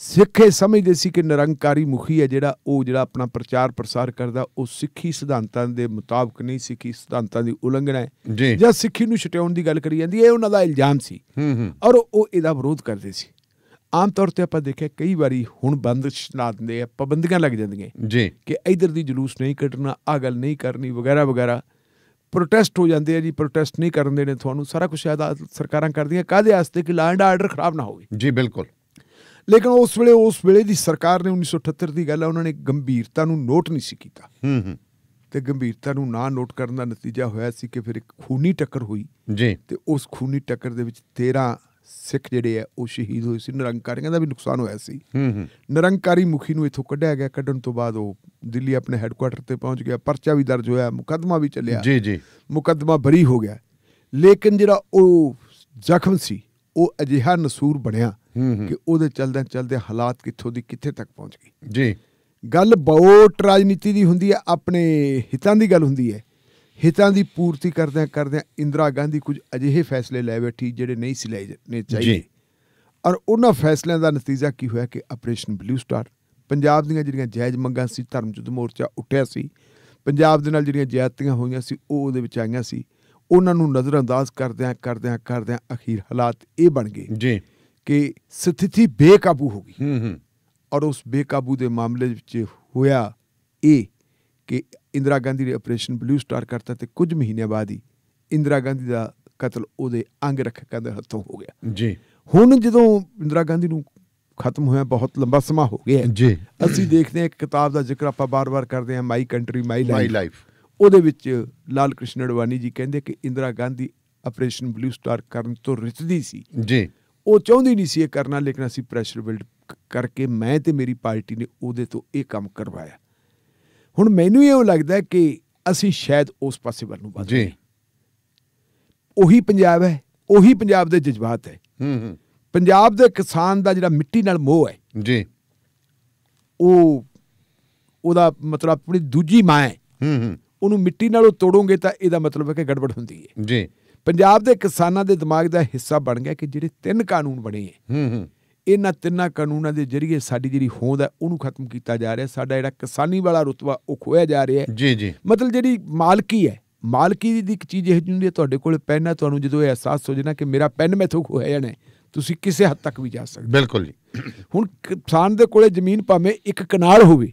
ਸਿੱਖੇ ਸਮਝਦੇ ਸੀ ਕਿ ਨਿਰੰਕਾਰੀ ਮੁਖੀ ਹੈ ਜਿਹੜਾ ਉਹ ਜਿਹੜਾ ਆਪਣਾ ਪ੍ਰਚਾਰ ਪ੍ਰਸਾਰ ਕਰਦਾ ਉਹ ਸਿੱਖੀ ਸਿਧਾਂਤਾਂ ਦੇ ਮੁਤਾਬਕ ਨਹੀਂ ਸਿੱਖੀ ਸਿਧਾਂਤਾਂ ਦੀ ਉਲੰਘਣਾ ਹੈ ਜਾਂ ਸਿੱਖੀ ਨੂੰ ਛਟਾਉਣ ਦੀ ਗੱਲ ਕਰੀ ਜਾਂਦੀ ਹੈ ਇਹ ਉਹਨਾਂ ਦਾ ਇਲਜ਼ਾਮ ਸੀ ਔਰ ਉਹ ਇਹਦਾ ਵਿਰੋਧ ਕਰਦੇ ਸੀ ਆਮ ਤੌਰ ਤੇ ਆਪਾਂ ਦੇਖਿਆ ਕਈ ਵਾਰੀ ਹੁਣ ਬੰਦਸ਼ ਲਾ ਦਿੰਦੇ ਆ ਪਾਬੰਦੀਆਂ ਲੱਗ ਜਾਂਦੀਆਂ ਜੀ ਕਿ ਇਧਰ ਦੀ ਜਲੂਸ ਨਹੀਂ ਕੱਢਣਾ ਆ ਗੱਲ ਨਹੀਂ ਕਰਨੀ ਵਗੈਰਾ ਵਗੈਰਾ ਪ੍ਰੋਟੈਸਟ ਹੋ ਜਾਂਦੇ ਆ ਜੀ ਪ੍ਰੋਟੈਸਟ ਨਹੀਂ ਕਰਨ ਦੇਣੇ ਤੁਹਾਨੂੰ ਸਾਰਾ ਕੁਝ ਸ਼ਾਇਦ ਸਰਕਾਰਾਂ ਕਰਦੀਆਂ ਕਾਦੇ ਆਸਤੇ ਕਿ ਲਾ ਆਰਡਰ ਖਰਾਬ ਨਾ ਹੋਵੇ ਜੀ ਬਿਲਕੁਲ ਲੇਕਿਨ ਉਸ ਵੇਲੇ ਉਸ ਵੇਲੇ ਦੀ ਸਰਕਾਰ ਨੇ 1978 ਦੀ ਗੱਲ ਹੈ ਉਹਨਾਂ ਨੇ ਗੰਭੀਰਤਾ ਨੂੰ ਨੋਟ ਨਹੀਂ ਸੀ ਕੀਤਾ ਹੂੰ ਹੂੰ ਤੇ ਗੰਭੀਰਤਾ ਨੂੰ ਨਾ ਨੋਟ ਕਰਨ ਦਾ ਨਤੀਜਾ ਹੋਇਆ ਸੀ ਕਿ ਫਿਰ ਇੱਕ ਖੂਨੀ ਟੱਕਰ ਹੋਈ ਜੀ ਤੇ ਉਸ ਖੂਨੀ ਟੱਕਰ ਦੇ ਵਿੱਚ 13 ਸਿੱਖ ਜਿਹੜੇ ਆ ਉਹ ਸ਼ਹੀਦ ਹੋਏ ਸੀ ਨਿਰੰਕਾਰੀਆਂ ਦਾ ਵੀ ਨੁਕਸਾਨ ਹੋਇਆ ਸੀ ਹੂੰ ਹੂੰ ਨਿਰੰਕਾਰੀ ਮੁਖੀ ਨੂੰ ਇੱਥੋਂ ਕੱਢਿਆ ਗਿਆ ਕੱਢਣ ਤੋਂ ਬਾਅਦ ਉਹ ਦਿੱਲੀ ਆਪਣੇ ਹੈੱਡਕੁਆਟਰ ਤੇ ਪਹੁੰਚ ਗਿਆ ਪਰਚਾ ਵੀ ਦਰਜ ਹੋਇਆ ਮੁਕੱਦਮਾ ਵੀ ਚੱਲਿਆ ਜੀ ਜੀ ਮੁਕੱਦਮਾ ਭਰੀ ਹੋ ਗਿਆ ਲੇਕਿਨ ਜਿਹੜਾ ਉਹ ਜ਼ਖਮ ਸੀ ਉਹ ਅਜਿਹਾ ਨਸੂਰ ਬਣਿਆ ਕਿ ਉਹਦੇ ਚਲਦੇ ਚਲਦੇ ਹਾਲਾਤ ਕਿੱਥੋਂ ਦੀ ਕਿੱਥੇ ਤੱਕ ਪਹੁੰਚ ਗਈ ਜੀ ਗੱਲ ਬੋਟ ਰਾਜਨੀਤੀ ਦੀ ਹੁੰਦੀ ਹੈ ਆਪਣੇ ਹਿੱਤਾਂ ਦੀ ਗੱਲ ਹੁੰਦੀ ਹੈ ਹਿੱਤਾਂ ਦੀ ਪੂਰਤੀ ਕਰਦਿਆਂ ਕਰਦਿਆਂ ਇੰਦਰਾ ਗਾਂਧੀ ਕੁਝ ਅਜਿਹੇ ਫੈਸਲੇ ਲੈ ਬੈਠੀ ਜਿਹੜੇ ਨਹੀਂ ਸੀ ਲੈ ਜਨੇ ਚਾਹੀਦੇ ਔਰ ਉਹਨਾਂ ਫੈਸਲਿਆਂ ਦਾ ਨਤੀਜਾ ਕੀ ਹੋਇਆ ਕਿ ਆਪਰੇਸ਼ਨ ਬਲੂ ਸਟਾਰ ਪੰਜਾਬ ਦੀਆਂ ਜਿਹੜੀਆਂ ਜਾਇਜ਼ ਮੰਗਾਂ ਸੀ ਧਰਮ ਜੁੱਧ ਮੋਰਚਾ ਉੱਠਿਆ ਸੀ ਪੰਜਾਬ ਦੇ ਨਾਲ ਜਿਹੜੀਆਂ ਜਾਇਤੀਆਂ ਹੋਈਆਂ ਸੀ ਉਹ ਉਹਦੇ ਵਿੱਚ ਆਈਆਂ ਸੀ ਉਹਨਾਂ ਨੂੰ ਨਜ਼ਰਅੰਦਾਜ਼ ਕਰਦਿਆਂ ਕਰਦਿਆਂ ਕਰਦਿਆਂ ਅਖੀਰ ਹਾਲਾਤ ਇਹ ਬਣ ਗਏ ਜੀ ਕਿ ਸਥਿਤੀ ਬੇਕਾਬੂ ਹੋ ਗਈ ਹੂੰ ਹੂੰ ਔਰ ਉਸ ਬੇਕਾਬੂ ਦੇ ਮਾਮਲੇ ਵਿੱਚ ਹੋਇਆ ਇਹ ਕਿ ਇੰਦਰਾ ਗਾਂਧੀ ਨੇ ਆਪਰੇਸ਼ਨ ਬਲੂ ਸਟਾਰ ਕਰਤਾ ਤੇ ਕੁਝ ਮਹੀਨੇ ਬਾਅਦ ਹੀ ਇੰਦਰਾ ਗਾਂਧੀ ਦਾ ਕਤਲ ਉਹਦੇ ਅੰਗ ਰੱਖਕਾਂ ਦੇ ਹੱਥੋਂ ਹੋ ਗਿਆ ਜੀ ਹੁਣ ਜਦੋਂ ਇੰਦਰਾ ਗਾਂਧੀ ਨੂੰ ਖਤਮ ਹੋਇਆ ਬਹੁਤ ਲੰਬਾ ਸਮਾਂ ਹੋ ਗਿਆ ਜੀ ਅਸੀਂ ਦੇਖਦੇ ਹਾਂ ਇੱਕ ਕਿਤਾਬ ਦਾ ਜ਼ਿਕਰ ਆਪਾਂ ਬਾਰ-ਬਾਰ ਕਰਦੇ ਹਾਂ ਮਾਈ ਕੰਟਰੀ ਮਾਈ ਲਾਈਫ ਉਹਦੇ ਵਿੱਚ ਲਾਲ ਕ੍ਰਿਸ਼ਨ ਅਡਵਾਨੀ ਜੀ ਕਹਿੰਦੇ ਕਿ Indira Gandhi operation blue star ਕਰਨ ਤੋਂ ਰਿਤਦੀ ਸੀ ਜੀ ਉਹ ਚਾਹੁੰਦੀ ਨਹੀਂ ਸੀ ਇਹ ਕਰਨਾ ਲੇਕਿਨ ਅਸੀਂ ਪ੍ਰੈਸ਼ਰ ਬਿਲਡ ਕਰਕੇ ਮੈਂ ਤੇ ਮੇਰੀ ਪਾਰਟੀ ਨੇ ਉਹਦੇ ਤੋਂ ਇਹ ਕੰਮ ਕਰਵਾਇਆ ਹੁਣ ਮੈਨੂੰ ਇਹ ਲੱਗਦਾ ਕਿ ਅਸੀਂ ਸ਼ਾਇਦ ਉਸ ਪਾਸੇ ਵੱਲ ਨੂੰ ਵਧ ਜੀ ਉਹੀ ਪੰਜਾਬ ਹੈ ਉਹੀ ਪੰਜਾਬ ਦੇ ਜਜ਼ਬਾਤ ਹੈ ਹੂੰ ਹੂੰ ਪੰਜਾਬ ਦੇ ਕਿਸਾਨ ਦਾ ਜਿਹੜਾ ਮਿੱਟੀ ਨਾਲ ਮੋਹ ਹੈ ਜੀ ਉਹ ਉਹਦਾ ਮਤਲਬ ਆਪਣੀ ਦੂਜੀ ਮਾਂ ਹੈ ਹੂੰ ਹੂੰ ਉਹਨੂੰ ਮਿੱਟੀ ਨਾਲੋਂ ਤੋੜੋਗੇ ਤਾਂ ਇਹਦਾ ਮਤਲਬ ਹੈ ਕਿ ਗੜਬੜ ਹੁੰਦੀ ਹੈ ਜੀ ਪੰਜਾਬ ਦੇ ਕਿਸਾਨਾਂ ਦੇ ਦਿਮਾਗ ਦਾ ਹਿੱਸਾ ਬਣ ਗਿਆ ਕਿ ਜਿਹੜੇ ਤਿੰਨ ਕਾਨੂੰਨ ਬਣੇ ਹੈ ਇਹਨਾਂ ਤਿੰਨਾਂ ਕਾਨੂੰਨਾਂ ਦੇ ਜ਼ਰੀਏ ਸਾਡੀ ਜਿਹੜੀ ਹੋਂਦ ਹੈ ਉਹਨੂੰ ਖਤਮ ਕੀਤਾ ਜਾ ਰਿਹਾ ਸਾਡਾ ਜਿਹੜਾ ਕਿਸਾਨੀ ਵਾਲਾ ਰੁਤਬਾ ਉਹ ਖੋਇਆ ਜਾ ਰਿਹਾ ਹੈ ਜੀ ਜੀ ਮਤਲਬ ਜਿਹੜੀ ਮਾਲਕੀ ਹੈ ਮਾਲਕੀ ਦੀ ਇੱਕ ਚੀਜ਼ ਇਹ ਹੁੰਦੀ ਹੈ ਤੁਹਾਡੇ ਕੋਲ ਪੈਨ ਹੈ ਤੁਹਾਨੂੰ ਜਦੋਂ ਇਹ ਅਹਿਸਾਸ ਹੋ ਜਾਣਾ ਕਿ ਮੇਰਾ ਪੈਨ ਮੈਥੋਂ ਖੋਇਆ ਜਾਣਾ ਤੁਸੀਂ ਕਿਸੇ ਹੱਦ ਤੱਕ ਵੀ ਜਾ ਸਕਦੇ ਬਿਲਕੁਲ ਜੀ ਹੁਣ ਕਿਸਾਨ ਦੇ ਕੋਲੇ ਜ਼ਮੀਨ ਭਾਵੇਂ ਇੱਕ ਕਨਾਲ ਹੋਵੇ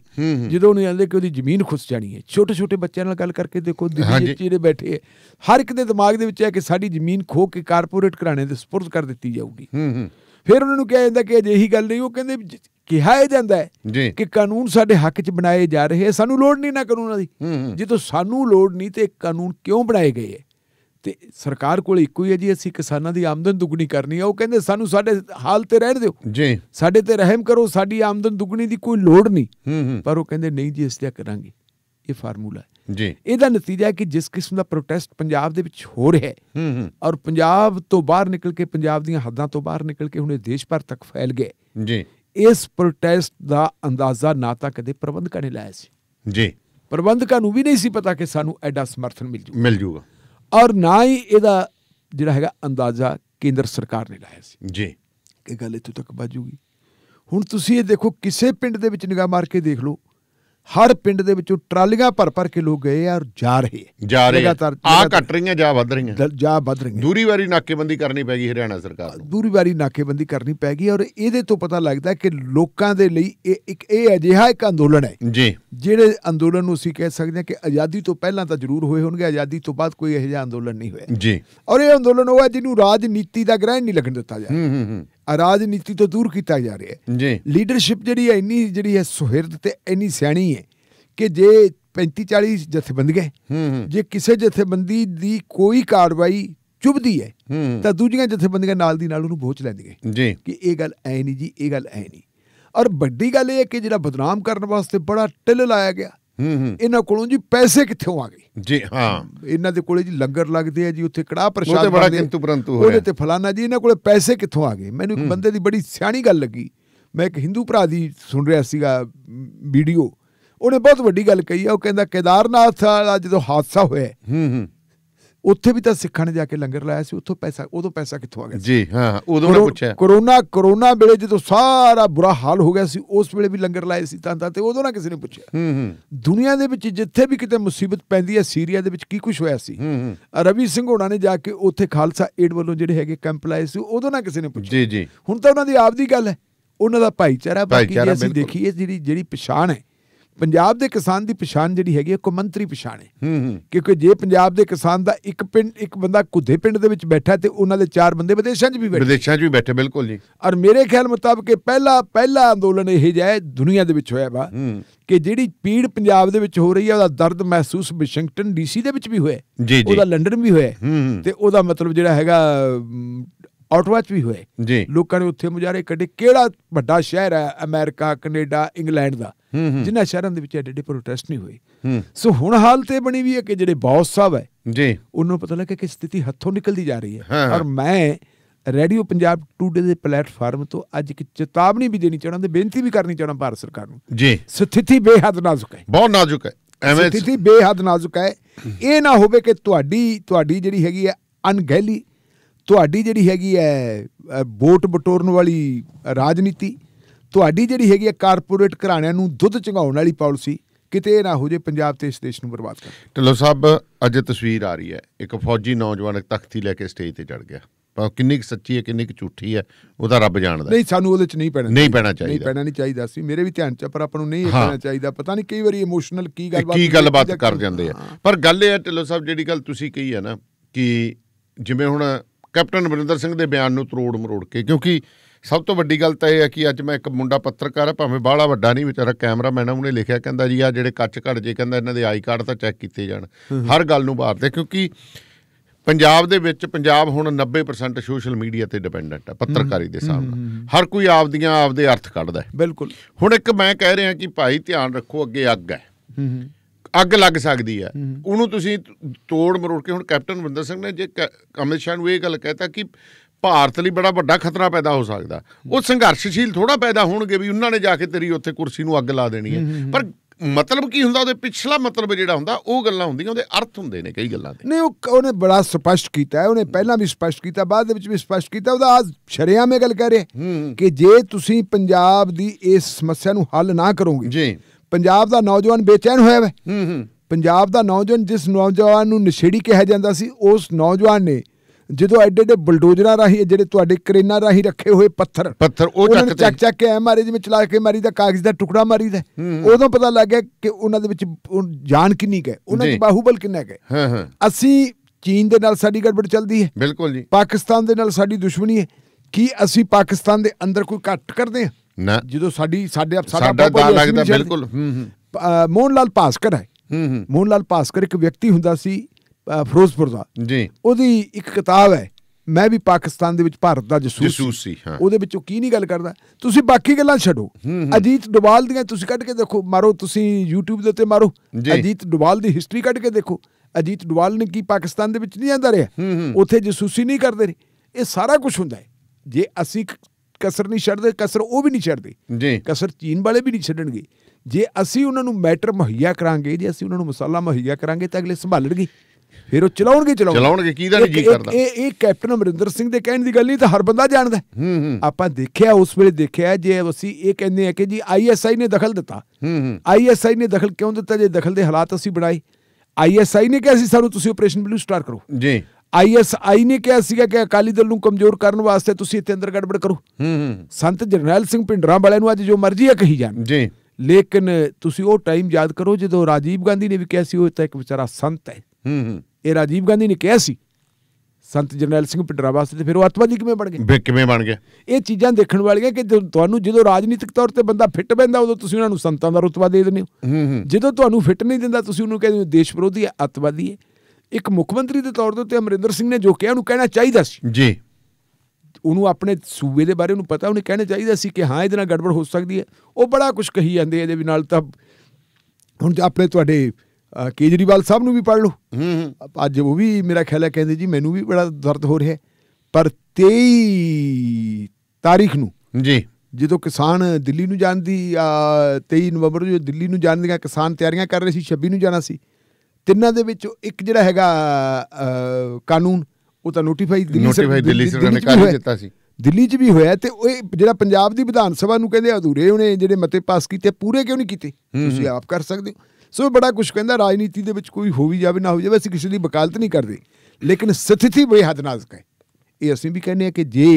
ਜਦੋਂ ਉਹਨੂੰ ਕਹਿੰਦੇ ਕਿ ਉਹਦੀ ਜ਼ਮੀਨ ਖੁੱਸ ਜਾਣੀ ਹੈ ਛੋਟੇ ਛੋਟੇ ਬੱਚਿਆਂ ਨਾਲ ਗੱਲ ਕਰਕੇ ਦੇਖੋ ਦਿੱਲੀ ਜਿਹੜੇ ਬੈਠੇ ਹਰ ਇੱਕ ਦੇ ਦਿਮਾਗ ਦੇ ਵਿੱਚ ਹੈ ਕਿ ਸਾਡੀ ਜ਼ਮੀਨ ਖੋ ਕੇ ਕਾਰਪੋਰੇਟ ਘਰਾਣੇ ਦੇ ਸਪੁਰਦ ਕਰ ਦਿੱਤੀ ਜਾਊਗੀ ਫਿਰ ਉਹਨਾਂ ਨੂੰ ਕਿਹਾ ਜਾਂਦਾ ਕਿ ਅਜਿਹੀ ਗੱਲ ਨਹੀਂ ਉਹ ਕਹਿੰਦੇ ਕਿਹਾ ਇਹ ਜਾਂਦਾ ਹੈ ਕਿ ਕਾਨੂੰਨ ਸਾਡੇ ਹੱਕ 'ਚ ਬਣਾਏ ਜਾ ਰਹੇ ਸਾਨੂੰ ਲੋੜ ਨਹੀਂ ਨਾ ਕਾਨੂੰਨਾਂ ਦੀ ਜੇ ਤੋ ਸਾਨੂੰ ਲੋੜ ਨਹੀਂ ਤੇ ਕਾਨੂੰਨ ਕਿਉਂ ਬਣਾਏ ਗਏ ਹੈ ਤੇ ਸਰਕਾਰ ਕੋਲ ਇੱਕੋ ਹੀ ਹੈ ਜੀ ਅਸੀਂ ਕਿਸਾਨਾਂ ਦੀ ਆਮਦਨ ਦੁੱਗਣੀ ਕਰਨੀ ਆ ਉਹ ਕਹਿੰਦੇ ਸਾਨੂੰ ਸਾਡੇ ਹਾਲ ਤੇ ਰਹਿਣ ਦਿਓ ਜੀ ਸਾਡੇ ਤੇ ਰਹਿਮ ਕਰੋ ਸਾਡੀ ਆਮਦਨ ਦੁੱਗਣੀ ਦੀ ਕੋਈ ਲੋੜ ਨਹੀਂ ਪਰ ਉਹ ਕਹਿੰਦੇ ਨਹੀਂ ਜੀ ਇਸ ਤਰ੍ਹਾਂ ਕਰਾਂਗੇ ਇਹ ਫਾਰਮੂਲਾ ਹੈ ਜੀ ਇਹਦਾ ਨਤੀਜਾ ਹੈ ਕਿ ਜਿਸ ਕਿਸਮ ਦਾ ਪ੍ਰੋਟੈਸਟ ਪੰਜਾਬ ਦੇ ਵਿੱਚ ਹੋ ਰਿਹਾ ਹੈ ਔਰ ਪੰਜਾਬ ਤੋਂ ਬਾਹਰ ਨਿਕਲ ਕੇ ਪੰਜਾਬ ਦੀਆਂ ਹੱਦਾਂ ਤੋਂ ਬਾਹਰ ਨਿਕਲ ਕੇ ਹੁਣ ਇਹ ਦੇਸ਼ ਭਰ ਤੱਕ ਫੈਲ ਗਿਆ ਜੀ ਇਸ ਪ੍ਰੋਟੈਸਟ ਦਾ ਅੰਦਾਜ਼ਾ ਨਾ ਤਾਂ ਕਦੇ ਪ੍ਰਬੰਧਕਾਂ ਨੇ ਲਾਇਆ ਸੀ ਜੀ ਪ੍ਰਬੰਧਕਾਂ ਨੂੰ ਵੀ ਨਹੀਂ ਸੀ ਪਤਾ ਕਿ ਸਾਨੂੰ ਐਡਾ ਸਮਰਥਨ ਮਿਲ ਜੂਗਾ ਮਿਲ ਜੂਗਾ ਔਰ ਨਾ ਹੀ ਇਹਦਾ ਜਿਹੜਾ ਹੈਗਾ ਅੰਦਾਜ਼ਾ ਕੇਂਦਰ ਸਰਕਾਰ ਨੇ ਲਾਇਆ ਸੀ ਜੀ ਕਿ ਗੱਲ ਇਥੋਂ ਤੱਕ ਬਾਜੂਗੀ ਹੁਣ ਤੁਸੀਂ ਇਹ ਦੇਖੋ ਕਿਸੇ ਪਿੰਡ ਦੇ ਵਿੱਚ ਨਿਗਾਹ ਮਾਰ ਕੇ ਦੇਖ ਲਓ ਹਰ ਪਿੰਡ ਦੇ ਵਿੱਚੋਂ ਟਰਾਲੀਆਂ ਭਰ ਭਰ ਕੇ ਲੋਕ ਗਏ ਆ ਔਰ ਜਾ ਰਹੇ ਜਾ ਰਹੇ ਲਗਾਤਾਰ ਆ ਘਟ ਰਹੀਆਂ ਜਾ ਵੱਧ ਰਹੀਆਂ ਜਾ ਵੱਧ ਰਹੀਆਂ ਦੂਰੀ ਵਾਰੀ ਨਾਕੇਬੰਦੀ ਕਰਨੀ ਪੈਗੀ ਹਰਿਆਣਾ ਸਰਕਾਰ ਨੂੰ ਦੂਰੀ ਵਾਰੀ ਨਾਕੇਬੰਦੀ ਕਰਨੀ ਪੈਗੀ ਔਰ ਇਹਦੇ ਤੋਂ ਪਤਾ ਲੱਗਦਾ ਕਿ ਲੋਕਾਂ ਦੇ ਲਈ ਇਹ ਇੱਕ ਇਹ ਅਜਿਹਾ ਇੱਕ ਅੰਦੋਲਨ ਹੈ ਜੀ ਜਿਹੜੇ ਅੰਦੋਲਨ ਨੂੰ ਅਸੀਂ ਕਹਿ ਸਕਦੇ ਹਾਂ ਕਿ ਆਜ਼ਾਦੀ ਤੋਂ ਪਹਿਲਾਂ ਤਾਂ ਜ਼ਰੂਰ ਹੋਏ ਹੋਣਗੇ ਆਜ਼ਾਦੀ ਤੋਂ ਬਾਅਦ ਕੋਈ ਅਜਿਹਾ ਜਿਹਾ ਅੰਦੋਲਨ ਨਹੀਂ ਹੋਇਆ ਜੀ ਔਰ ਇਹ ਅੰਦੋਲਨ ਉਹ ਹੈ ਜਿਹਨੂੰ ਰਾਜਨੀਤੀ ਦਾ ਗ੍ਰਹਿਣ ਨਹੀਂ ਲੱਗਣ ਦਿੱਤਾ ਜਾ ਰਾਜਨੀਤੀ ਤੋਂ ਦੂਰ ਕੀਤਾ ਜਾ ਰਿਹਾ ਹੈ ਜੀ ਲੀਡਰਸ਼ਿਪ ਜਿਹੜੀ ਹੈ ਇੰਨੀ ਜਿਹੜੀ ਹੈ ਸੁਹਿਰਦ ਤੇ ਇੰਨੀ ਸਿਆਣੀ ਹੈ ਕਿ ਜੇ 35 40 ਜਥੇਬੰਦੀਆਂ ਜੇ ਕਿਸੇ ਜਥੇਬੰਦੀ ਦੀ ਕੋਈ ਕਾਰਵਾਈ ਚੁਬਦੀ ਹੈ ਤਾਂ ਦੂਜੀਆਂ ਜਥੇਬੰਦੀਆਂ ਨਾਲ ਦੀ ਨਾਲ ਉਹਨੂੰ ਬੋਚ ਲੈਂਦੀਆਂ ਜੀ ਕਿ ਇਹ ਗੱਲ ਐ ਨਹੀਂ ਜੀ ਇਹ ਗੱਲ ਐ ਨਹੀਂ ਔਰ ਵੱਡੀ ਗੱਲ ਇਹ ਹੈ ਕਿ ਜਿਹੜਾ ਬਦਨਾਮ ਕਰਨ ਵਾਸਤੇ ਬੜਾ ਟਿੱਲ ਲਾਇਆ ਗਿਆ ਇਹਨਾਂ ਕੋਲੋਂ ਜੀ ਪੈਸੇ ਕਿੱਥੋਂ ਆ ਗਏ ਜੀ ਹਾਂ ਇਹਨਾਂ ਦੇ ਕੋਲੇ ਜੀ ਲੰਗਰ ਲੱਗਦੇ ਆ ਜੀ ਉੱਥੇ ਕੜਾ ਪ੍ਰਸ਼ਾਦ ਬਣਦੇ ਬੜਾ ਕਿੰਤੂ ਪਰੰਤੂ ਹੋਇਆ ਉਹਦੇ ਤੇ ਫਲਾਣਾ ਜੀ ਇਹਨਾਂ ਕੋਲੇ ਪੈਸੇ ਕਿੱਥੋਂ ਆ ਗਏ ਮੈਨੂੰ ਇੱਕ ਬੰਦੇ ਦੀ ਬੜੀ ਸਿਆਣੀ ਗੱਲ ਲੱਗੀ ਮੈਂ ਇੱਕ ਹਿੰਦੂ ਭਰਾ ਦੀ ਸੁਣ ਰਿਹਾ ਸੀਗਾ ਵੀਡੀਓ ਉਹਨੇ ਬਹੁਤ ਵੱਡੀ ਗੱਲ ਕਹੀ ਆ ਉਹ ਕਹਿੰਦਾ ਕੇਦਾਰਨਾਥ ਦਾ ਜਦੋਂ ਹਾਦਸਾ ਹੋਇਆ ਹੂੰ ਹੂੰ ਉੱਥੇ ਵੀ ਤਾਂ ਸਿੱਖਾਂ ਨੇ ਜਾ ਕੇ ਲੰਗਰ ਲਾਇਆ ਸੀ ਉੱਥੋਂ ਪੈਸਾ ਉਦੋਂ ਪੈਸਾ ਕਿੱਥੋਂ ਆ ਗਿਆ ਜੀ ਹਾਂ ਉਦੋਂ ਮੈਂ ਪੁੱਛਿਆ ਕਰੋਨਾ ਕਰੋਨਾ ਵੇਲੇ ਜਦੋਂ ਸਾਰਾ ਬੁਰਾ ਹਾਲ ਹੋ ਗਿਆ ਸੀ ਉਸ ਵੇਲੇ ਵੀ ਲੰਗਰ ਲਾਇਆ ਸੀ ਤਾਂ ਤਾਂ ਤੇ ਉਦੋਂ ਨਾ ਕਿਸੇ ਨੇ ਪੁੱਛਿਆ ਹੂੰ ਹੂੰ ਦੁਨੀਆ ਦੇ ਵਿੱਚ ਜਿੱਥੇ ਵੀ ਕਿਤੇ ਮੁਸੀਬਤ ਪੈਂਦੀ ਹੈ ਸੀਰੀਆ ਦੇ ਵਿੱਚ ਕੀ ਕੁਝ ਹੋਇਆ ਸੀ ਹੂੰ ਹੂੰ ਰਵੀ ਸਿੰਘ ਹੋਣਾ ਨੇ ਜਾ ਕੇ ਉੱਥੇ ਖਾਲਸਾ ਏਡ ਵੱਲੋਂ ਜਿਹੜੇ ਹੈਗੇ ਕੈਂਪ ਲਾਏ ਸੀ ਉਦੋਂ ਨਾ ਕਿਸੇ ਨੇ ਪੁੱਛਿਆ ਜੀ ਜੀ ਹੁਣ ਤਾਂ ਉਹਨਾਂ ਦੀ ਆਪਦੀ ਗੱਲ ਹੈ ਉਹਨਾਂ ਦਾ ਭਾਈਚਾਰਾ ਬਾਕੀ ਜੇ ਅਸੀਂ ਦੇਖੀਏ ਜਿਹੜੀ ਜਿਹੜੀ ਪਛਾਣ ਹੈ ਪੰਜਾਬ ਦੇ ਕਿਸਾਨ ਦੀ ਪਛਾਣ ਜਿਹੜੀ ਹੈਗੀ ਹੈ ਮੰਤਰੀ ਪਛਾਣ ਹੈ ਕਿਉਂਕਿ ਜੇ ਪੰਜਾਬ ਦੇ ਕਿਸਾਨ ਦਾ ਇੱਕ ਪਿੰਡ ਇੱਕ ਬੰਦਾ ਕੁੱਦੇ ਪਿੰਡ ਦੇ ਵਿੱਚ ਬੈਠਾ ਤੇ ਉਹਨਾਂ ਦੇ ਚਾਰ ਬੰਦੇ ਵਿਦੇਸ਼ਾਂ 'ਚ ਵੀ ਬੈਠੇ ਵਿਦੇਸ਼ਾਂ 'ਚ ਵੀ ਬੈਠੇ ਬਿਲਕੁਲ ਜੀ ਔਰ ਮੇਰੇ ਖਿਆਲ ਮੁਤਾਬਕ ਪਹਿਲਾ ਪਹਿਲਾ ਅੰਦੋਲਨ ਇਹ ਜਾਇ ਦੁਨੀਆ ਦੇ ਵਿੱਚ ਹੋਇਆ ਵਾ ਕਿ ਜਿਹੜੀ ਪੀੜ ਪੰਜਾਬ ਦੇ ਵਿੱਚ ਹੋ ਰਹੀ ਹੈ ਉਹਦਾ ਦਰਦ ਮਹਿਸੂਸ ਵਾਸ਼ਿੰਗਟਨ ਡੀਸੀ ਦੇ ਵਿੱਚ ਵੀ ਹੋਇਆ ਉਹਦਾ ਲੰਡਨ ਵੀ ਹੋਇਆ ਤੇ ਉਹਦਾ ਮਤਲਬ ਜਿਹੜਾ ਹੈਗਾ ਆਟਵਾਚ ਵੀ ਹੋਏ ਜੀ ਲੋਕਾਂ ਨੇ ਉੱਥੇ ਮੁਜਾਰੇ ਕੱਢੇ ਕਿਹੜਾ ਵੱਡਾ ਸ਼ਹਿਰ ਹੈ ਅਮਰੀਕਾ ਕੈਨੇਡਾ ਇੰਗਲੈਂਡ ਦਾ ਜਿਨ੍ਹਾਂ ਸ਼ਹਿਰਾਂ ਦੇ ਵਿੱਚ ਐਡੇ ਪ੍ਰੋਟੈਸਟ ਨਹੀਂ ਹੋਏ ਸੋ ਹੁਣ ਹਾਲ ਤੇ ਬਣੀ ਵੀ ਹੈ ਕਿ ਜਿਹੜੇ ਬੌਸ ਸਾਹਿਬ ਹੈ ਜੀ ਉਹਨੂੰ ਪਤਾ ਲੱਗਿਆ ਕਿ ਸਥਿਤੀ ਹੱਥੋਂ ਨਿਕਲਦੀ ਜਾ ਰਹੀ ਹੈ ਔਰ ਮੈਂ ਰੇਡੀਓ ਪੰਜਾਬ ਟੂਡੇ ਦੇ ਪਲੇਟਫਾਰਮ ਤੋਂ ਅੱਜ ਇੱਕ ਚੇਤਾਵਨੀ ਵੀ ਦੇਣੀ ਚਾਹਣਾ ਤੇ ਬੇਨਤੀ ਵੀ ਕਰਨੀ ਚਾਹਣਾ ਭਾਰਤ ਸਰਕਾਰ ਨੂੰ ਜੀ ਸਥਿਤੀ ਬੇਹੱਦ ਨਾਜ਼ੁਕ ਹੈ ਬਹੁਤ ਨਾਜ਼ੁਕ ਹੈ ਐਵੇਂ ਸਥਿਤੀ ਬੇਹੱਦ ਨਾਜ਼ੁਕ ਹੈ ਇਹ ਨਾ ਹੋਵੇ ਕਿ ਤੁਹਾਡੀ ਤੁਹਾਡੀ ਜਿਹੜੀ ਹੈਗੀ ਹੈ ਅਨਗਹਿਲੀ ਤੁਹਾਡੀ ਜਿਹੜੀ ਹੈਗੀ ਹੈ ਵੋਟ ਬਟੋਰਨ ਵਾਲੀ ਰਾਜਨੀਤੀ ਤੁਹਾਡੀ ਜਿਹੜੀ ਹੈਗੀ ਹੈ ਕਾਰਪੋਰੇਟ ਘਰਾਣਿਆਂ ਨੂੰ ਦੁੱਧ ਚੰਗਾਉਣ ਵਾਲੀ ਪਾਲਿਸੀ ਕਿਤੇ ਨਾ ਹੋ ਜੇ ਪੰਜਾਬ ਤੇ ਇਸ ਦੇਸ਼ ਨੂੰ ਬਰਬਾਦ ਕਰ ਢਿੱਲੋ ਸਾਹਿਬ ਅੱਜ ਤਸਵੀਰ ਆ ਰਹੀ ਹੈ ਇੱਕ ਫੌਜੀ ਨੌਜਵਾਨ ਤਖਤੀ ਲੈ ਕੇ ਸਟੇਜ ਤੇ ਚੜ ਗਿਆ ਪਰ ਕਿੰਨੀ ਕਿ ਸੱਚੀ ਹੈ ਕਿੰਨੀ ਕਿ ਝੂਠੀ ਹੈ ਉਹਦਾ ਰੱਬ ਜਾਣਦਾ ਨਹੀਂ ਸਾਨੂੰ ਉਹਦੇ ਚ ਨਹੀਂ ਪੈਣਾ ਨਹੀਂ ਪੈਣਾ ਚਾਹੀਦਾ ਨਹੀਂ ਪੈਣਾ ਨਹੀਂ ਚਾਹੀਦਾ ਸੀ ਮੇਰੇ ਵੀ ਧਿਆਨ ਚ ਪਰ ਆਪਾਂ ਨੂੰ ਨਹੀਂ ਪੈਣਾ ਚਾਹੀਦਾ ਪਤਾ ਨਹੀਂ ਕਈ ਵਾਰੀ ਇਮੋਸ਼ਨਲ ਕੀ ਗੱਲਬਾਤ ਕੀ ਗੱਲਬਾਤ ਕਰ ਜਾਂਦੇ ਆ ਪਰ ਗੱਲ ਇਹ ਹੈ ਢਿੱਲੋ ਸਾਹਿਬ ਜਿਹੜੀ ਗੱਲ ਤੁਸੀਂ ਕਹੀ ਹੈ ਨਾ ਕਿ ਜਿਵੇਂ ਹੁਣ ਕੈਪਟਨ ਅਮਰਿੰਦਰ ਸਿੰਘ ਦੇ ਬਿਆਨ ਨੂੰ ਤਰੋੜ ਮਰੋੜ ਕੇ ਕਿਉਂਕਿ ਸਭ ਤੋਂ ਵੱਡੀ ਗੱਲ ਤਾਂ ਇਹ ਹੈ ਕਿ ਅੱਜ ਮੈਂ ਇੱਕ ਮੁੰਡਾ ਪੱਤਰਕਾਰ ਹੈ ਭਾਵੇਂ ਬਾਹਲਾ ਵੱਡਾ ਨਹੀਂ ਵਿਚਾਰਾ ਕੈਮਰਾਮੈਨ ਉਹਨੇ ਲਿਖਿਆ ਕਹਿੰਦਾ ਜੀ ਆ ਜਿਹੜੇ ਕੱਚ ਘੜ ਜੇ ਕਹਿੰਦਾ ਇਹਨਾਂ ਦੇ ਆਈ ਕਾਰਡ ਤਾਂ ਚੈੱਕ ਕੀਤੇ ਜਾਣ ਹਰ ਗੱਲ ਨੂੰ ਦੇ ਕਿਉਂਕਿ ਪੰਜਾਬ ਦੇ ਵਿੱਚ ਪੰਜਾਬ ਹੁਣ 90% ਸੋਸ਼ਲ ਮੀਡੀਆ ਤੇ ਡਿਪੈਂਡੈਂਟ ਹੈ ਪੱਤਰਕਾਰੀ ਦੇ ਸਾਹਮਣੇ ਹਰ ਕੋਈ ਆਪਦੀਆਂ ਆਪਦੇ ਅਰਥ ਕੱਢਦਾ ਹੈ ਬਿਲਕੁਲ ਹੁਣ ਇੱਕ ਮੈਂ ਕਹਿ ਰਿਹਾ ਕਿ ਭਾਈ ਧਿਆਨ ਰੱਖੋ ਅੱਗੇ ਅੱਗ ਹੈ ਅੱਗ ਲੱਗ ਸਕਦੀ ਹੈ ਉਹਨੂੰ ਤੁਸੀਂ ਤੋੜ ਮਰੋੜ ਕੇ ਹੁਣ ਕੈਪਟਨ ਬੰਦਰ ਸਿੰਘ ਨੇ ਜੇ ਅਮਿਤ ਸ਼ਾਹ ਨੂੰ ਇਹ ਗੱਲ ਕਹਿਤਾ ਕਿ ਭਾਰਤ ਲਈ ਬੜਾ ਵੱਡਾ ਖਤਰਾ ਪੈਦਾ ਹੋ ਸਕਦਾ ਉਹ ਸੰਘਰਸ਼ਸ਼ੀਲ ਥੋੜਾ ਪੈਦਾ ਹੋਣਗੇ ਵੀ ਉਹਨਾਂ ਨੇ ਜਾ ਕੇ ਤੇਰੀ ਉੱਥੇ ਕੁਰਸੀ ਨੂੰ ਅੱਗ ਲਾ ਦੇਣੀ ਹੈ ਪਰ ਮਤਲਬ ਕੀ ਹੁੰਦਾ ਉਹਦੇ ਪਿਛਲਾ ਮਤਲਬ ਜਿਹੜਾ ਹੁੰਦਾ ਉਹ ਗੱਲਾਂ ਹੁੰਦੀਆਂ ਉਹਦੇ ਅਰਥ ਹੁੰਦੇ ਨੇ ਕਈ ਗੱਲਾਂ ਦੇ ਨਹੀਂ ਉਹ ਉਹਨੇ ਬੜਾ ਸਪਸ਼ਟ ਕੀਤਾ ਹੈ ਉਹਨੇ ਪਹਿਲਾਂ ਵੀ ਸਪਸ਼ਟ ਕੀਤਾ ਬਾਅਦ ਦੇ ਵਿੱਚ ਵੀ ਸਪਸ਼ਟ ਕੀਤਾ ਉਹਦਾ ਆਜ ਮੇ ਗੱਲ ਕਰ ਰਿਹਾ ਕਿ ਜੇ ਤੁਸੀਂ ਪੰਜਾਬ ਦੀ ਇਸ ਸਮੱਸਿਆ ਨੂੰ ਹੱਲ ਨਾ ਕਰੋਗੇ ਜੀ ਪੰਜਾਬ ਦਾ ਨੌਜਵਾਨ ਬੇਚੈਨ ਹੋਇਆ ਹੈ ਹੂੰ ਹੂੰ ਪੰਜਾਬ ਦਾ ਨੌਜਵਾਨ ਜਿਸ ਨੌਜਵਾਨ ਨੂੰ ਨਸ਼ੇੜੀ ਕਿਹਾ ਜਾਂਦਾ ਸੀ ਉਸ ਨੌਜਵਾਨ ਨੇ ਜਦੋਂ ਐਡੇ ਐਡੇ ਬਲਡੋਜ਼ਰਾਂ ਰਾਹੀਂ ਜਿਹੜੇ ਤੁਹਾਡੇ ਕਰੇਨਾ ਰਾਹੀਂ ਰੱਖੇ ਹੋਏ ਪੱਥਰ ਪੱਥਰ ਉਹ ਚੱਕਦੇ ਚੱਕ ਚੱਕ ਕੇ ਐਮਆਰਏ ਜਿਵੇਂ ਚਲਾ ਕੇ ਮਾਰੀ ਦਾ ਕਾਗਜ਼ ਦਾ ਟੁਕੜਾ ਮਾਰੀ ਦਾ ਉਦੋਂ ਪਤਾ ਲੱਗ ਗਿਆ ਕਿ ਉਹਨਾਂ ਦੇ ਵਿੱਚ ਜਾਨ ਕਿੰਨੀ ਹੈ ਉਹਨਾਂ ਦੇ ਬਾਹੂਬਲ ਕਿੰਨਾ ਹੈ ਅਸੀਂ ਚੀਨ ਦੇ ਨਾਲ ਸਾਡੀ ਗੜਬੜ ਚੱਲਦੀ ਹੈ ਬਿਲਕੁਲ ਜੀ ਪਾਕਿਸਤਾਨ ਦੇ ਨਾਲ ਸਾਡੀ ਦੁਸ਼ਮਣੀ ਹੈ ਕੀ ਅਸੀਂ ਪਾਕਿਸਤਾਨ ਦੇ ਅੰਦਰ ਕੋਈ ਘੱਟ ਕਰਦੇ ਹਾਂ ਨਾ ਜਦੋਂ ਸਾਡੀ ਸਾਡੇ ਸਾਡਾ ਦਾ ਲੱਗਦਾ ਬਿਲਕੁਲ ਮੋਹਨ ਲਾਲ ਪਾਸਕਰ ਹੈ ਮੋਹਨ ਲਾਲ ਪਾਸਕਰ ਇੱਕ ਵਿਅਕਤੀ ਹੁੰਦਾ ਸੀ ਫਿਰੋਜ਼ਪੁਰ ਦਾ ਜੀ ਉਹਦੀ ਇੱਕ ਕਿਤਾਬ ਹੈ ਮੈਂ ਵੀ ਪਾਕਿਸਤਾਨ ਦੇ ਵਿੱਚ ਭਾਰਤ ਦਾ ਜਸੂਸ ਸੀ ਉਹਦੇ ਵਿੱਚ ਉਹ ਕੀ ਨਹੀਂ ਗੱਲ ਕਰਦਾ ਤੁਸੀਂ ਬਾਕੀ ਗੱਲਾਂ ਛੱਡੋ ਅਜੀਤ ਡਵਾਲ ਦੀਆਂ ਤੁਸੀਂ ਕੱਢ ਕੇ ਦੇਖੋ ਮਾਰੋ ਤੁਸੀਂ YouTube ਦੇ ਉੱਤੇ ਮਾਰੋ ਅਜੀਤ ਡਵਾਲ ਦੀ ਹਿਸਟਰੀ ਕੱਢ ਕੇ ਦੇਖੋ ਅਜੀਤ ਡਵਾਲ ਨੇ ਕੀ ਪਾਕਿਸਤਾਨ ਦੇ ਵਿੱਚ ਨਹੀਂ ਜਾਂਦਾ ਰਿਹਾ ਉੱਥੇ ਜਸੂਸੀ ਨਹੀਂ ਕਰਦੇ ਰਹੇ ਇਹ ਸਾਰਾ ਕੁਝ ਹੁੰਦਾ ਹੈ ਜੇ ਅਸੀਂ ਕਸਰ ਨਹੀਂ ਛੱਡਦੇ ਕਸਰ ਉਹ ਵੀ ਨਹੀਂ ਛੱਡਦੇ ਜੀ ਕਸਰ ਚੀਨ ਵਾਲੇ ਵੀ ਨਹੀਂ ਛੱਡਣਗੇ ਜੇ ਅਸੀਂ ਉਹਨਾਂ ਨੂੰ ਮੈਟਰ ਮੁਹੱਈਆ ਕਰਾਂਗੇ ਜੇ ਅਸੀਂ ਉਹਨਾਂ ਨੂੰ ਮਸਾਲਾ ਮੁਹੱਈਆ ਕਰਾਂਗੇ ਤਾਂ ਅਗਲੇ ਸੰਭਾਲਣਗੇ ਫਿਰ ਉਹ ਚਲਾਉਣਗੇ ਚਲਾਉਣਗੇ ਚਲਾਉਣਗੇ ਕੀ ਦਾ ਨਹੀਂ ਜੀ ਕਰਦਾ ਇਹ ਇਹ ਕੈਪਟਨ ਅਮਰਿੰਦਰ ਸਿੰਘ ਦੇ ਕਹਿਣ ਦੀ ਗੱਲ ਨਹੀਂ ਤਾਂ ਹਰ ਬੰਦਾ ਜਾਣਦਾ ਹੂੰ ਹੂੰ ਆਪਾਂ ਦੇਖਿਆ ਉਸ ਵੇਲੇ ਦੇਖਿਆ ਜੇ ਅਸੀਂ ਇਹ ਕਹਿੰਦੇ ਆ ਕਿ ਜੀ ਆਈਐਸਆਈ ਨੇ ਦਖਲ ਦਿੱਤਾ ਹੂੰ ਹੂੰ ਆਈਐਸਆਈ ਨੇ ਦਖਲ ਕਿਉਂ ਦਿੱਤਾ ਜੇ ਦਖਲ ਦੇ ਹਾਲਾਤ ਅਸੀਂ ਬਣਾਏ ਆਈਐਸਆਈ ਨੇ ਕਿਹਾ ਸੀ ਸਾਨੂੰ ਤੁਸੀਂ ਆਪਰੇਸ਼ਨ ਬਲੂ ਸਟਾਰ ਕਰੋ ਜੀ ਆਈਐਸਆਈ ਨੇ ਕਿਹਾ ਸੀਗਾ ਕਿ ਅਕਾਲੀ ਦਲ ਨੂੰ ਕਮਜ਼ੋਰ ਕਰਨ ਵਾਸਤੇ ਤੁਸੀਂ ਇੱਥੇ ਅੰਦਰ ਗੜਬੜ ਕਰੋ ਹੂੰ ਹੂੰ ਸੰਤ ਜਰਨੈਲ ਸਿੰਘ ਪਿੰਡਰਾਂ ਵਾਲਿਆਂ ਨੂੰ ਅੱਜ ਜੋ ਮਰਜ਼ੀ ਆ ਕਹੀ ਜਾਣ ਜੀ ਲੇਕਿਨ ਤੁਸੀਂ ਉਹ ਟਾਈਮ ਯਾਦ ਕਰੋ ਜਦੋਂ ਰਾਜੀਵ ਗਾਂਧੀ ਨੇ ਵੀ ਕਿਹਾ ਸੀ ਉਹ ਤਾਂ ਇੱਕ ਵਿਚਾਰਾ ਸੰਤ ਹੈ ਹੂੰ ਹੂੰ ਇਹ ਰਾਜੀਵ ਗਾਂਧੀ ਨੇ ਕਿਹਾ ਸੀ ਸੰਤ ਜਰਨੈਲ ਸਿੰਘ ਪਿੰਡਰਾ ਵਾਸਤੇ ਤੇ ਫਿਰ ਉਹ ਅਤਵਾਦੀ ਕਿਵੇਂ ਬਣ ਗਏ ਕਿਵੇਂ ਬਣ ਗਏ ਇਹ ਚੀਜ਼ਾਂ ਦੇਖਣ ਵਾਲੀਆਂ ਕਿ ਤੁਹਾਨੂੰ ਜਦੋਂ ਰਾਜਨੀਤਿਕ ਤੌਰ ਤੇ ਬੰਦਾ ਫਿੱਟ ਬੈਂਦਾ ਉਦੋਂ ਤੁਸੀਂ ਉਹਨਾਂ ਨੂੰ ਸੰਤਾਂ ਦਾ ਰੁਤਬਾ ਦੇ ਦਿੰਦੇ ਹੋ ਹੂੰ ਹੂੰ ਜਦੋਂ ਤੁਹਾਨੂੰ ਫਿੱਟ ਨਹੀਂ ਦਿੰਦਾ ਤੁਸੀਂ ਉਹਨੂੰ ਕਹਿੰਦੇ ਹੋ ਦੇਸ਼ ਵਿਰੋਧੀ ਹੈ ਅਤਵਾਦੀ ਹੈ ਇੱਕ ਮੁੱਖ ਮੰਤਰੀ ਦੇ ਤੌਰ ਤੇ ਅਮਰਿੰਦਰ ਸਿੰਘ ਨੇ ਜੋ ਕਿਹਾ ਉਹਨੂੰ ਕਹਿਣਾ ਚਾਹੀਦਾ ਸੀ ਜੀ ਉਹਨੂੰ ਆਪਣੇ ਸੂਬੇ ਦੇ ਬਾਰੇ ਉਹਨੂੰ ਪਤਾ ਉਹਨੇ ਕਹਿਣਾ ਚਾਹੀਦਾ ਸੀ ਕਿ ਹਾਂ ਇਹਦੇ ਨਾਲ ਗੜਬੜ ਹੋ ਸਕਦੀ ਹੈ ਉਹ ਬੜਾ ਕੁਝ ਕਹੀ ਜਾਂਦੇ ਇਹਦੇ ਨਾਲ ਤਾਂ ਹੁਣ ਆਪਣੇ ਤੁਹਾਡੇ ਕੇਜਰੀਵਾਲ ਸਾਹਿਬ ਨੂੰ ਵੀ ਪੜ ਲਓ ਅੱਜ ਉਹ ਵੀ ਮੇਰਾ ਖਿਆਲ ਹੈ ਕਹਿੰਦੇ ਜੀ ਮੈਨੂੰ ਵੀ ਬੜਾ ਦਰਦ ਹੋ ਰਿਹਾ ਪਰ 23 ਤਾਰੀਖ ਨੂੰ ਜੀ ਜਦੋਂ ਕਿਸਾਨ ਦਿੱਲੀ ਨੂੰ ਜਾਣ ਦੀ 23 ਨਵੰਬਰ ਨੂੰ ਦਿੱਲੀ ਨੂੰ ਜਾਣ ਦੀਆਂ ਕਿਸਾਨ ਤਿਆਰੀਆਂ ਕਰ ਰਹੇ ਸੀ 26 ਨੂੰ ਜਾਣਾ ਸੀ ਤਿੰਨਾਂ ਦੇ ਵਿੱਚ ਇੱਕ ਜਿਹੜਾ ਹੈਗਾ ਕਾਨੂੰਨ ਉਹ ਤਾਂ ਨੋਟੀਫਾਈ ਦਿੱਲੀ ਦਿੱਲੀ ਸਰਕਾਰ ਨੇ ਕਰ ਦਿੱਤਾ ਸੀ ਦਿੱਲੀ 'ਚ ਵੀ ਹੋਇਆ ਤੇ ਉਹ ਜਿਹੜਾ ਪੰਜਾਬ ਦੀ ਵਿਧਾਨ ਸਭਾ ਨੂੰ ਕਹਿੰਦੇ ਅਧੂਰੇ ਉਹਨੇ ਜਿਹੜੇ ਮਤੇ ਪਾਸ ਕੀਤੇ ਪੂਰੇ ਕਿਉਂ ਨਹੀਂ ਕੀਤੇ ਤੁਸੀਂ ਆਪ ਕਰ ਸਕਦੇ ਹੋ ਸੋ ਬੜਾ ਕੁਝ ਕਹਿੰਦਾ ਰਾਜਨੀਤੀ ਦੇ ਵਿੱਚ ਕੋਈ ਹੋ ਵੀ ਜਾਵੇ ਨਾ ਹੋ ਜਾਵੇ ਅਸੀਂ ਕਿਸੇ ਦੀ ਵਕਾਲਤ ਨਹੀਂ ਕਰਦੇ ਲੇਕਿਨ ਸਥਿਤੀ ਹੱਦ ਨਾਜ਼ੁਕ ਹੈ ਇਹ ਅਸੀਂ ਵੀ ਕਹਿੰਦੇ ਆ ਕਿ ਜੇ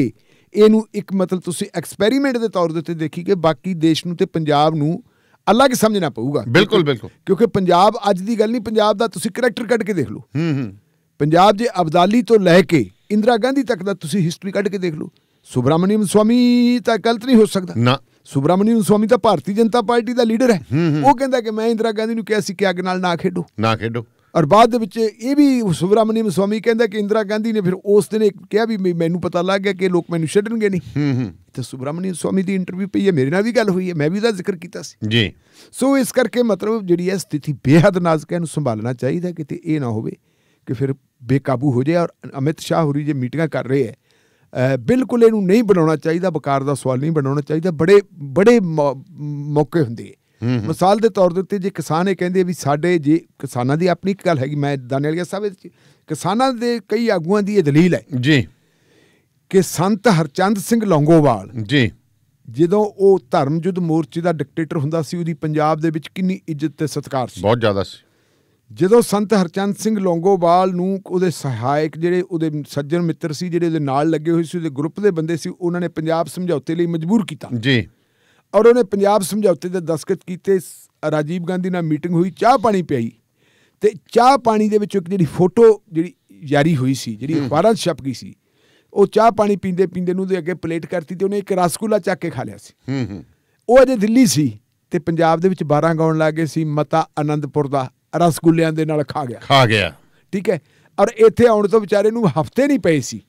ਇਹਨੂੰ ਇੱਕ ਮਤਲਬ ਤੁਸੀਂ ਐਕਸਪੈਰੀਮੈਂਟ ਦੇ ਤੌਰ ਦੇ ਉੱਤੇ ਦੇਖੀ ਕਿ ਬਾਕੀ ਦੇਸ਼ ਨੂੰ ਤੇ ਪੰਜਾਬ ਨੂੰ ਅਲੱਗ ਸਮਝਣਾ ਪਊਗਾ ਬਿਲਕੁਲ ਬਿਲਕੁਲ ਕਿਉਂਕਿ ਪੰਜਾਬ ਅੱਜ ਦੀ ਗੱਲ ਨਹੀਂ ਪੰਜਾਬ ਦਾ ਤੁਸੀਂ ਕੈਰੈਕਟਰ ਕੱਢ ਕੇ ਦੇਖ ਲਓ ਹੂੰ ਹੂੰ ਪੰਜਾਬ ਜੇ ਅਬਦਾਲੀ ਤੋਂ ਲੈ ਕੇ ਇੰਦਰਾ ਗਾਂਧੀ ਤੱਕ ਦਾ ਤੁਸੀਂ ਹਿਸਟਰੀ ਕੱਢ ਕੇ ਦੇਖ ਲਓ ਸੁਬਰਾਮਨੀਅਮ ਸਵਾਮੀ ਤਾਂ ਗਲਤ ਨਹੀਂ ਹੋ ਸਕਦਾ ਨਾ ਸੁਬਰਾਮਨੀਅਮ ਸਵਾਮੀ ਤਾਂ ਭਾਰਤੀ ਜਨਤਾ ਪਾਰਟੀ ਦਾ ਲੀਡਰ ਹੈ ਉਹ ਕਹਿੰਦਾ ਕਿ ਮੈਂ ਇੰਦਰਾ ਗਾਂਧੀ ਨੂੰ ਕਿਹਾ ਸੀ ਕਿ ਅੱਗ ਨਾਲ ਨਾ ਖੇਡੋ ਨਾ ਖੇਡੋ ਔਰ ਬਾਅਦ ਦੇ ਵਿੱਚ ਇਹ ਵੀ ਸੁਬਰਾਮਨੀਮ ਸਵਾਮੀ ਕਹਿੰਦਾ ਕਿ ਇੰਦਰਾ ਗਾਂਧੀ ਨੇ ਫਿਰ ਉਸ ਦਿਨ ਕਿਹਾ ਵੀ ਮੈਨੂੰ ਪਤਾ ਲੱਗ ਗਿਆ ਕਿ ਲੋਕ ਮੈਨੂੰ ਛੱਡਣਗੇ ਨਹੀਂ ਹੂੰ ਹੂੰ ਤੇ ਸੁਬਰਾਮਨੀਮ ਸਵਾਮੀ ਦੀ ਇੰਟਰਵਿਊ ਪਈ ਹੈ ਮੇਰੇ ਨਾਲ ਵੀ ਗੱਲ ਹੋਈ ਹੈ ਮੈਂ ਵੀ ਉਹਦਾ ਜ਼ਿਕਰ ਕੀਤਾ ਸੀ ਜੀ ਸੋ ਇਸ ਕਰਕੇ ਮਤਲਬ ਜਿਹੜੀ ਹੈ ਸਥਿਤੀ ਬੇहद ਨਾਜ਼ੁਕ ਹੈ ਨੂੰ ਸੰਭਾਲਣਾ ਚਾਹੀਦਾ ਕਿਤੇ ਇਹ ਨਾ ਹੋਵੇ ਕਿ ਫਿਰ ਬੇਕਾਬੂ ਹੋ ਜਾਏ ਔਰ ਅਮਿਤ ਸ਼ਾਹ ਹੋਰੀ ਜੇ ਮੀਟਿੰਗਾਂ ਕਰ ਰਹੇ ਹੈ ਬਿਲਕੁਲ ਇਹਨੂੰ ਨਹੀਂ ਬਣਾਉਣਾ ਚਾਹੀਦਾ ਬਕਾਰ ਦਾ ਸਵਾਲ ਨਹੀਂ ਬਣਾਉਣਾ ਚਾਹੀਦਾ ਬੜੇ ਬੜੇ ਮੌਕੇ ਹੁੰਦੇ ਹੈ ਮਿਸਾਲ ਦੇ ਤੌਰ ਦੇ ਉੱਤੇ ਜੇ ਕਿਸਾਨ ਇਹ ਕਹਿੰਦੇ ਵੀ ਸਾਡੇ ਜੇ ਕਿਸਾਨਾਂ ਦੀ ਆਪਣੀ ਗੱਲ ਹੈਗੀ ਮੈਂ ਗਿਆ ਸਾਹਿਬ ਵਿੱਚ ਕਿਸਾਨਾਂ ਦੇ ਕਈ ਆਗੂਆਂ ਦੀ ਇਹ ਦਲੀਲ ਹੈ ਜੀ ਕਿ ਸੰਤ ਹਰਚੰਦ ਸਿੰਘ ਲੌਂਗੋਵਾਲ ਜੀ ਜਦੋਂ ਉਹ ਧਰਮ ਯੁੱਧ ਮੋਰਚੇ ਦਾ ਡਿਕਟੇਟਰ ਹੁੰਦਾ ਸੀ ਉਹਦੀ ਪੰਜਾਬ ਦੇ ਵਿੱਚ ਕਿੰਨੀ ਇੱਜ਼ਤ ਤੇ ਸਤਿਕਾਰ ਸੀ ਬਹੁਤ ਜ਼ਿਆਦਾ ਸੀ ਜਦੋਂ ਸੰਤ ਹਰਚੰਦ ਸਿੰਘ ਲੌਂਗੋਵਾਲ ਨੂੰ ਉਹਦੇ ਸਹਾਇਕ ਜਿਹੜੇ ਉਹਦੇ ਸੱਜਣ ਮਿੱਤਰ ਸੀ ਜਿਹੜੇ ਉਹਦੇ ਨਾਲ ਲੱਗੇ ਹੋਏ ਸੀ ਉਹਦੇ ਗਰੁੱਪ ਦੇ ਬੰਦੇ ਸੀ ਉਹਨਾਂ ਨੇ ਪੰਜਾਬ ਸਮਝੌਤੇ ਲਈ ਮਜਬੂਰ ਕੀਤਾ ਜੀ ਔਰ ਉਹਨੇ ਪੰਜਾਬ ਸਮਝੌਤੇ ਦੇ ਦਸਤਖਤ ਕੀਤੇ ਰਾਜੀਵ ਗਾਂਧੀ ਨਾਲ ਮੀਟਿੰਗ ਹੋਈ ਚਾਹ ਪਾਣੀ ਪਈ ਤੇ ਚਾਹ ਪਾਣੀ ਦੇ ਵਿੱਚ ਇੱਕ ਜਿਹੜੀ ਫੋਟੋ ਜਿਹੜੀ ਜਾਰੀ ਹੋਈ ਸੀ ਜਿਹੜੀ ਅਖਬਾਰਾਂ ਛਪ ਗਈ ਸੀ ਉਹ ਚਾਹ ਪਾਣੀ ਪੀਂਦੇ ਪੀਂਦੇ ਨੂੰ ਦੇ ਅੱਗੇ ਪਲੇਟ ਕਰਤੀ ਤੇ ਉਹਨੇ ਇੱਕ ਰਸਗੁੱਲਾ ਚੱਕ ਕੇ ਖਾ ਲਿਆ ਸੀ ਹੂੰ ਹੂੰ ਉਹ ਅਜੇ ਦਿੱਲੀ ਸੀ ਤੇ ਪੰਜਾਬ ਦੇ ਵਿੱਚ 12 ਗਾਉਣ ਲੱਗੇ ਸੀ ਮਤਾ ਆਨੰਦਪੁਰ ਦਾ ਰਸਗੁੱਲਿਆਂ ਦੇ ਨਾਲ ਖਾ ਗਿਆ ਖਾ ਗਿਆ ਠੀਕ ਹੈ ਔਰ ਇੱਥੇ ਆਉਣ ਤੋਂ ਵਿਚਾਰੇ ਨੂੰ ਹਫਤੇ ਨਹੀਂ ਪਏ ਸੀ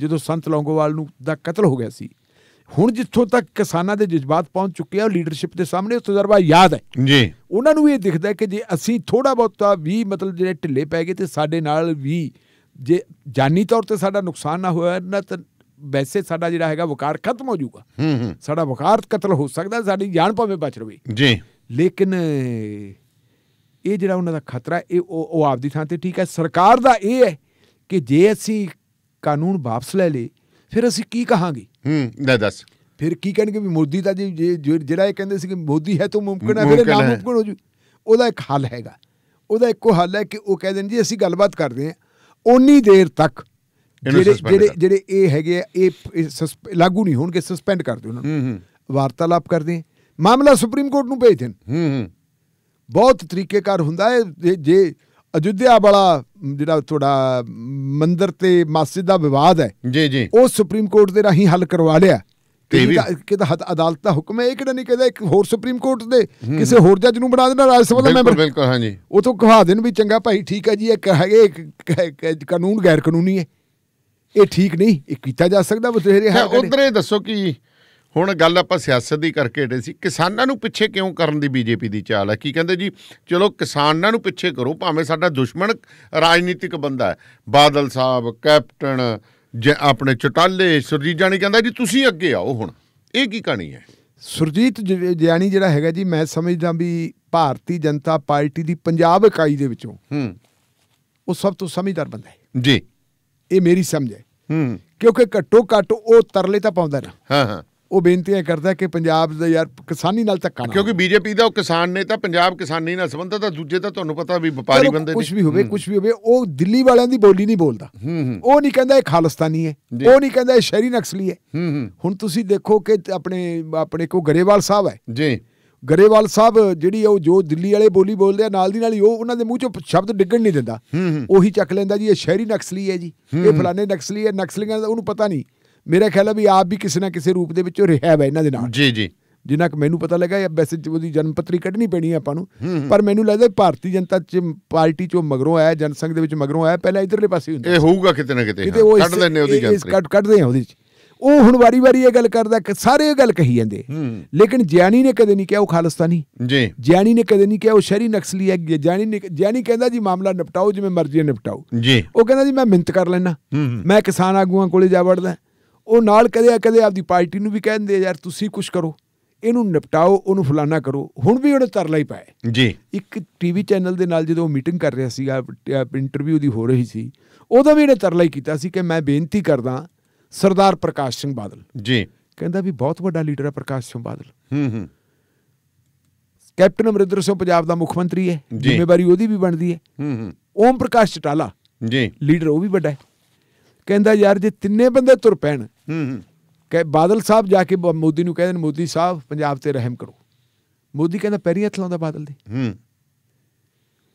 ਜਦੋਂ ਸੰਤ ਲੌਂਗੋਵਾਲ ਨੂੰ ਦਾ ਕਤਲ ਹੋ ਗਿਆ ਸੀ ਹੁਣ ਜਿੱਥੋਂ ਤੱਕ ਕਿਸਾਨਾਂ ਦੇ ਜਜ਼ਬਾਤ ਪਹੁੰਚ ਚੁੱਕੇ ਆ ਲੀਡਰਸ਼ਿਪ ਦੇ ਸਾਹਮਣੇ ਉਹ ਤਜਰਬਾ ਯਾਦ ਹੈ ਜੀ ਉਹਨਾਂ ਨੂੰ ਇਹ ਦਿਖਦਾ ਕਿ ਜੇ ਅਸੀਂ ਥੋੜਾ ਬਹੁਤਾ ਵੀ ਮਤਲਬ ਜਿਹੜੇ ਢਿੱਲੇ ਪੈ ਗਏ ਤੇ ਸਾਡੇ ਨਾਲ ਵੀ ਜੇ ਜਾਨੀ ਤੌਰ ਤੇ ਸਾਡਾ ਨੁਕਸਾਨ ਨਾ ਹੋਇਆ ਨਾ ਤਾਂ ਵੈਸੇ ਸਾਡਾ ਜਿਹੜਾ ਹੈਗਾ ਵਕਾਰ ਖਤਮ ਹੋ ਜਾਊਗਾ ਹੂੰ ਹੂੰ ਸਾਡਾ ਵਕਾਰ ਕਤਲ ਹੋ ਸਕਦਾ ਸਾਡੀ ਜਾਨ ਭਾਵੇਂ ਬਚ ਰਵੇ ਜੀ ਲੇਕਿਨ ਇਹ ਜਿਹੜਾ ਉਹਨਾਂ ਦਾ ਖਤਰਾ ਇਹ ਉਹ ਆਪਦੀ ਥਾਂ ਤੇ ਠੀਕ ਹੈ ਸਰਕਾਰ ਦਾ ਇਹ ਹੈ ਕਿ ਜੇ ਅਸੀਂ ਕਾਨੂੰਨ ਵਾਪਸ ਲੈ ਲੇ ਫਿਰ ਅਸੀਂ ਕੀ ਕਹਾਂਗੇ ਹੂੰ ਲੈ ਦੱਸ ਫਿਰ ਕੀ ਕਹਿਣਗੇ ਵੀ ਮੋਦੀ ਤਾਂ ਜੀ ਜਿਹੜਾ ਇਹ ਕਹਿੰਦੇ ਸੀ ਕਿ ਮੋਦੀ ਹੈ ਤਾਂ ਮੁਮਕਿਨ ਹੈ ਮੇਰੇ ਨਾਮ ਮੁਮਕਿਨ ਹੋ ਜੂ ਉਹਦਾ ਇੱਕ ਹੱਲ ਹੈਗਾ ਉਹਦਾ ਇੱਕੋ ਹੱਲ ਹੈ ਕਿ ਉਹ ਕਹਿ ਦੇਣ ਜੀ ਅਸੀਂ ਗੱਲਬਾਤ ਕਰਦੇ ਹਾਂ ਓਨੀ ਦੇਰ ਤੱਕ ਜਿਹੜੇ ਜਿਹੜੇ ਜਿਹੜੇ ਇਹ ਹੈਗੇ ਆ ਇਹ ਲਾਗੂ ਨਹੀਂ ਹੋਣਗੇ ਸਸਪੈਂਡ ਕਰ ਦਿਓ ਉਹਨਾਂ ਨੂੰ ਹੂੰ ਹੂੰ ਵਾਰਤਾਲਾਪ ਕਰਦੇ ਮਾਮਲਾ ਸੁਪਰੀਮ ਕੋਰਟ ਨੂੰ ਭੇਜ ਦੇਣ ਬਹੁਤ ਤਰੀਕੇਕਾਰ ਹੁੰਦਾ ਹੈ ਜੇ ਅਯੁੱਧਿਆ ਵਾਲਾ ਜਿਹੜਾ ਤੁਹਾਡਾ ਮੰਦਿਰ ਤੇ ਮਸਜਿਦ ਦਾ ਵਿਵਾਦ ਹੈ ਜੀ ਜੀ ਉਹ ਸੁਪਰੀਮ ਕੋਰਟ ਦੇ ਰਾਹੀਂ ਹੱਲ ਕਰਵਾ ਲਿਆ ਕਿਹਦਾ ਹਦ ਅਦਾਲਤ ਦਾ ਹੁਕਮ ਹੈ ਇਹ ਕਿਹੜਾ ਨਹੀਂ ਕਹਿੰਦਾ ਇੱਕ ਹੋਰ ਸੁਪਰੀਮ ਕੋਰਟ ਦੇ ਕਿਸੇ ਹੋਰ ਜੱਜ ਨੂੰ ਬਣਾ ਦੇਣਾ ਰਾਜ ਸਭਾ ਦਾ ਮੈਂਬਰ ਬਿਲਕੁਲ ਹਾਂਜੀ ਉਹ ਤੋਂ ਕਹਾ ਦੇਣ ਵੀ ਚੰਗਾ ਭਾਈ ਠੀਕ ਹੈ ਜੀ ਇਹ ਹੈਗੇ ਕਾਨੂੰਨ ਗੈਰ ਕਾਨੂੰਨੀ ਹੈ ਇਹ ਠੀਕ ਨਹੀਂ ਇਹ ਕੀਤਾ ਜਾ ਸਕਦਾ ਬਤੇਰੇ ਹੈ ਉਧਰੇ ਦੱਸੋ ਕਿ ਹੁਣ ਗੱਲ ਆਪਾਂ ਸਿਆਸਤ ਦੀ ਕਰਕੇ ਢੇ ਸੀ ਕਿਸਾਨਾਂ ਨੂੰ ਪਿੱਛੇ ਕਿਉਂ ਕਰਨ ਦੀ ਬੀਜੇਪੀ ਦੀ ਚਾਲ ਹੈ ਕੀ ਕਹਿੰਦੇ ਜੀ ਚਲੋ ਕਿਸਾਨਾਂ ਨੂੰ ਪਿੱਛੇ ਕਰੋ ਭਾਵੇਂ ਸਾਡਾ ਦੁਸ਼ਮਣ ਰਾਜਨੀਤਿਕ ਬੰਦਾ ਹੈ ਬਾਦਲ ਸਾਹਿਬ ਕੈਪਟਨ ਜੇ ਆਪਣੇ ਚਟਾਲੇ ਸੁਰਜੀਤ ਜਾਨੀ ਕਹਿੰਦਾ ਜੀ ਤੁਸੀਂ ਅੱਗੇ ਆਓ ਹੁਣ ਇਹ ਕੀ ਕਹਾਣੀ ਹੈ ਸੁਰਜੀਤ ਜਾਨੀ ਜਿਹੜਾ ਹੈਗਾ ਜੀ ਮੈਂ ਸਮਝਦਾ ਵੀ ਭਾਰਤੀ ਜਨਤਾ ਪਾਰਟੀ ਦੀ ਪੰਜਾਬ ਇਕਾਈ ਦੇ ਵਿੱਚੋਂ ਹੂੰ ਉਹ ਸਭ ਤੋਂ ਸਮਝਦਾਰ ਬੰਦਾ ਹੈ ਜੀ ਇਹ ਮੇਰੀ ਸਮਝ ਹੈ ਹੂੰ ਕਿਉਂਕਿ ਘੱਟੋ ਘੱਟ ਉਹ ਤਰਲੇ ਤਾਂ ਪਾਉਂਦਾ ਨਾ ਹਾਂ ਹਾਂ ਉਹ ਬੇਨਤੀਆਂ ਕਰਦਾ ਕਿ ਪੰਜਾਬ ਦਾ ਯਾਰ ਕਿਸਾਨੀ ਨਾਲ ਧੱਕਾ ਨਾ ਕਿਉਂਕਿ ਬੀਜੇਪੀ ਦਾ ਉਹ ਕਿਸਾਨ ਨੇ ਤਾਂ ਪੰਜਾਬ ਕਿਸਾਨੀ ਨਾਲ ਸੰਬੰਧਤ ਆ ਦੂਜੇ ਤਾਂ ਤੁਹਾਨੂੰ ਪਤਾ ਵੀ ਵਪਾਰੀ ਬੰਦੇ ਨੇ ਕੁਝ ਵੀ ਹੋਵੇ ਕੁਝ ਵੀ ਹੋਵੇ ਉਹ ਦਿੱਲੀ ਵਾਲਿਆਂ ਦੀ ਬੋਲੀ ਨਹੀਂ ਬੋਲਦਾ ਉਹ ਨਹੀਂ ਕਹਿੰਦਾ ਇਹ ਖਾਲਸਤਾਨੀ ਹੈ ਉਹ ਨਹੀਂ ਕਹਿੰਦਾ ਇਹ ਸ਼ਹਿਰੀ ਨਕਸਲੀ ਹੈ ਹੁਣ ਤੁਸੀਂ ਦੇਖੋ ਕਿ ਆਪਣੇ ਆਪਣੇ ਕੋ ਗਰੇਵਾਲ ਸਾਹਿਬ ਹੈ ਜੀ ਗਰੇਵਾਲ ਸਾਹਿਬ ਜਿਹੜੀ ਉਹ ਜੋ ਦਿੱਲੀ ਵਾਲੇ ਬੋਲੀ ਬੋਲਦੇ ਆ ਨਾਲ ਦੀ ਨਾਲ ਹੀ ਉਹ ਉਹਨਾਂ ਦੇ ਮੂੰਹ ਚੋਂ ਸ਼ਬਦ ਡਿੱਗਣ ਨਹੀਂ ਦਿੰਦਾ ਉਹੀ ਚੱਕ ਲੈਂਦਾ ਜੀ ਇਹ ਸ਼ਹਿਰੀ ਨਕਸਲੀ ਹੈ ਜੀ ਇਹ ਫਲਾਣੇ ਨਕਸਲੀ ਹੈ ਨਕਸਲੀਆਂ ਦਾ ਉਹਨੂੰ ਪਤਾ ਨਹੀਂ ਮੇਰਾ ਖਿਆਲ ਹੈ ਵੀ ਆਪ ਵੀ ਕਿਸੇ ਨਾ ਕਿਸੇ ਰੂਪ ਦੇ ਵਿੱਚੋਂ ਰਿਹਾ ਹੈ ਇਹਨਾਂ ਦੇ ਨਾਲ ਜੀ ਜੀ ਜਿੰਨਾ ਕਿ ਮੈਨੂੰ ਪਤਾ ਲੱਗਾ ਇਹ ਵੈਸੇ ਉਹਦੀ ਪੱਤਰੀ ਕੱਢਣੀ ਪੈਣੀ ਹੈ ਆਪਾਂ ਨੂੰ ਪਰ ਮੈਨੂੰ ਲੱਗਦਾ ਭਾਰਤੀ ਜਨਤਾ ਚ ਪਾਰਟੀ ਚੋਂ ਮਗਰੋਂ ਆਇਆ ਜਨਸੰਘ ਦੇ ਵਿੱਚ ਮਗਰੋਂ ਆਇਆ ਪਹਿਲਾਂ ਇਧਰਲੇ ਪਾਸੇ ਹੁੰਦਾ ਇਹ ਹੋਊਗਾ ਕਿਤੇ ਨਾ ਕਿਤੇ ਕੱਢ ਲੈਣੇ ਉਹਦੀ ਇਸ ਕੱਢ ਕੱਢਦੇ ਆ ਉਹਦੀ ਉਹ ਹੁਣ ਵਾਰੀ-ਵਾਰੀ ਇਹ ਗੱਲ ਕਰਦਾ ਕਿ ਸਾਰੇ ਇਹ ਗੱਲ ਕਹੀ ਜਾਂਦੇ ਲੇਕਿਨ ਜਿਆਣੀ ਨੇ ਕਦੇ ਨਹੀਂ ਕਿਹਾ ਉਹ ਖਾਲਸਤਾਨੀ ਜੀ ਜਿਆਣੀ ਨੇ ਕਦੇ ਨਹੀਂ ਕਿਹਾ ਉਹ ਸ਼ਹਿਰੀ ਨਕਸਲੀ ਹੈ ਜਿਆਣੀ ਨੇ ਜਿਆਣੀ ਕਹਿੰਦਾ ਜੀ ਮਾਮਲਾ ਨਿਪਟਾਓ ਜਿਵੇਂ ਮਰਜ਼ੀ ਨਿਪਟਾਓ ਜੀ ਉਹ ਕਹਿੰਦਾ ਜੀ ਮੈਂ ਮਿੰਤ ਕਰ ਲੈਣਾ ਮੈਂ ਕਿਸਾਨ ਆਗੂਆਂ ਕੋਲੇ ਜਾ ਵੜਦਾ ਉਹ ਨਾਲ ਕਦੇ ਆ ਕਦੇ ਆਪਦੀ ਪਾਰਟੀ ਨੂੰ ਵੀ ਕਹਿੰਦੇ ਯਾਰ ਤੁਸੀਂ ਕੁਝ ਕਰੋ ਇਹਨੂੰ ਨਿਪਟਾਓ ਉਹਨੂੰ ਫਲਾਣਾ ਕਰੋ ਹੁਣ ਵੀ ਉਹਨੇ ਤਰਲਾ ਹੀ ਪਾਇਆ ਜੀ ਇੱਕ ਟੀਵੀ ਚੈਨਲ ਦੇ ਨਾਲ ਜਦੋਂ ਮੀਟਿੰਗ ਕਰ ਰਿਹਾ ਸੀਗਾ ਇੰਟਰਵਿਊ ਦੀ ਹੋ ਰਹੀ ਸੀ ਉਦੋਂ ਵੀ ਇਹਨੇ ਤਰਲਾ ਹੀ ਕੀਤਾ ਸੀ ਕਿ ਮੈਂ ਬੇਨਤੀ ਕਰਦਾ ਸਰਦਾਰ ਪ੍ਰਕਾਸ਼ ਸਿੰਘ ਬਾਦਲ ਜੀ ਕਹਿੰਦਾ ਵੀ ਬਹੁਤ ਵੱਡਾ ਲੀਡਰ ਹੈ ਪ੍ਰਕਾਸ਼ ਸਿੰਘ ਬਾਦਲ ਹੂੰ ਹੂੰ ਕੈਪਟਨ ਅਮਰਿੰਦਰ ਸਿੰਘ ਪੰਜਾਬ ਦਾ ਮੁੱਖ ਮੰਤਰੀ ਹੈ ਜ਼ਿੰਮੇਵਾਰੀ ਉਹਦੀ ਵੀ ਬਣਦੀ ਹੈ ਹੂੰ ਹੂੰ ਓਮ ਪ੍ਰਕਾਸ਼ ਚਟਾਲਾ ਜੀ ਲੀਡਰ ਉਹ ਵੀ ਵੱਡਾ ਹੈ ਕਹਿੰਦਾ ਯਾਰ ਜੇ ਤਿੰਨੇ ਬੰਦੇ ਤੁਰ ਪੈਣ ਹੂੰ ਕਿ ਬਾਦਲ ਸਾਹਿਬ ਜਾ ਕੇ ਮੋਦੀ ਨੂੰ ਕਹਿੰਦੇ ਨੇ ਮੋਦੀ ਸਾਹਿਬ ਪੰਜਾਬ ਤੇ ਰਹਿਮ ਕਰੋ ਮੋਦੀ ਕਹਿੰਦਾ ਪੈਰੀਂ ਹੱਥ ਲਾਉਂਦਾ ਬਾਦਲ ਦੇ ਹੂੰ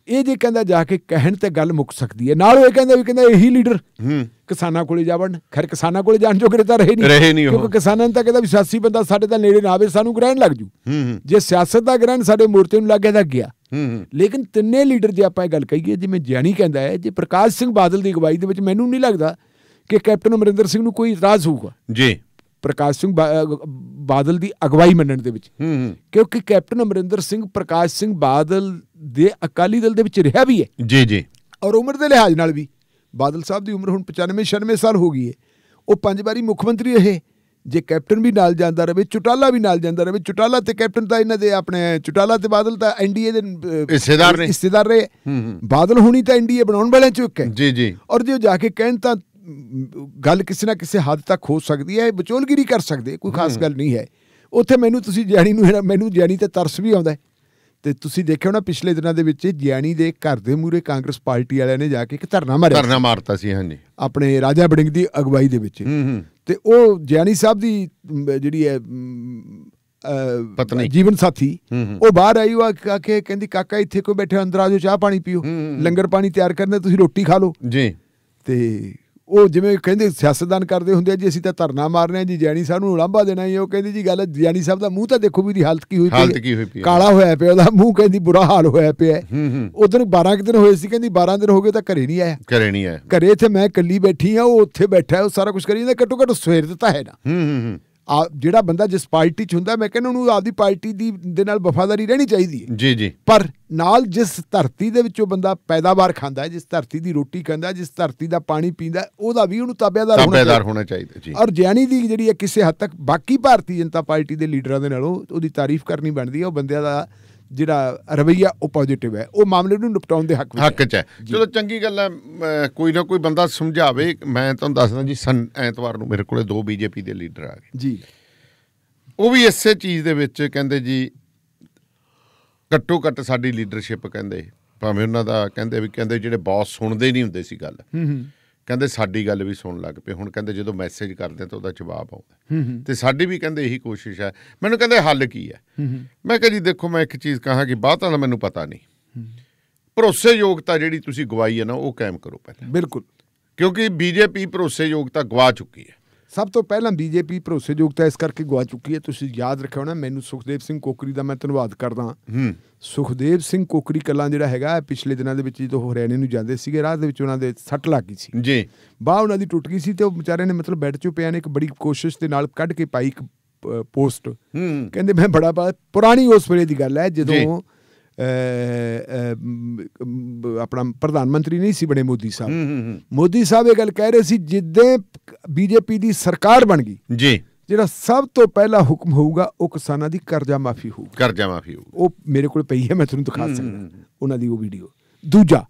ਇਹ ਜੇ ਕਹਿੰਦਾ ਜਾ ਕੇ ਕਹਿਣ ਤੇ ਗੱਲ ਮੁੱਕ ਸਕਦੀ ਹੈ ਨਾਲ ਉਹ ਕਹਿੰਦਾ ਵੀ ਕਹਿੰਦਾ ਇਹੀ ਲੀਡਰ ਕਿਸਾਨਾਂ ਕੋਲੇ ਜਾਵਣ ਖੈਰ ਕਿਸਾਨਾਂ ਕੋਲੇ ਜਾਣ ਜੋ ਤਾਂ ਰਹੇ ਨਹੀਂ ਕਿਉਂਕਿ ਕਿਸਾਨਾਂ ਨੇ ਤਾਂ ਕਹਿੰਦਾ ਵੀ ਸਿਆਸੀ ਬੰਦਾ ਸਾਡੇ ਤਾਂ ਨੇੜੇ ਨਾ ਆਵੇ ਸਾਨੂੰ ਗ੍ਰਹਿਣ ਲੱਗ ਜੂ ਜੇ ਸਿਆਸਤ ਦਾ ਗ੍ਰਹਿਣ ਸਾਡੇ ਮੂਰਤੀ ਨੂੰ ਲੱਗ ਗਿਆ ਤਾਂ ਗਿਆ ਲੇਕਿਨ ਤਿੰਨੇ ਲੀਡਰ ਜੇ ਆਪਾਂ ਇਹ ਗੱਲ ਕਹੀਏ ਜਿਵੇਂ ਜੈਣੀ ਕਹਿੰਦਾ ਹੈ ਜੇ ਪ੍ਰਕਾਸ਼ ਸਿੰਘ ਬਾਦਲ ਦੀ ਅਗਵਾਈ ਦੇ ਵਿੱਚ ਮੈਨੂੰ ਨਹੀਂ ਲੱਗਦਾ ਕਿ ਕੈਪਟਨ ਅਮਰਿੰਦਰ ਸਿੰਘ ਨੂੰ ਕੋਈ ਇਤਰਾਜ਼ ਹੋਊਗਾ ਜੀ ਪ੍ਰਕਾਸ਼ ਸਿੰਘ ਬਾਦਲ ਦੀ ਅਗਵਾਈ ਮੰਨਣ ਦੇ ਵਿੱਚ ਹੂੰ ਹੂੰ ਕਿਉਂਕਿ ਕੈਪਟਨ ਅਮਰਿੰਦਰ ਸਿੰਘ ਪ੍ਰਕਾਸ਼ ਸਿੰਘ ਬਾਦਲ ਦੇ ਅਕਾਲੀ ਦਲ ਦੇ ਵਿੱਚ ਰਿਹਾ ਵੀ ਹੈ ਜੀ ਜੀ ਔਰ ਉਮਰ ਦੇ ਲਿਹਾਜ਼ ਨਾਲ ਵੀ ਬਾਦਲ ਸਾਹਿਬ ਦੀ ਉਮਰ ਹੁਣ 95 96 ਸਾਲ ਹੋ ਗਈ ਹੈ ਉਹ ਪੰਜ ਵਾਰੀ ਮੁੱਖ ਮੰਤਰੀ ਰਹੇ ਜੇ ਕੈਪਟਨ ਵੀ ਨਾਲ ਜਾਂਦਾ ਰਹੇ ਚੁਟਾਲਾ ਵੀ ਨਾਲ ਜਾਂਦਾ ਰਹੇ ਚੁਟਾਲਾ ਤੇ ਕੈਪਟਨ ਤਾਂ ਇਹਨਾਂ ਦੇ ਆਪਣੇ ਚੁਟਾਲਾ ਤੇ ਬਾਦਲ ਤਾਂ ਐਨਡੀਏ ਦੇ ਹਿੱਸੇਦਾਰ ਨੇ ਹਿੱਸੇਦਾਰ ਰਹੇ ਬਾਦਲ ਹੁਣੀ ਤਾਂ ਐਨਡੀਏ ਬਣਾਉਣ ਵਾਲਿਆਂ ਚੋਂ ਇੱਕ ਹੈ ਜੀ ਜੀ ਔਰ ਜੇ ਉਹ ਜਾ ਕੇ ਕਹਿਣ ਤਾਂ ਗੱਲ ਕਿਸੇ ਨਾ ਕਿਸੇ ਹੱਦ ਤੱਕ ਹੋ ਸਕਦੀ ਹੈ ਵਿਚੋਲਗਿਰੀ ਕਰ ਸਕਦੇ ਕੋਈ ਖਾਸ ਗੱਲ ਨਹੀਂ ਹੈ ਉੱਥੇ ਮੈਨੂੰ ਤੁਸੀਂ ਜਿਆਣੀ ਨੂੰ ਮੈਨੂੰ ਜਿਆਣੀ ਤੇ ਤਰਸ ਵੀ ਆਉਂਦਾ ਤੇ ਤੁਸੀਂ ਦੇਖਿਓ ਨਾ ਪਿਛਲੇ ਦਿਨਾਂ ਦੇ ਵਿੱਚ ਜਿਆਣੀ ਦੇ ਘਰ ਦੇ ਮੂਰੇ ਕਾਂਗਰਸ ਪਾਰਟੀ ਵਾਲਿਆਂ ਨੇ ਜਾ ਕੇ ਇੱਕ ਧਰਨਾ ਮਾਰਿਆ ਧਰਨਾ ਮਾਰਤਾ ਸੀ ਹਾਂਜੀ ਆਪਣੇ ਰਾਜਾ ਬੜਿੰਗ ਦੀ ਅਗਵਾਈ ਦੇ ਵਿੱਚ ਤੇ ਉਹ ਜਿਆਣੀ ਸਾਹਿਬ ਦੀ ਜਿਹੜੀ ਹੈ ਪਤਨੀ ਜੀਵਨ ਸਾਥੀ ਉਹ ਬਾਹਰ ਆਈ ਉਹ ਆ ਕੇ ਕਹਿੰਦੀ ਕਾਕਾ ਇੱਥੇ ਕੋਈ ਬੈਠੇ ਅੰਦਰ ਆਜੋ ਚਾਹ ਪਾਣੀ ਪੀਓ ਲੰਗਰ ਪਾਣੀ ਤਿਆਰ ਕਰਨੇ ਤੁਸੀਂ ਰੋਟੀ ਖਾ ਲਓ ਜੀ ਤੇ ਉਹ ਜਿਵੇਂ ਕਹਿੰਦੇ ਸਿਆਸਤਦਾਨ ਕਰਦੇ ਹੁੰਦੇ ਆ ਜੀ ਅਸੀਂ ਤਾਂ ਧਰਨਾ ਮਾਰਨੇ ਆ ਜੀ ਜੈਣੀ ਸਾਹਿਬ ਨੂੰ ਉਲਾਂਭਾ ਦੇਣਾ ਹੀ ਉਹ ਕਹਿੰਦੇ ਜੀ ਗੱਲ ਜੈਣੀ ਸਾਹਿਬ ਦਾ ਮੂੰਹ ਤਾਂ ਦੇਖੋ ਵੀ ਦੀ ਹਾਲਤ ਕੀ ਹੋਈ ਪਈ ਕਾਲਾ ਹੋਇਆ ਪਿਆ ਉਹਦਾ ਮੂੰਹ ਕਹਿੰਦੀ ਬੁਰਾ ਹਾਲ ਹੋਇਆ ਪਿਆ ਉਦੋਂ 12 ਕਿ ਦਿਨ ਹੋਏ ਸੀ ਕਹਿੰਦੀ 12 ਦਿਨ ਹੋ ਗਏ ਤਾਂ ਘਰੇ ਨਹੀਂ ਆਇਆ ਘਰੇ ਨਹੀਂ ਆਇਆ ਘਰੇ ਇੱਥੇ ਮੈਂ ਇਕੱਲੀ ਬੈਠੀ ਆ ਉਹ ਉੱਥੇ ਬੈਠਾ ਉਹ ਸਾਰਾ ਕੁਝ ਕਰੀ ਜਾਂਦਾ ਘਟੋ ਘਟ ਸਵੇਰ ਦਿੱਤਾ ਹੈ ਨਾ ਹੂੰ ਹੂੰ ਹੂੰ ਆ ਜਿਹੜਾ ਬੰਦਾ ਜਿਸ ਪਾਰਟੀ 'ਚ ਹੁੰਦਾ ਮੈਂ ਕਹਿੰਦਾ ਉਹਨੂੰ ਆਪਦੀ ਪਾਰਟੀ ਦੀ ਦੇ ਨਾਲ ਵਫਾਦਾਰੀ ਰਹਿਣੀ ਚਾਹੀਦੀ ਹੈ ਜੀ ਜੀ ਪਰ ਨਾਲ ਜਿਸ ਧਰਤੀ ਦੇ ਵਿੱਚੋਂ ਬੰਦਾ ਪੈਦਾਵਾਰ ਖਾਂਦਾ ਹੈ ਜਿਸ ਧਰਤੀ ਦੀ ਰੋਟੀ ਖਾਂਦਾ ਜਿਸ ਧਰਤੀ ਦਾ ਪਾਣੀ ਪੀਂਦਾ ਉਹਦਾ ਵੀ ਉਹਨੂੰ ਤਾਬੇਦਾਰ ਹੋਣਾ ਚਾਹੀਦਾ ਹੋਣਾ ਚਾਹੀਦਾ ਜੀ ਔਰ ਜੈਨੀ ਦੀ ਜਿਹੜੀ ਹੈ ਕਿਸੇ ਹੱਦ ਤੱਕ ਬਾਕੀ ਭਾਰਤੀ ਜਨਤਾ ਪਾਰਟੀ ਦੇ ਲੀਡਰਾਂ ਦੇ ਨਾਲੋਂ ਉਹਦੀ ਤਾਰੀਫ ਕਰਨੀ ਬਣਦੀ ਹੈ ਉਹ ਬੰਦਿਆਂ ਦਾ ਜਿਹੜਾ ਰਵਈਆ ਉਹ ਪੋਜ਼ਿਟਿਵ ਹੈ ਉਹ ਮਾਮਲੇ ਨੂੰ ਨਿਪਟਾਉਣ ਦੇ ਹੱਕ ਵਿੱਚ ਹੱਕ 'ਚ ਹੈ ਚਲੋ ਚੰਗੀ ਗੱਲ ਹੈ ਕੋਈ ਨਾ ਕੋਈ ਬੰਦਾ ਸਮਝਾਵੇ ਮੈਂ ਤੁਹਾਨੂੰ ਦੱਸਦਾ ਜੀ ਸਨ ਐਤਵਾਰ ਨੂੰ ਮੇਰੇ ਕੋਲੇ ਦੋ ਬੀਜੇਪੀ ਦੇ ਲੀਡਰ ਆ ਗਏ ਜੀ ਉਹ ਵੀ ਇਸੇ ਚੀਜ਼ ਦੇ ਵਿੱਚ ਕਹਿੰਦੇ ਜੀ ਘੱਟੋ ਘੱਟ ਸਾਡੀ ਲੀਡਰਸ਼ਿਪ ਕਹਿੰਦੇ ਭਾਵੇਂ ਉਹਨਾਂ ਦਾ ਕਹਿੰਦੇ ਵੀ ਕਹਿੰਦੇ ਜਿਹੜੇ ਬੌਸ ਸੁਣਦੇ ਨਹੀਂ ਹੁੰਦੇ ਸੀ ਗੱਲ ਹੂੰ ਹੂੰ ਕਹਿੰਦੇ ਸਾਡੀ ਗੱਲ ਵੀ ਸੁਣਨ ਲੱਗ ਪਏ ਹੁਣ ਕਹਿੰਦੇ ਜਦੋਂ ਮੈਸੇਜ ਕਰਦੇ ਤਾਂ ਉਹਦਾ ਜਵਾਬ ਆਉਂਦਾ ਤੇ ਸਾਡੀ ਵੀ ਕਹਿੰਦੇ ਇਹੀ ਕੋਸ਼ਿਸ਼ ਹੈ ਮੈਨੂੰ ਕਹਿੰਦੇ ਹੱਲ ਕੀ ਹੈ ਮੈਂ ਕਹਾਂ ਜੀ ਦੇਖੋ ਮੈਂ ਇੱਕ ਚੀਜ਼ ਕਹਾਂ ਕਿ ਬਾਤਾਂ ਦਾ ਮੈਨੂੰ ਪਤਾ ਨਹੀਂ ਭਰੋਸੇਯੋਗਤਾ ਜਿਹੜੀ ਤੁਸੀਂ ਗਵਾਈ ਹੈ ਨਾ ਉਹ ਕਾਇਮ ਕਰੋ ਪਹਿਲਾਂ ਬਿਲਕੁਲ ਕਿਉਂਕਿ ਬੀਜੇਪੀ ਭਰੋਸੇਯੋਗਤਾ ਗਵਾ ਚੁੱਕੀ ਹੈ ਸਭ ਤੋਂ ਪਹਿਲਾਂ ਬੀਜੇਪੀ ਭਰੋਸੇਯੋਗਤਾ ਇਸ ਕਰਕੇ ਗਵਾ ਚੁੱਕੀ ਹੈ ਤੁਸੀਂ ਯਾਦ ਰੱਖਿਓ ਨਾ ਮੈਨੂੰ ਸੁਖਦੇਵ ਸਿੰਘ ਕੋਕਰੀ ਦਾ ਮੈਂ ਧੰਨਵਾਦ ਕਰਦਾ ਸੁਖਦੇਵ ਸਿੰਘ ਕੋਕਰੀ ਕੱਲਾਂ ਜਿਹੜਾ ਹੈਗਾ ਪਿਛਲੇ ਦਿਨਾਂ ਦੇ ਵਿੱਚ ਜਦੋਂ ਹਰਿਆਣੇ ਨੂੰ ਜਾਂਦੇ ਸੀਗੇ ਰਾਹ ਦੇ ਵਿੱਚ ਉਹਨਾਂ ਦੇ ਸੱਟ ਲੱਗ ਗਈ ਸੀ ਜੀ ਬਾਹ ਉਹਨਾਂ ਦੀ ਟੁੱਟ ਗਈ ਸੀ ਤੇ ਉਹ ਵਿਚਾਰੇ ਨੇ ਮਤਲਬ ਬੈੱਡ 'ਚੋਂ ਪਿਆ ਨੇ ਇੱਕ ਬੜੀ ਕੋਸ਼ਿਸ਼ ਦੇ ਨਾਲ ਕੱਢ ਕੇ ਪਾਈ ਇੱਕ ਪੋਸਟ ਕਹਿੰਦੇ ਮੈਂ ਬੜਾ ਪੁਰਾਣੀ ਉਸ ਵੇਲੇ ਦੀ ਗੱਲ ਹੈ ਜਦੋਂ ਆਪਣਾ ਪ੍ਰਧਾਨ ਮੰਤਰੀ ਨਹੀਂ ਸੀ ਬਣੇ ਮੋਦੀ ਸਾਹਿਬ ਮੋਦੀ ਸਾਹਿਬ ਇਹ ਗੱਲ ਕਹਿ ਰਹੇ ਸੀ ਜਿੱਦੇ ਬੀਜੇਪੀ ਦੀ ਸਰਕਾਰ ਬਣ ਗਈ ਜੀ ਜਿਹੜਾ ਸਭ ਤੋਂ ਪਹਿਲਾ ਹੁਕਮ ਹੋਊਗਾ ਉਹ ਕਿਸਾਨਾਂ ਦੀ ਕਰਜ਼ਾ ਮਾਫੀ ਹੋਊ ਕਰਜ਼ਾ ਮਾਫੀ ਹੋਊ ਉਹ ਮੇਰੇ ਕੋਲ ਪਈ ਹੈ ਮੈਂ ਤੁਹਾਨੂੰ ਦਿਖਾ ਸਕਦਾ ਉਹਨਾਂ ਦੀ ਉਹ ਵੀਡੀਓ ਦੂਜਾ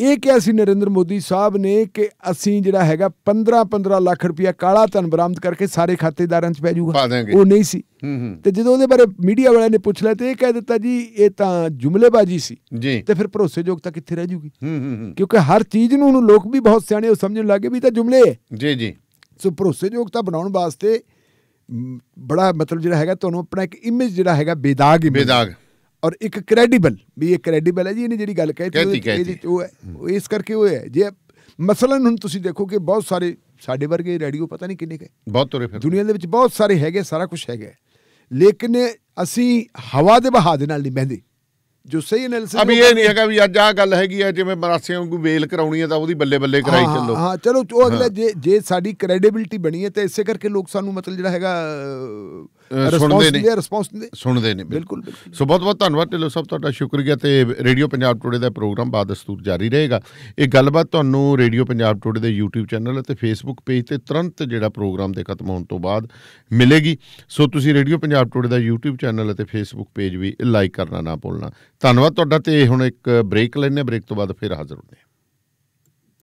ਇਹ ਕਿਹਾ ਸੀ ਨਰਿੰਦਰ ਮੋਦੀ ਸਾਹਿਬ ਨੇ ਕਿ ਅਸੀਂ ਜਿਹੜਾ ਹੈਗਾ 15 15 ਲੱਖ ਰੁਪਏ ਕਾਲਾ ਧਨ ਬਰਾਮਦ ਕਰਕੇ ਸਾਰੇ ਖਾਤੇਦਾਰਾਂ 'ਚ ਪੈ ਜਾਊਗਾ ਉਹ ਨਹੀਂ ਸੀ ਤੇ ਜਦੋਂ ਉਹਦੇ ਬਾਰੇ ਮੀਡੀਆ ਵਾਲਿਆਂ ਨੇ ਪੁੱਛ ਲਿਆ ਤੇ ਇਹ ਕਹਿ ਦਿੱਤਾ ਜੀ ਇਹ ਤਾਂ ਜੁਮਲੇਬਾਜ਼ੀ ਸੀ ਤੇ ਫਿਰ ਭਰੋਸੇਯੋਗਤਾ ਕਿੱਥੇ ਰਹਿ ਜੂਗੀ ਕਿਉਂਕਿ ਹਰ ਚੀਜ਼ ਨੂੰ ਉਹਨੂੰ ਲੋਕ ਵੀ ਬਹੁਤ ਸਿਆਣੇ ਉਹ ਸਮਝਣ ਲੱਗੇ ਵੀ ਤਾਂ ਜੁਮਲੇ ਹੈ ਜੀ ਜੀ ਸੋ ਭਰੋਸੇਯੋਗਤਾ ਬਣਾਉਣ ਵਾਸਤੇ ਬੜਾ ਮਤਲਬ ਜਿਹੜਾ ਹੈਗਾ ਤੁਹਾਨੂੰ ਆਪਣਾ ਇੱਕ ਇਮੇਜ ਜਿਹੜਾ ਹੈਗਾ ਬੇਦਾਗ ਬੇਦਾਗ ਔਰ ਇੱਕ ਕ੍ਰੈਡੀਬਲ ਵੀ ਇਹ ਕ੍ਰੈਡੀਬਲ ਹੈ ਜੀ ਇਹਨੇ ਜਿਹੜੀ ਗੱਲ ਕਹੀ ਤੇ ਉਹ ਹੈ ਇਸ ਕਰਕੇ ਉਹ ਹੈ ਜੇ ਮਸਲਨ ਹੁਣ ਤੁਸੀਂ ਦੇਖੋ ਕਿ ਬਹੁਤ ਸਾਰੇ ਸਾਡੇ ਵਰਗੇ ਰੇਡੀਓ ਪਤਾ ਨਹੀਂ ਕਿੰਨੇ ਕੇ ਬਹੁਤ ਤੁਰੇ ਫਿਰ ਦੁਨੀਆ ਦੇ ਵਿੱਚ ਬਹੁਤ ਸਾਰੇ ਹੈਗੇ ਸਾਰਾ ਕੁਝ ਹੈਗਾ ਲੇਕਿਨ ਅਸੀਂ ਹਵਾ ਦੇ ਬਹਾਅ ਦੇ ਨਾਲ ਨਹੀਂ ਬਹਿੰਦੇ ਜੋ ਸਹੀ ਐਨਾਲਿਸਿਸ ਅਭੀ ਇਹ ਨਹੀਂ ਹੈਗਾ ਵੀ ਅੱਜ ਆ ਗੱਲ ਹੈਗੀ ਆ ਜਿਵੇਂ ਮਰਾਸੀਆਂ ਨੂੰ ਵੇਲ ਕਰਾਉਣੀ ਹੈ ਤਾਂ ਉਹਦੀ ਬੱਲੇ ਬੱਲੇ ਕਰਾਈ ਚੱਲੋ ਹਾਂ ਚਲੋ ਉਹ ਅਗਲੇ ਜੇ ਜੇ ਸਾਡੀ ਕ੍ਰੈਡੀਬਿਲਟੀ ਬਣੀ ਹੈ ਤਾਂ ਇਸੇ ਕਰਕੇ ਲੋਕ ਸਾਨੂੰ ਮਤਲਬ ਜਿਹੜਾ ਹੈਗਾ ਸੁਣਦੇ ਨੇ ਰਿਸਪੌਂਸ ਦਿੰਦੇ ਸੁਣਦੇ ਨੇ ਬਿਲਕੁਲ ਸੋ ਬਹੁਤ ਬਹੁਤ ਧੰਨਵਾਦ ਢਿੱਲੋ ਸਾਹਿਬ ਤੁਹਾਡਾ ਸ਼ੁਕਰੀਆ ਤੇ ਰੇਡੀਓ ਪੰਜਾਬ ਟੁਡੇ ਦਾ ਪ੍ਰੋਗਰਾਮ ਬਾਦਸਤੂਰ ਜਾਰੀ ਰਹੇਗਾ ਇਹ ਗੱਲਬਾਤ ਤੁਹਾਨੂੰ ਰੇਡੀਓ ਪੰਜਾਬ ਟੁਡੇ ਦੇ YouTube ਚੈਨਲ ਅਤੇ Facebook ਪੇਜ ਤੇ ਤੁਰੰਤ ਜਿਹੜਾ ਪ੍ਰੋਗਰਾਮ ਦੇ ਖਤਮ ਹੋਣ ਤੋਂ ਬਾਅਦ ਮਿਲੇਗੀ ਸੋ ਤੁਸੀਂ ਰੇਡੀਓ ਪੰਜਾਬ ਟੁਡੇ ਦਾ YouTube ਚੈਨਲ ਅਤੇ Facebook ਪੇਜ ਵੀ ਲਾਈਕ ਕਰਨਾ ਨਾ ਭੁੱਲਣਾ ਧੰਨਵਾਦ ਤੁਹਾਡਾ ਤੇ ਹੁਣ ਇੱਕ ਬ੍ਰੇਕ ਲੈਣੇ ਬ੍ਰੇਕ ਤੋਂ ਬਾਅਦ ਫਿਰ ਹਾਜ਼ਰ ਹੁੰਦੇ